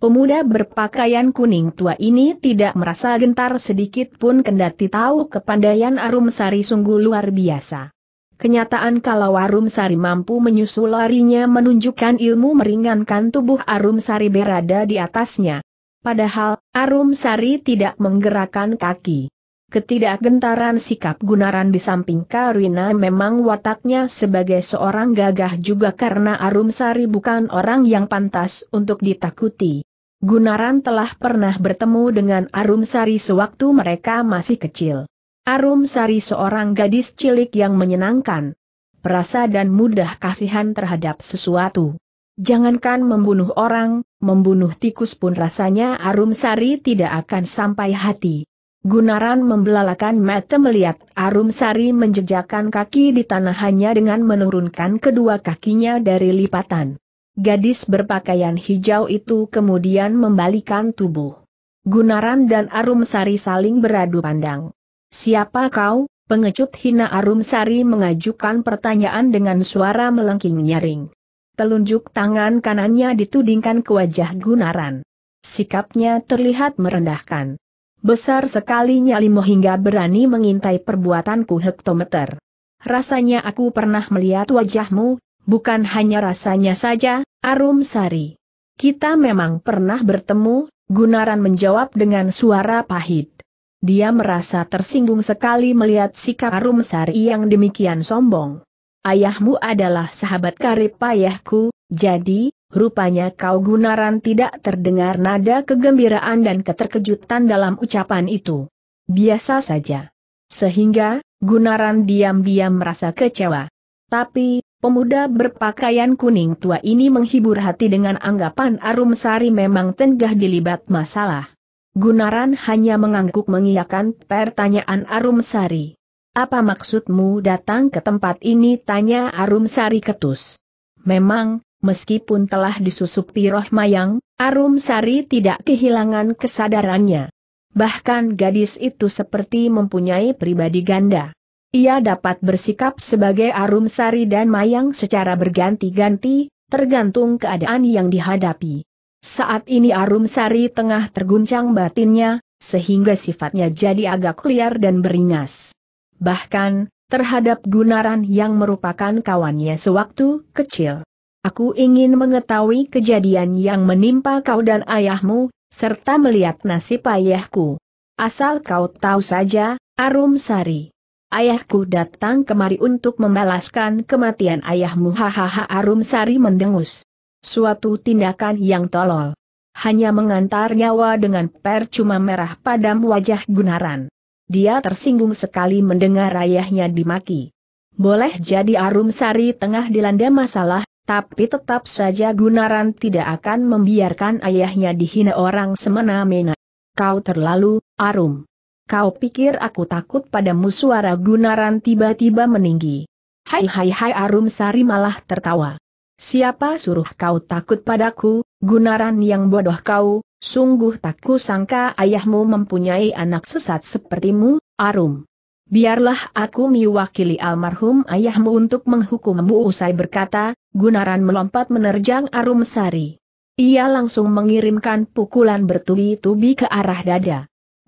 Pemuda berpakaian kuning tua ini tidak merasa gentar sedikit pun kendati tahu kepandaian Arum Sari sungguh luar biasa. Kenyataan kalau Arum Sari mampu menyusul larinya menunjukkan ilmu meringankan tubuh Arum Sari berada di atasnya. Padahal, Arum Sari tidak menggerakkan kaki. Ketidakgentaran sikap Gunaran di samping Karina memang wataknya sebagai seorang gagah juga karena Arum Sari bukan orang yang pantas untuk ditakuti. Gunaran telah pernah bertemu dengan Arum Sari sewaktu mereka masih kecil. Arum Sari seorang gadis cilik yang menyenangkan. Perasa dan mudah kasihan terhadap sesuatu. Jangankan membunuh orang, membunuh tikus pun rasanya Arum Sari tidak akan sampai hati. Gunaran membelalakan mata melihat Arum Sari menjejakan kaki di tanah hanya dengan menurunkan kedua kakinya dari lipatan. Gadis berpakaian hijau itu kemudian membalikan tubuh. Gunaran dan Arum Sari saling beradu pandang. Siapa kau? Pengecut hina Arum Sari mengajukan pertanyaan dengan suara melengking nyaring. Telunjuk tangan kanannya ditudingkan ke wajah Gunaran. Sikapnya terlihat merendahkan. Besar sekali nyalimu hingga berani mengintai perbuatanku hektometer. Rasanya aku pernah melihat wajahmu, bukan hanya rasanya saja, Arum Sari. Kita memang pernah bertemu, Gunaran menjawab dengan suara pahit. Dia merasa tersinggung sekali melihat sikap Arum Sari yang demikian sombong. Ayahmu adalah sahabat karib payahku, jadi, rupanya kau gunaran tidak terdengar nada kegembiraan dan keterkejutan dalam ucapan itu. Biasa saja. Sehingga, gunaran diam-diam merasa kecewa. Tapi, pemuda berpakaian kuning tua ini menghibur hati dengan anggapan Arum Sari memang tengah dilibat masalah. Gunaran hanya mengangguk mengiyakan pertanyaan Arumsari. Apa maksudmu datang ke tempat ini? Tanya Arumsari ketus. Memang, meskipun telah disusupi roh mayang, Arumsari tidak kehilangan kesadarannya. Bahkan gadis itu seperti mempunyai pribadi ganda. Ia dapat bersikap sebagai Arumsari dan Mayang secara berganti-ganti, tergantung keadaan yang dihadapi. Saat ini Arum Sari tengah terguncang batinnya, sehingga sifatnya jadi agak liar dan beringas. Bahkan, terhadap Gunaran yang merupakan kawannya sewaktu kecil. Aku ingin mengetahui kejadian yang menimpa kau dan ayahmu, serta melihat nasib ayahku. Asal kau tahu saja, Arum Sari. Ayahku datang kemari untuk membalaskan kematian ayahmu hahaha Arum Sari mendengus. Suatu tindakan yang tolol. Hanya mengantar nyawa dengan percuma merah padam wajah Gunaran. Dia tersinggung sekali mendengar ayahnya dimaki. Boleh jadi Arum Sari tengah dilanda masalah, tapi tetap saja Gunaran tidak akan membiarkan ayahnya dihina orang semena-mena. Kau terlalu, Arum. Kau pikir aku takut padamu suara Gunaran tiba-tiba meninggi. Hai hai hai Arum Sari malah tertawa. Siapa suruh kau takut padaku, Gunaran yang bodoh kau, sungguh tak kusangka ayahmu mempunyai anak sesat sepertimu, Arum. Biarlah aku mewakili almarhum ayahmu untuk menghukummu usai berkata, Gunaran melompat menerjang Arum Sari. Ia langsung mengirimkan pukulan bertubi-tubi ke arah dada.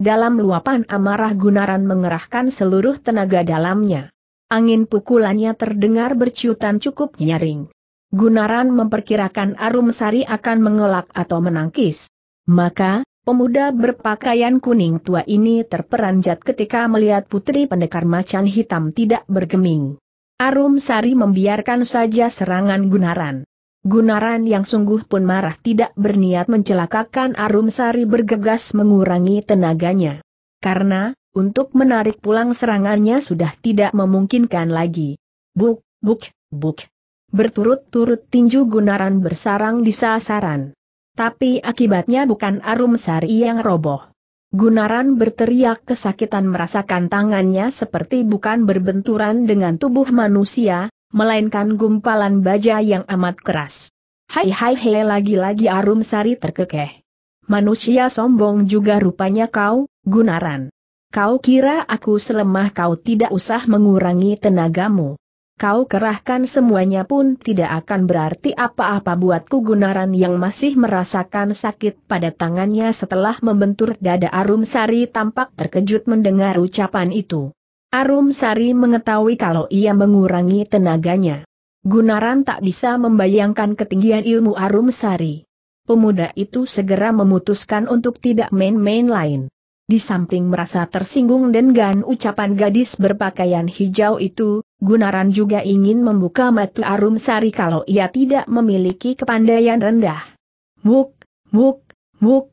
Dalam luapan amarah Gunaran mengerahkan seluruh tenaga dalamnya. Angin pukulannya terdengar berciutan cukup nyaring. Gunaran memperkirakan Arum Sari akan mengelak atau menangkis. Maka, pemuda berpakaian kuning tua ini terperanjat ketika melihat putri pendekar macan hitam tidak bergeming. Arum Sari membiarkan saja serangan Gunaran. Gunaran yang sungguh pun marah tidak berniat mencelakakan Arum Sari, bergegas mengurangi tenaganya. Karena, untuk menarik pulang serangannya sudah tidak memungkinkan lagi. Buk, buk, buk berturut-turut tinju Gunaran bersarang di sasaran. Tapi akibatnya bukan Arum Sari yang roboh. Gunaran berteriak kesakitan merasakan tangannya seperti bukan berbenturan dengan tubuh manusia, melainkan gumpalan baja yang amat keras. Hai hai hei lagi-lagi Arum Sari terkekeh. Manusia sombong juga rupanya kau, Gunaran. Kau kira aku selemah kau tidak usah mengurangi tenagamu kau kerahkan semuanya pun tidak akan berarti apa-apa buatku Gunaran yang masih merasakan sakit pada tangannya setelah membentur dada Arum Sari tampak terkejut mendengar ucapan itu. Arum Sari mengetahui kalau ia mengurangi tenaganya. Gunaran tak bisa membayangkan ketinggian ilmu Arum Sari. Pemuda itu segera memutuskan untuk tidak main-main lain. Di samping merasa tersinggung dengan ucapan gadis berpakaian hijau itu, Gunaran juga ingin membuka mata Arum Sari kalau ia tidak memiliki kepandaian rendah. Muk, muk, muk.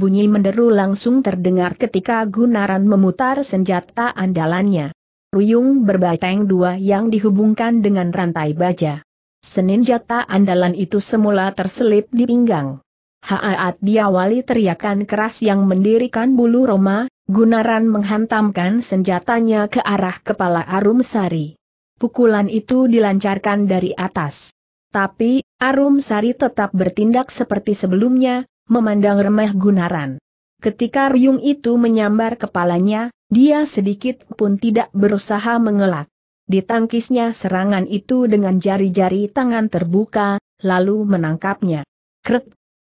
Bunyi menderu langsung terdengar ketika Gunaran memutar senjata andalannya. Ruyung berbatang dua yang dihubungkan dengan rantai baja. Senin jata andalan itu semula terselip di pinggang. Haaat diawali teriakan keras yang mendirikan bulu Roma, Gunaran menghantamkan senjatanya ke arah kepala Arum Sari. Pukulan itu dilancarkan dari atas. Tapi, Arum Sari tetap bertindak seperti sebelumnya, memandang remeh Gunaran. Ketika Ryung itu menyambar kepalanya, dia sedikit pun tidak berusaha mengelak. Ditangkisnya serangan itu dengan jari-jari tangan terbuka, lalu menangkapnya. Krek,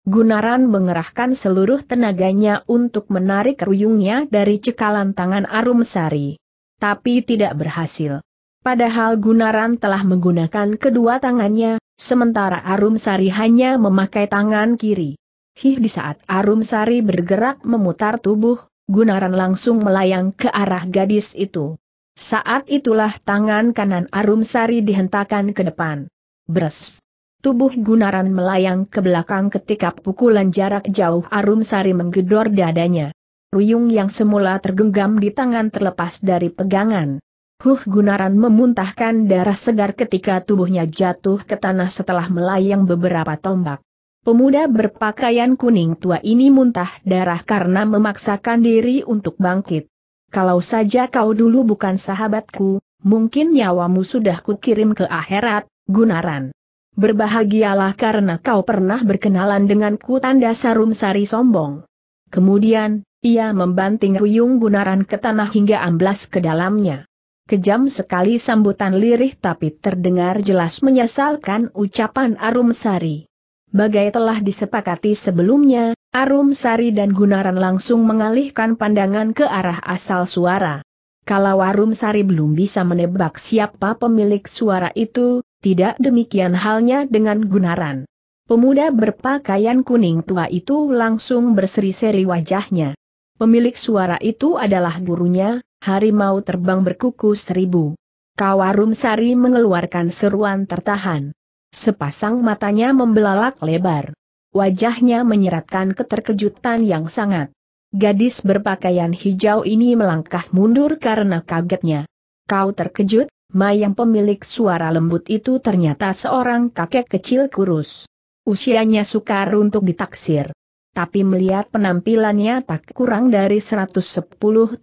Gunaran mengerahkan seluruh tenaganya untuk menarik ruyungnya dari cekalan tangan Arum Sari. Tapi tidak berhasil. Padahal Gunaran telah menggunakan kedua tangannya, sementara Arum Sari hanya memakai tangan kiri. Hih di saat Arum Sari bergerak memutar tubuh, Gunaran langsung melayang ke arah gadis itu. Saat itulah tangan kanan Arum Sari dihentakkan ke depan. Bres. Tubuh Gunaran melayang ke belakang ketika pukulan jarak jauh Arum Sari menggedor dadanya. Ruyung yang semula tergenggam di tangan terlepas dari pegangan. Huh Gunaran memuntahkan darah segar ketika tubuhnya jatuh ke tanah setelah melayang beberapa tombak. Pemuda berpakaian kuning tua ini muntah darah karena memaksakan diri untuk bangkit. Kalau saja kau dulu bukan sahabatku, mungkin nyawamu sudah kukirim ke akhirat, Gunaran. Berbahagialah karena kau pernah berkenalan denganku tanda sarum sari sombong. Kemudian, ia membanting Ruyung Gunaran ke tanah hingga amblas ke dalamnya. Kejam sekali sambutan lirih tapi terdengar jelas menyesalkan ucapan Arum Sari. Bagai telah disepakati sebelumnya, Arum Sari dan Gunaran langsung mengalihkan pandangan ke arah asal suara. Kalau Arum Sari belum bisa menebak siapa pemilik suara itu, tidak demikian halnya dengan Gunaran. Pemuda berpakaian kuning tua itu langsung berseri-seri wajahnya. Pemilik suara itu adalah gurunya, harimau terbang berkuku seribu. Kawarum Sari mengeluarkan seruan tertahan. Sepasang matanya membelalak lebar. Wajahnya menyeratkan keterkejutan yang sangat. Gadis berpakaian hijau ini melangkah mundur karena kagetnya. Kau terkejut? Mayang pemilik suara lembut itu ternyata seorang kakek kecil kurus. Usianya sukar untuk ditaksir. Tapi melihat penampilannya tak kurang dari 110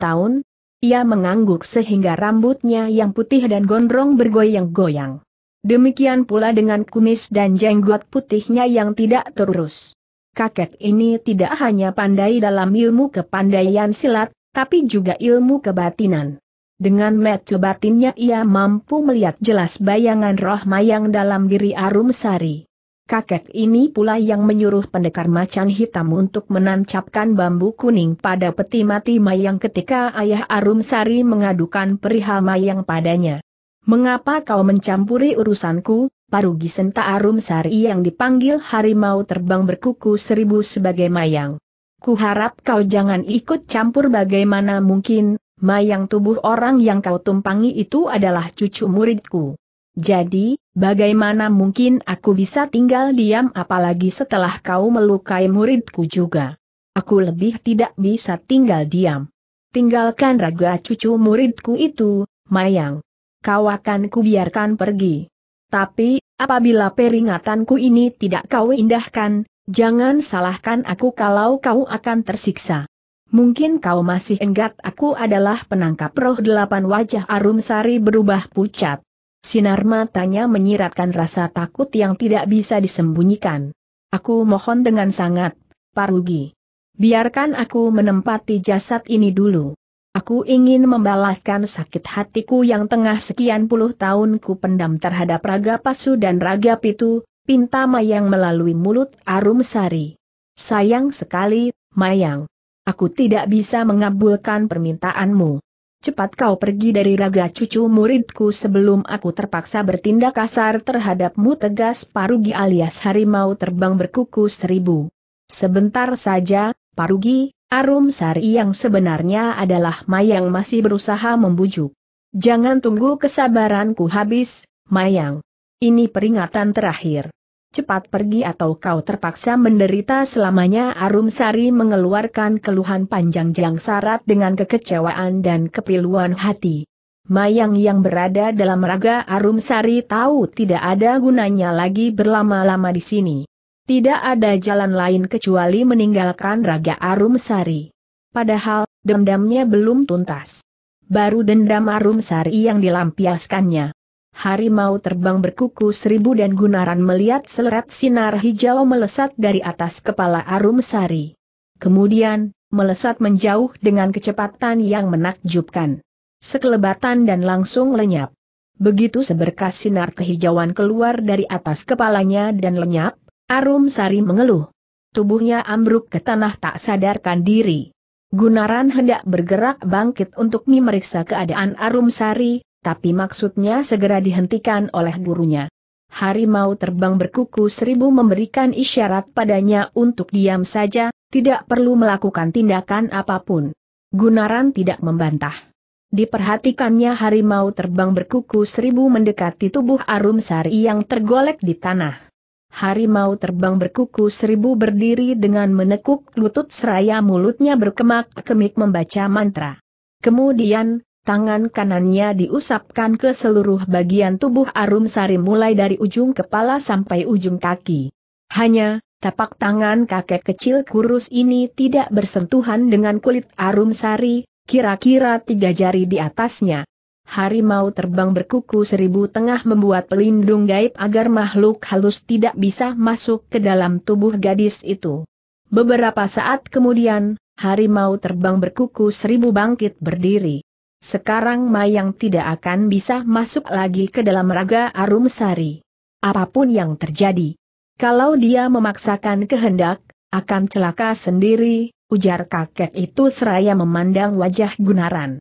tahun, ia mengangguk sehingga rambutnya yang putih dan gondrong bergoyang-goyang. Demikian pula dengan kumis dan jenggot putihnya yang tidak terurus. Kakek ini tidak hanya pandai dalam ilmu kepandaian silat, tapi juga ilmu kebatinan. Dengan metu batinnya ia mampu melihat jelas bayangan roh mayang dalam diri Arum Sari. Kakek ini pula yang menyuruh pendekar macan hitam untuk menancapkan bambu kuning pada peti mati Mayang ketika ayah Arum Sari mengadukan perihal Mayang padanya. Mengapa kau mencampuri urusanku, Parugi Senta Arum Sari yang dipanggil harimau terbang berkuku seribu sebagai Mayang? Kuharap kau jangan ikut campur bagaimana mungkin, Mayang tubuh orang yang kau tumpangi itu adalah cucu muridku. Jadi, bagaimana mungkin aku bisa tinggal diam apalagi setelah kau melukai muridku juga. Aku lebih tidak bisa tinggal diam. Tinggalkan raga cucu muridku itu, Mayang. Kau akan kubiarkan pergi. Tapi, apabila peringatanku ini tidak kau indahkan, jangan salahkan aku kalau kau akan tersiksa. Mungkin kau masih enggak? aku adalah penangkap roh delapan wajah Arum Sari berubah pucat. Sinar matanya menyiratkan rasa takut yang tidak bisa disembunyikan. Aku mohon dengan sangat, Parugi. Biarkan aku menempati jasad ini dulu. Aku ingin membalaskan sakit hatiku yang tengah sekian puluh tahun ku pendam terhadap Raga Pasu dan Raga Pitu, Pintama yang melalui mulut Arum Sari. Sayang sekali, Mayang. Aku tidak bisa mengabulkan permintaanmu. Cepat kau pergi dari raga cucu muridku sebelum aku terpaksa bertindak kasar terhadapmu tegas Parugi alias harimau terbang berkuku seribu. Sebentar saja, Parugi, Arum Sari yang sebenarnya adalah Mayang masih berusaha membujuk. Jangan tunggu kesabaranku habis, Mayang. Ini peringatan terakhir cepat pergi atau kau terpaksa menderita selamanya Arum Sari mengeluarkan keluhan panjang jang sarat dengan kekecewaan dan kepiluan hati. Mayang yang berada dalam raga Arum Sari tahu tidak ada gunanya lagi berlama-lama di sini. Tidak ada jalan lain kecuali meninggalkan raga Arum Sari. Padahal, dendamnya belum tuntas. Baru dendam Arum Sari yang dilampiaskannya harimau terbang berkuku seribu dan Gunaran melihat seleret sinar hijau melesat dari atas kepala Arum Sari. Kemudian, melesat menjauh dengan kecepatan yang menakjubkan. Sekelebatan dan langsung lenyap. Begitu seberkas sinar kehijauan keluar dari atas kepalanya dan lenyap, Arum Sari mengeluh. Tubuhnya ambruk ke tanah tak sadarkan diri. Gunaran hendak bergerak bangkit untuk memeriksa keadaan Arum Sari, tapi maksudnya segera dihentikan oleh gurunya. Harimau terbang berkuku seribu memberikan isyarat padanya untuk diam saja, tidak perlu melakukan tindakan apapun. Gunaran tidak membantah. Diperhatikannya harimau terbang berkuku seribu mendekati tubuh Arum Sari yang tergolek di tanah. Harimau terbang berkuku seribu berdiri dengan menekuk lutut seraya mulutnya berkemak-kemik membaca mantra. Kemudian, Tangan kanannya diusapkan ke seluruh bagian tubuh Arum Sari mulai dari ujung kepala sampai ujung kaki. Hanya, tapak tangan kakek kecil kurus ini tidak bersentuhan dengan kulit Arum Sari, kira-kira tiga jari di atasnya. Harimau terbang berkuku seribu tengah membuat pelindung gaib agar makhluk halus tidak bisa masuk ke dalam tubuh gadis itu. Beberapa saat kemudian, harimau terbang berkuku seribu bangkit berdiri. Sekarang Mayang tidak akan bisa masuk lagi ke dalam raga Arum Sari. Apapun yang terjadi. Kalau dia memaksakan kehendak, akan celaka sendiri, ujar kakek itu seraya memandang wajah Gunaran.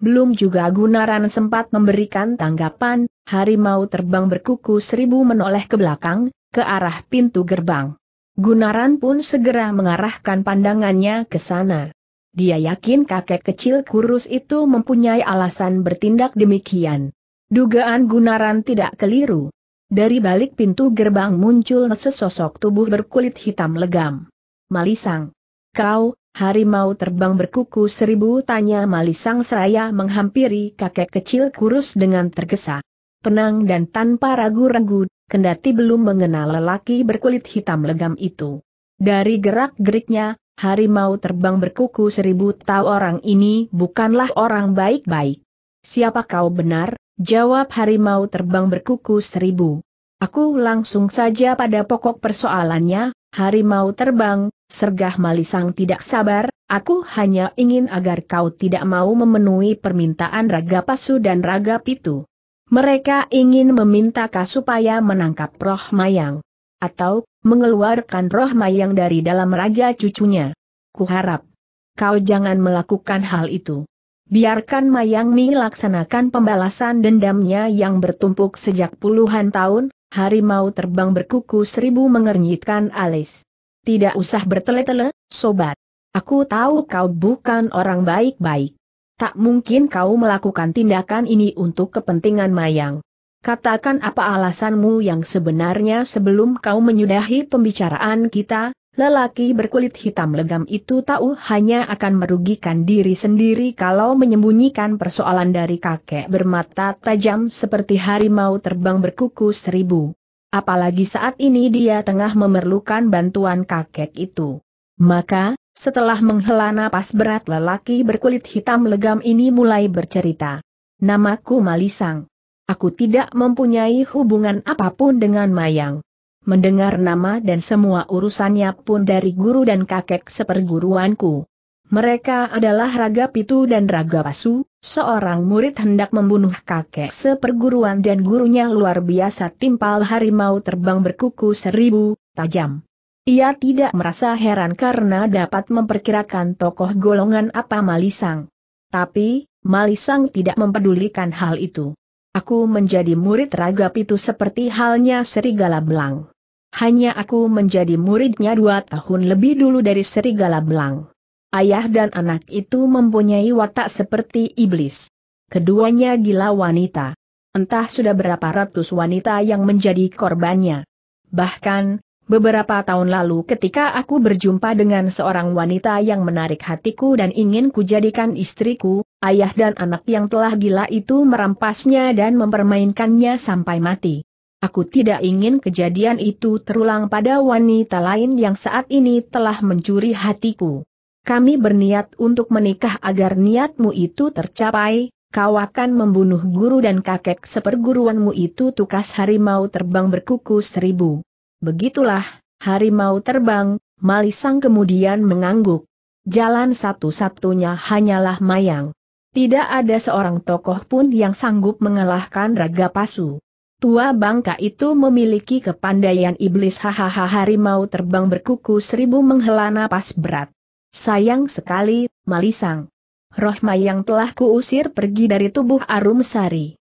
Belum juga Gunaran sempat memberikan tanggapan, harimau terbang berkuku seribu menoleh ke belakang, ke arah pintu gerbang. Gunaran pun segera mengarahkan pandangannya ke sana. Dia yakin kakek kecil kurus itu mempunyai alasan bertindak demikian. Dugaan Gunaran tidak keliru. Dari balik pintu gerbang muncul sesosok tubuh berkulit hitam legam. Malisang. Kau, harimau terbang berkuku seribu tanya Malisang seraya menghampiri kakek kecil kurus dengan tergesa. Penang dan tanpa ragu-ragu, kendati belum mengenal lelaki berkulit hitam legam itu. Dari gerak-geriknya, harimau terbang berkuku seribu tahu orang ini bukanlah orang baik-baik. Siapa kau benar? Jawab harimau terbang berkuku seribu. Aku langsung saja pada pokok persoalannya, harimau terbang, sergah malisang tidak sabar, aku hanya ingin agar kau tidak mau memenuhi permintaan raga pasu dan raga pitu. Mereka ingin meminta kau supaya menangkap roh mayang. Atau, mengeluarkan roh mayang dari dalam raga cucunya. Kuharap kau jangan melakukan hal itu. Biarkan Mayang Mi laksanakan pembalasan dendamnya yang bertumpuk sejak puluhan tahun, harimau terbang berkuku seribu mengernyitkan alis. Tidak usah bertele-tele, sobat. Aku tahu kau bukan orang baik-baik. Tak mungkin kau melakukan tindakan ini untuk kepentingan Mayang. Katakan apa alasanmu yang sebenarnya sebelum kau menyudahi pembicaraan kita, lelaki berkulit hitam legam itu tahu hanya akan merugikan diri sendiri kalau menyembunyikan persoalan dari kakek bermata tajam seperti harimau terbang berkuku seribu. Apalagi saat ini dia tengah memerlukan bantuan kakek itu. Maka, setelah menghela napas berat lelaki berkulit hitam legam ini mulai bercerita. Namaku Malisang. Aku tidak mempunyai hubungan apapun dengan Mayang. Mendengar nama dan semua urusannya pun dari guru dan kakek seperguruanku. Mereka adalah Raga Pitu dan Raga Pasu, seorang murid hendak membunuh kakek seperguruan dan gurunya luar biasa timpal harimau terbang berkuku seribu, tajam. Ia tidak merasa heran karena dapat memperkirakan tokoh golongan apa Malisang. Tapi, Malisang tidak mempedulikan hal itu. Aku menjadi murid Raga Pitu seperti halnya Serigala Belang. Hanya aku menjadi muridnya dua tahun lebih dulu dari Serigala Belang. Ayah dan anak itu mempunyai watak seperti iblis. Keduanya gila wanita. Entah sudah berapa ratus wanita yang menjadi korbannya. Bahkan, Beberapa tahun lalu ketika aku berjumpa dengan seorang wanita yang menarik hatiku dan ingin kujadikan istriku, ayah dan anak yang telah gila itu merampasnya dan mempermainkannya sampai mati. Aku tidak ingin kejadian itu terulang pada wanita lain yang saat ini telah mencuri hatiku. Kami berniat untuk menikah agar niatmu itu tercapai, kau akan membunuh guru dan kakek seperguruanmu itu tukas harimau terbang berkuku seribu. Begitulah, harimau terbang, Malisang kemudian mengangguk. Jalan satu-satunya hanyalah mayang. Tidak ada seorang tokoh pun yang sanggup mengalahkan raga pasu. Tua bangka itu memiliki kepandaian iblis hahaha harimau terbang berkuku seribu menghela napas berat. Sayang sekali, Malisang. Rohma yang telah kuusir pergi dari tubuh Arum Sari.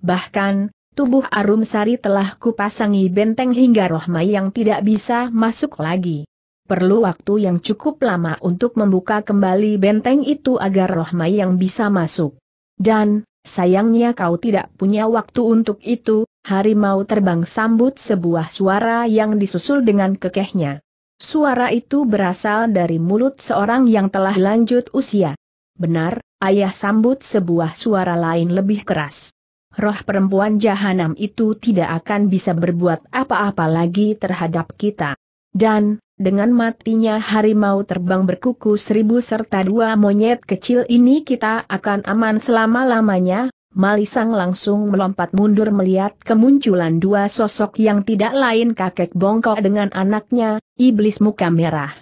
Bahkan, tubuh Arum Sari telah kupasangi benteng hingga Rohma yang tidak bisa masuk lagi perlu waktu yang cukup lama untuk membuka kembali benteng itu agar roh Mayang bisa masuk. Dan, sayangnya kau tidak punya waktu untuk itu, harimau terbang sambut sebuah suara yang disusul dengan kekehnya. Suara itu berasal dari mulut seorang yang telah lanjut usia. Benar, ayah sambut sebuah suara lain lebih keras. Roh perempuan jahanam itu tidak akan bisa berbuat apa-apa lagi terhadap kita. Dan, dengan matinya harimau terbang berkuku seribu serta dua monyet kecil ini kita akan aman selama-lamanya, Malisang langsung melompat mundur melihat kemunculan dua sosok yang tidak lain kakek bongkok dengan anaknya, iblis muka merah.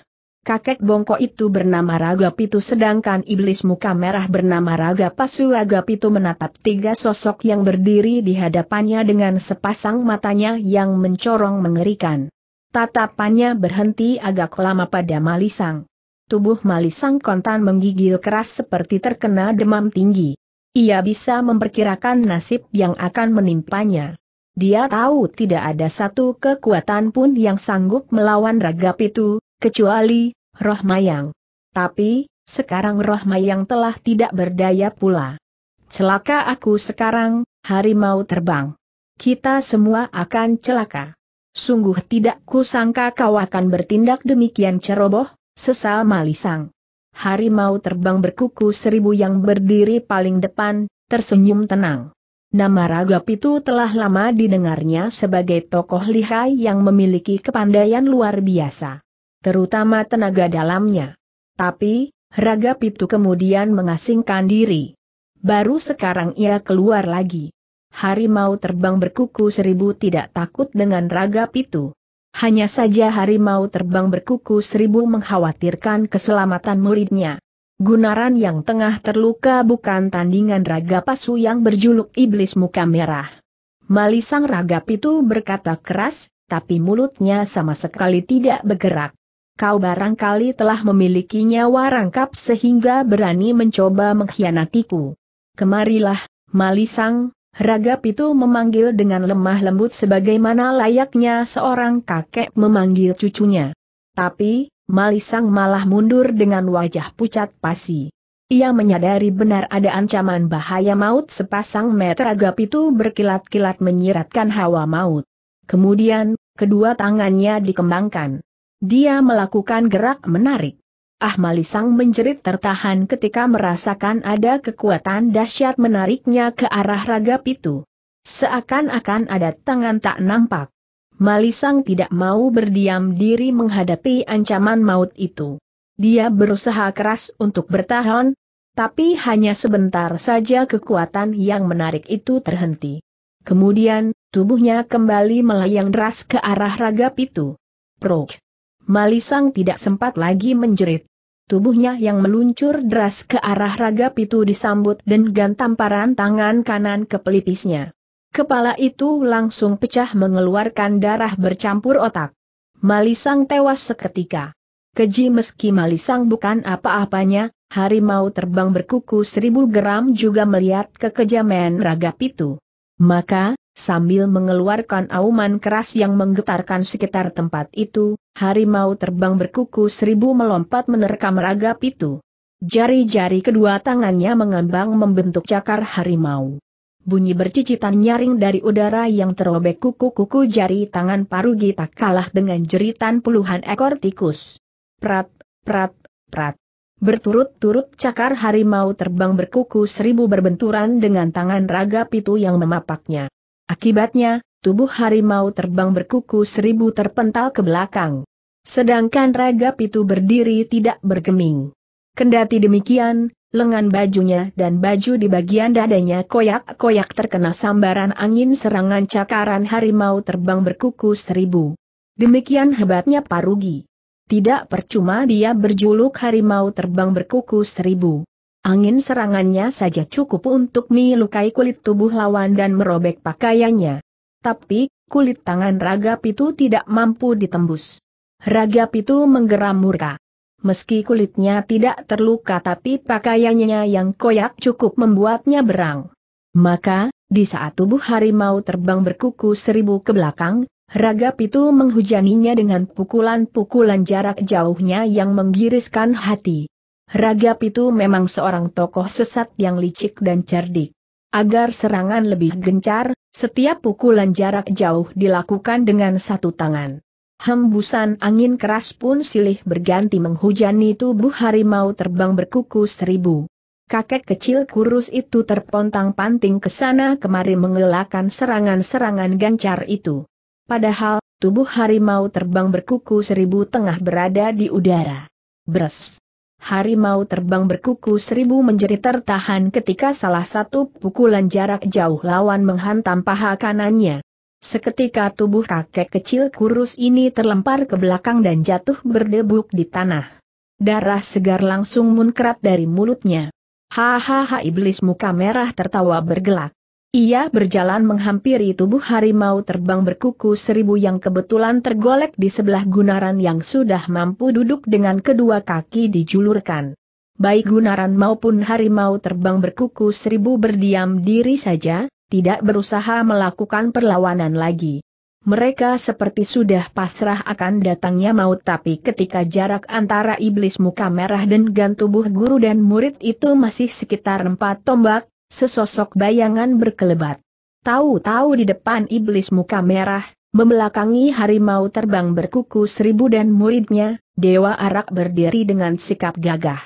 Kakek bongkok itu bernama Raga Pitu sedangkan iblis muka merah bernama Raga Pasu Raga Pitu menatap tiga sosok yang berdiri di hadapannya dengan sepasang matanya yang mencorong mengerikan. Tatapannya berhenti agak lama pada Malisang. Tubuh Malisang kontan menggigil keras seperti terkena demam tinggi. Ia bisa memperkirakan nasib yang akan menimpanya. Dia tahu tidak ada satu kekuatan pun yang sanggup melawan ragap itu, kecuali roh mayang. Tapi, sekarang roh mayang telah tidak berdaya pula. Celaka aku sekarang, harimau terbang. Kita semua akan celaka. Sungguh tidak kusangka kau akan bertindak demikian ceroboh, sesal Malisang. Harimau terbang berkuku seribu yang berdiri paling depan, tersenyum tenang. Nama Ragap itu telah lama didengarnya sebagai tokoh lihai yang memiliki kepandaian luar biasa. Terutama tenaga dalamnya. Tapi, Ragap itu kemudian mengasingkan diri. Baru sekarang ia keluar lagi harimau terbang berkuku seribu tidak takut dengan raga pitu. Hanya saja harimau terbang berkuku seribu mengkhawatirkan keselamatan muridnya. Gunaran yang tengah terluka bukan tandingan raga pasu yang berjuluk iblis muka merah. Malisang raga pitu berkata keras, tapi mulutnya sama sekali tidak bergerak. Kau barangkali telah memiliki nyawa rangkap sehingga berani mencoba mengkhianatiku. Kemarilah, Malisang, Raga itu memanggil dengan lemah lembut sebagaimana layaknya seorang kakek memanggil cucunya. Tapi, Malisang malah mundur dengan wajah pucat pasi. Ia menyadari benar ada ancaman bahaya maut sepasang mata Raga Pitu berkilat-kilat menyiratkan hawa maut. Kemudian, kedua tangannya dikembangkan. Dia melakukan gerak menarik. Ah Malisang menjerit tertahan ketika merasakan ada kekuatan dahsyat menariknya ke arah raga itu, Seakan-akan ada tangan tak nampak. Malisang tidak mau berdiam diri menghadapi ancaman maut itu. Dia berusaha keras untuk bertahan, tapi hanya sebentar saja kekuatan yang menarik itu terhenti. Kemudian, tubuhnya kembali melayang deras ke arah raga itu. Prok. Malisang tidak sempat lagi menjerit. Tubuhnya yang meluncur deras ke arah raga pitu disambut dengan tamparan tangan kanan ke pelipisnya. Kepala itu langsung pecah mengeluarkan darah bercampur otak. Malisang tewas seketika. Keji meski Malisang bukan apa-apanya, harimau terbang berkuku seribu gram juga melihat kekejaman raga pitu. Maka, Sambil mengeluarkan auman keras yang menggetarkan sekitar tempat itu, harimau terbang berkuku seribu melompat menerkam raga pitu. Jari-jari kedua tangannya mengembang membentuk cakar harimau. Bunyi bercicitan nyaring dari udara yang terobek kuku-kuku jari tangan parugi tak kalah dengan jeritan puluhan ekor tikus. Prat, prat, prat. Berturut-turut cakar harimau terbang berkuku seribu berbenturan dengan tangan raga pitu yang memapaknya. Akibatnya, tubuh harimau terbang berkuku seribu terpental ke belakang. Sedangkan Raga Pitu berdiri tidak bergeming. Kendati demikian, lengan bajunya dan baju di bagian dadanya koyak-koyak terkena sambaran angin serangan cakaran harimau terbang berkuku seribu. Demikian hebatnya Parugi. Tidak percuma dia berjuluk harimau terbang berkuku seribu. Angin serangannya saja cukup untuk melukai kulit tubuh lawan dan merobek pakaiannya. Tapi, kulit tangan Raga Pitu tidak mampu ditembus. Raga Pitu menggeram murka. Meski kulitnya tidak terluka tapi pakaiannya yang koyak cukup membuatnya berang. Maka, di saat tubuh harimau terbang berkuku seribu ke belakang, Raga Pitu menghujaninya dengan pukulan-pukulan jarak jauhnya yang menggiriskan hati. Ragap itu memang seorang tokoh sesat yang licik dan cerdik. Agar serangan lebih gencar, setiap pukulan jarak jauh dilakukan dengan satu tangan. Hembusan angin keras pun silih berganti menghujani tubuh harimau terbang berkuku seribu. Kakek kecil kurus itu terpontang-panting ke sana kemari mengelakkan serangan-serangan gancar itu. Padahal, tubuh harimau terbang berkuku seribu tengah berada di udara. Bres! harimau terbang berkuku seribu menjadi tertahan ketika salah satu pukulan jarak jauh lawan menghantam paha kanannya. Seketika tubuh kakek kecil kurus ini terlempar ke belakang dan jatuh berdebuk di tanah. Darah segar langsung munkrat dari mulutnya. Hahaha iblis muka merah tertawa bergelak. Ia berjalan menghampiri tubuh harimau terbang berkuku seribu yang kebetulan tergolek di sebelah Gunaran yang sudah mampu duduk dengan kedua kaki dijulurkan. Baik Gunaran maupun harimau terbang berkuku seribu berdiam diri saja, tidak berusaha melakukan perlawanan lagi. Mereka seperti sudah pasrah akan datangnya maut tapi ketika jarak antara iblis muka merah dan gan tubuh guru dan murid itu masih sekitar empat tombak, Sesosok bayangan berkelebat. Tahu-tahu di depan iblis muka merah, membelakangi harimau terbang berkuku seribu dan muridnya, Dewa Arak berdiri dengan sikap gagah.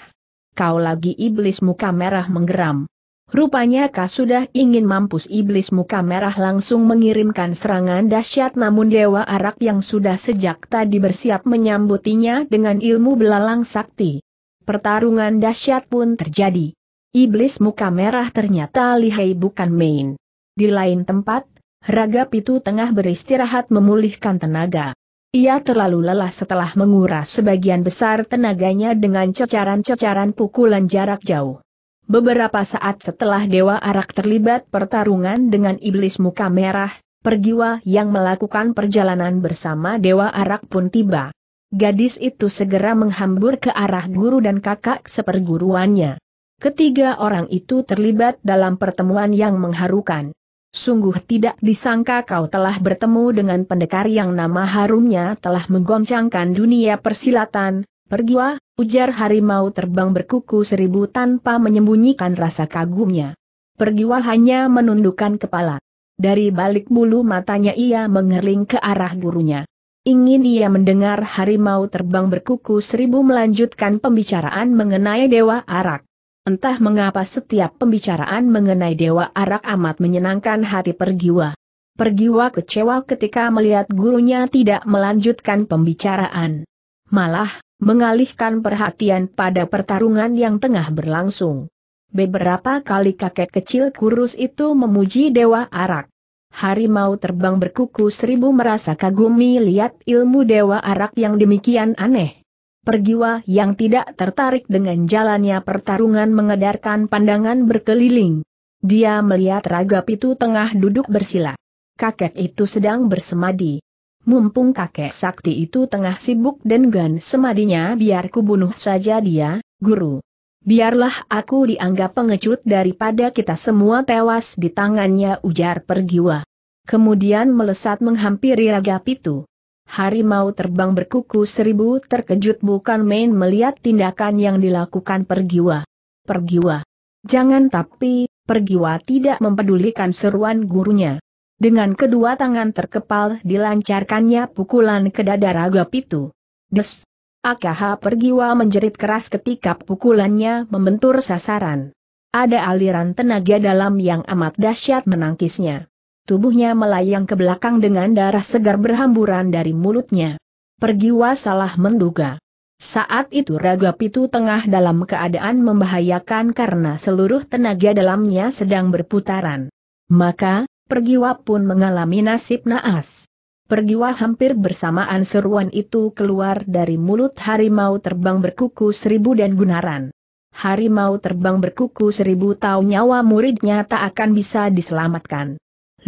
Kau lagi iblis muka merah menggeram. Rupanya kau sudah ingin mampus iblis muka merah langsung mengirimkan serangan dahsyat namun Dewa Arak yang sudah sejak tadi bersiap menyambutinya dengan ilmu belalang sakti. Pertarungan dahsyat pun terjadi. Iblis muka merah ternyata lihai bukan main. Di lain tempat, Raga Pitu tengah beristirahat memulihkan tenaga. Ia terlalu lelah setelah menguras sebagian besar tenaganya dengan cecaran-cecaran pukulan jarak jauh. Beberapa saat setelah Dewa Arak terlibat pertarungan dengan iblis muka merah, pergiwa yang melakukan perjalanan bersama Dewa Arak pun tiba. Gadis itu segera menghambur ke arah guru dan kakak seperguruannya. Ketiga orang itu terlibat dalam pertemuan yang mengharukan. Sungguh tidak disangka kau telah bertemu dengan pendekar yang nama harumnya telah menggoncangkan dunia persilatan, Pergilah, ujar harimau terbang berkuku seribu tanpa menyembunyikan rasa kagumnya. Pergiwa hanya menundukkan kepala. Dari balik bulu matanya ia mengerling ke arah gurunya. Ingin ia mendengar harimau terbang berkuku seribu melanjutkan pembicaraan mengenai Dewa Arak. Entah mengapa setiap pembicaraan mengenai Dewa Arak amat menyenangkan hati Pergiwa. Pergiwa kecewa ketika melihat gurunya tidak melanjutkan pembicaraan. Malah, mengalihkan perhatian pada pertarungan yang tengah berlangsung. Beberapa kali kakek kecil kurus itu memuji Dewa Arak. Harimau terbang berkuku seribu merasa kagumi lihat ilmu Dewa Arak yang demikian aneh pergiwa yang tidak tertarik dengan jalannya pertarungan mengedarkan pandangan berkeliling. Dia melihat raga Pitu tengah duduk bersila. Kakek itu sedang bersemadi. Mumpung kakek sakti itu tengah sibuk dan gan semadinya biar bunuh saja dia, guru. Biarlah aku dianggap pengecut daripada kita semua tewas di tangannya ujar pergiwa. Kemudian melesat menghampiri raga pitu harimau terbang berkuku seribu terkejut bukan main melihat tindakan yang dilakukan pergiwa. Pergiwa. Jangan tapi, pergiwa tidak mempedulikan seruan gurunya. Dengan kedua tangan terkepal dilancarkannya pukulan ke dada raga pitu. Des! Akaha pergiwa menjerit keras ketika pukulannya membentur sasaran. Ada aliran tenaga dalam yang amat dahsyat menangkisnya. Tubuhnya melayang ke belakang dengan darah segar berhamburan dari mulutnya. Pergiwa salah menduga. Saat itu Raga Pitu tengah dalam keadaan membahayakan karena seluruh tenaga dalamnya sedang berputaran. Maka, Pergiwa pun mengalami nasib naas. Pergiwa hampir bersamaan seruan itu keluar dari mulut harimau terbang berkuku seribu dan gunaran. Harimau terbang berkuku seribu tahu nyawa muridnya tak akan bisa diselamatkan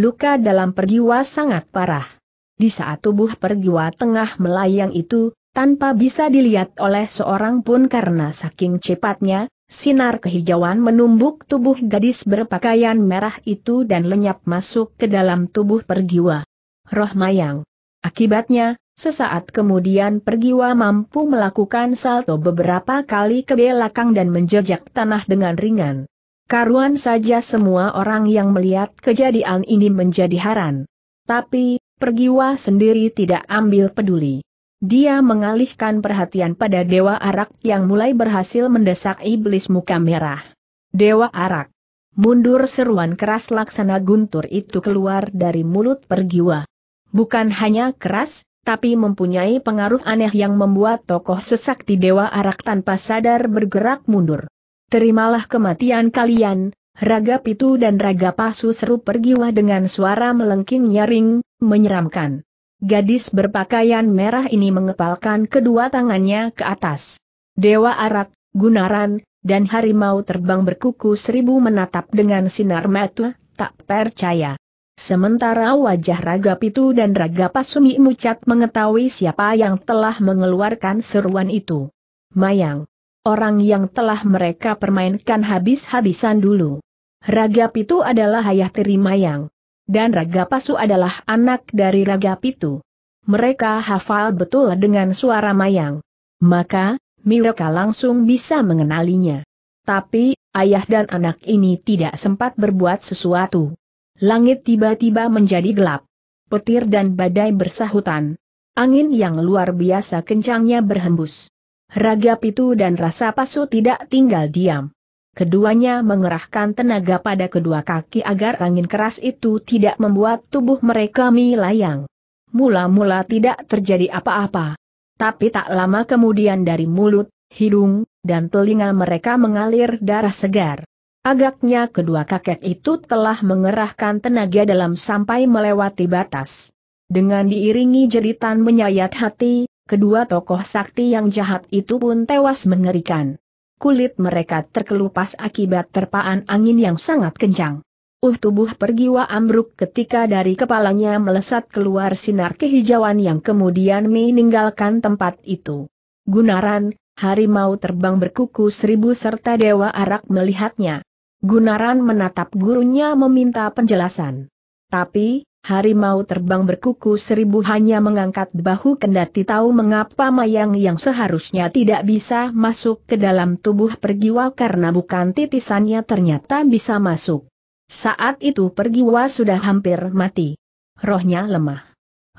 luka dalam pergiwa sangat parah. Di saat tubuh pergiwa tengah melayang itu, tanpa bisa dilihat oleh seorang pun karena saking cepatnya, sinar kehijauan menumbuk tubuh gadis berpakaian merah itu dan lenyap masuk ke dalam tubuh pergiwa. Roh mayang. Akibatnya, Sesaat kemudian pergiwa mampu melakukan salto beberapa kali ke belakang dan menjejak tanah dengan ringan. Karuan saja semua orang yang melihat kejadian ini menjadi haran. Tapi, pergiwa sendiri tidak ambil peduli. Dia mengalihkan perhatian pada Dewa Arak yang mulai berhasil mendesak iblis muka merah. Dewa Arak. Mundur seruan keras laksana guntur itu keluar dari mulut pergiwa. Bukan hanya keras, tapi mempunyai pengaruh aneh yang membuat tokoh sesakti Dewa Arak tanpa sadar bergerak mundur. Terimalah kematian kalian, raga pitu dan raga pasu seru pergiwa dengan suara melengking nyaring, menyeramkan. Gadis berpakaian merah ini mengepalkan kedua tangannya ke atas. Dewa Arak, Gunaran, dan harimau terbang berkuku seribu menatap dengan sinar mata, tak percaya. Sementara wajah Raga Pitu dan Raga Pasumi Mucat mengetahui siapa yang telah mengeluarkan seruan itu. Mayang, orang yang telah mereka permainkan habis-habisan dulu. Raga Pitu adalah ayah yang, Dan Raga Pasu adalah anak dari Raga Pitu. Mereka hafal betul dengan suara Mayang. Maka, mereka langsung bisa mengenalinya. Tapi, ayah dan anak ini tidak sempat berbuat sesuatu. Langit tiba-tiba menjadi gelap. Petir dan badai bersahutan. Angin yang luar biasa kencangnya berhembus. Raga Pitu dan Rasa Pasu tidak tinggal diam. Keduanya mengerahkan tenaga pada kedua kaki agar angin keras itu tidak membuat tubuh mereka melayang. Mula-mula tidak terjadi apa-apa. Tapi tak lama kemudian dari mulut, hidung, dan telinga mereka mengalir darah segar. Agaknya kedua kakek itu telah mengerahkan tenaga dalam sampai melewati batas. Dengan diiringi jeritan menyayat hati, kedua tokoh sakti yang jahat itu pun tewas mengerikan. Kulit mereka terkelupas akibat terpaan angin yang sangat kencang. Uh tubuh pergiwa ambruk ketika dari kepalanya melesat keluar sinar kehijauan yang kemudian meninggalkan tempat itu. Gunaran, harimau terbang berkuku seribu serta dewa arak melihatnya. Gunaran menatap gurunya meminta penjelasan. Tapi, harimau terbang berkuku seribu hanya mengangkat bahu kendati tahu mengapa mayang yang seharusnya tidak bisa masuk ke dalam tubuh pergiwa karena bukan titisannya ternyata bisa masuk. Saat itu pergiwa sudah hampir mati. Rohnya lemah.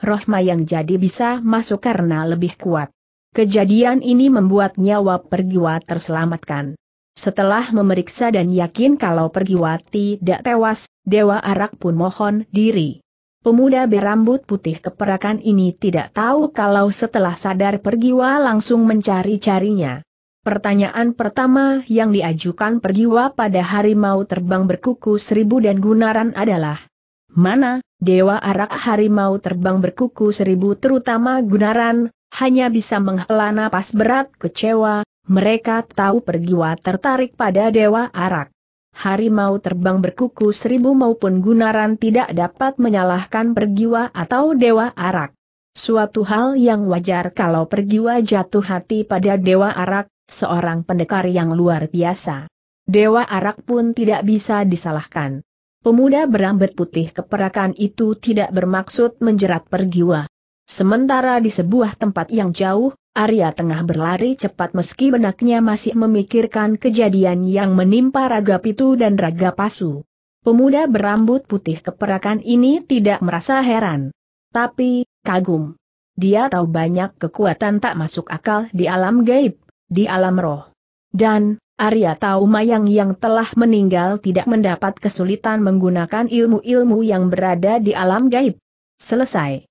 Roh mayang jadi bisa masuk karena lebih kuat. Kejadian ini membuat nyawa pergiwa terselamatkan. Setelah memeriksa dan yakin kalau Pergiwa tidak tewas, Dewa Arak pun mohon diri. Pemuda berambut putih keperakan ini tidak tahu kalau setelah sadar Pergiwa langsung mencari-carinya. Pertanyaan pertama yang diajukan Pergiwa pada harimau terbang berkuku seribu dan gunaran adalah, Mana, Dewa Arak harimau terbang berkuku seribu terutama gunaran, hanya bisa menghela napas berat kecewa, mereka tahu Pergiwa tertarik pada Dewa Arak harimau terbang berkuku seribu maupun gunaran tidak dapat menyalahkan pergiwa atau dewa arak. Suatu hal yang wajar kalau pergiwa jatuh hati pada dewa arak, seorang pendekar yang luar biasa. Dewa arak pun tidak bisa disalahkan. Pemuda berambut putih keperakan itu tidak bermaksud menjerat pergiwa. Sementara di sebuah tempat yang jauh, Arya tengah berlari cepat meski benaknya masih memikirkan kejadian yang menimpa Raga Pitu dan Raga Pasu. Pemuda berambut putih keperakan ini tidak merasa heran. Tapi, kagum. Dia tahu banyak kekuatan tak masuk akal di alam gaib, di alam roh. Dan, Arya tahu Mayang yang telah meninggal tidak mendapat kesulitan menggunakan ilmu-ilmu yang berada di alam gaib. Selesai.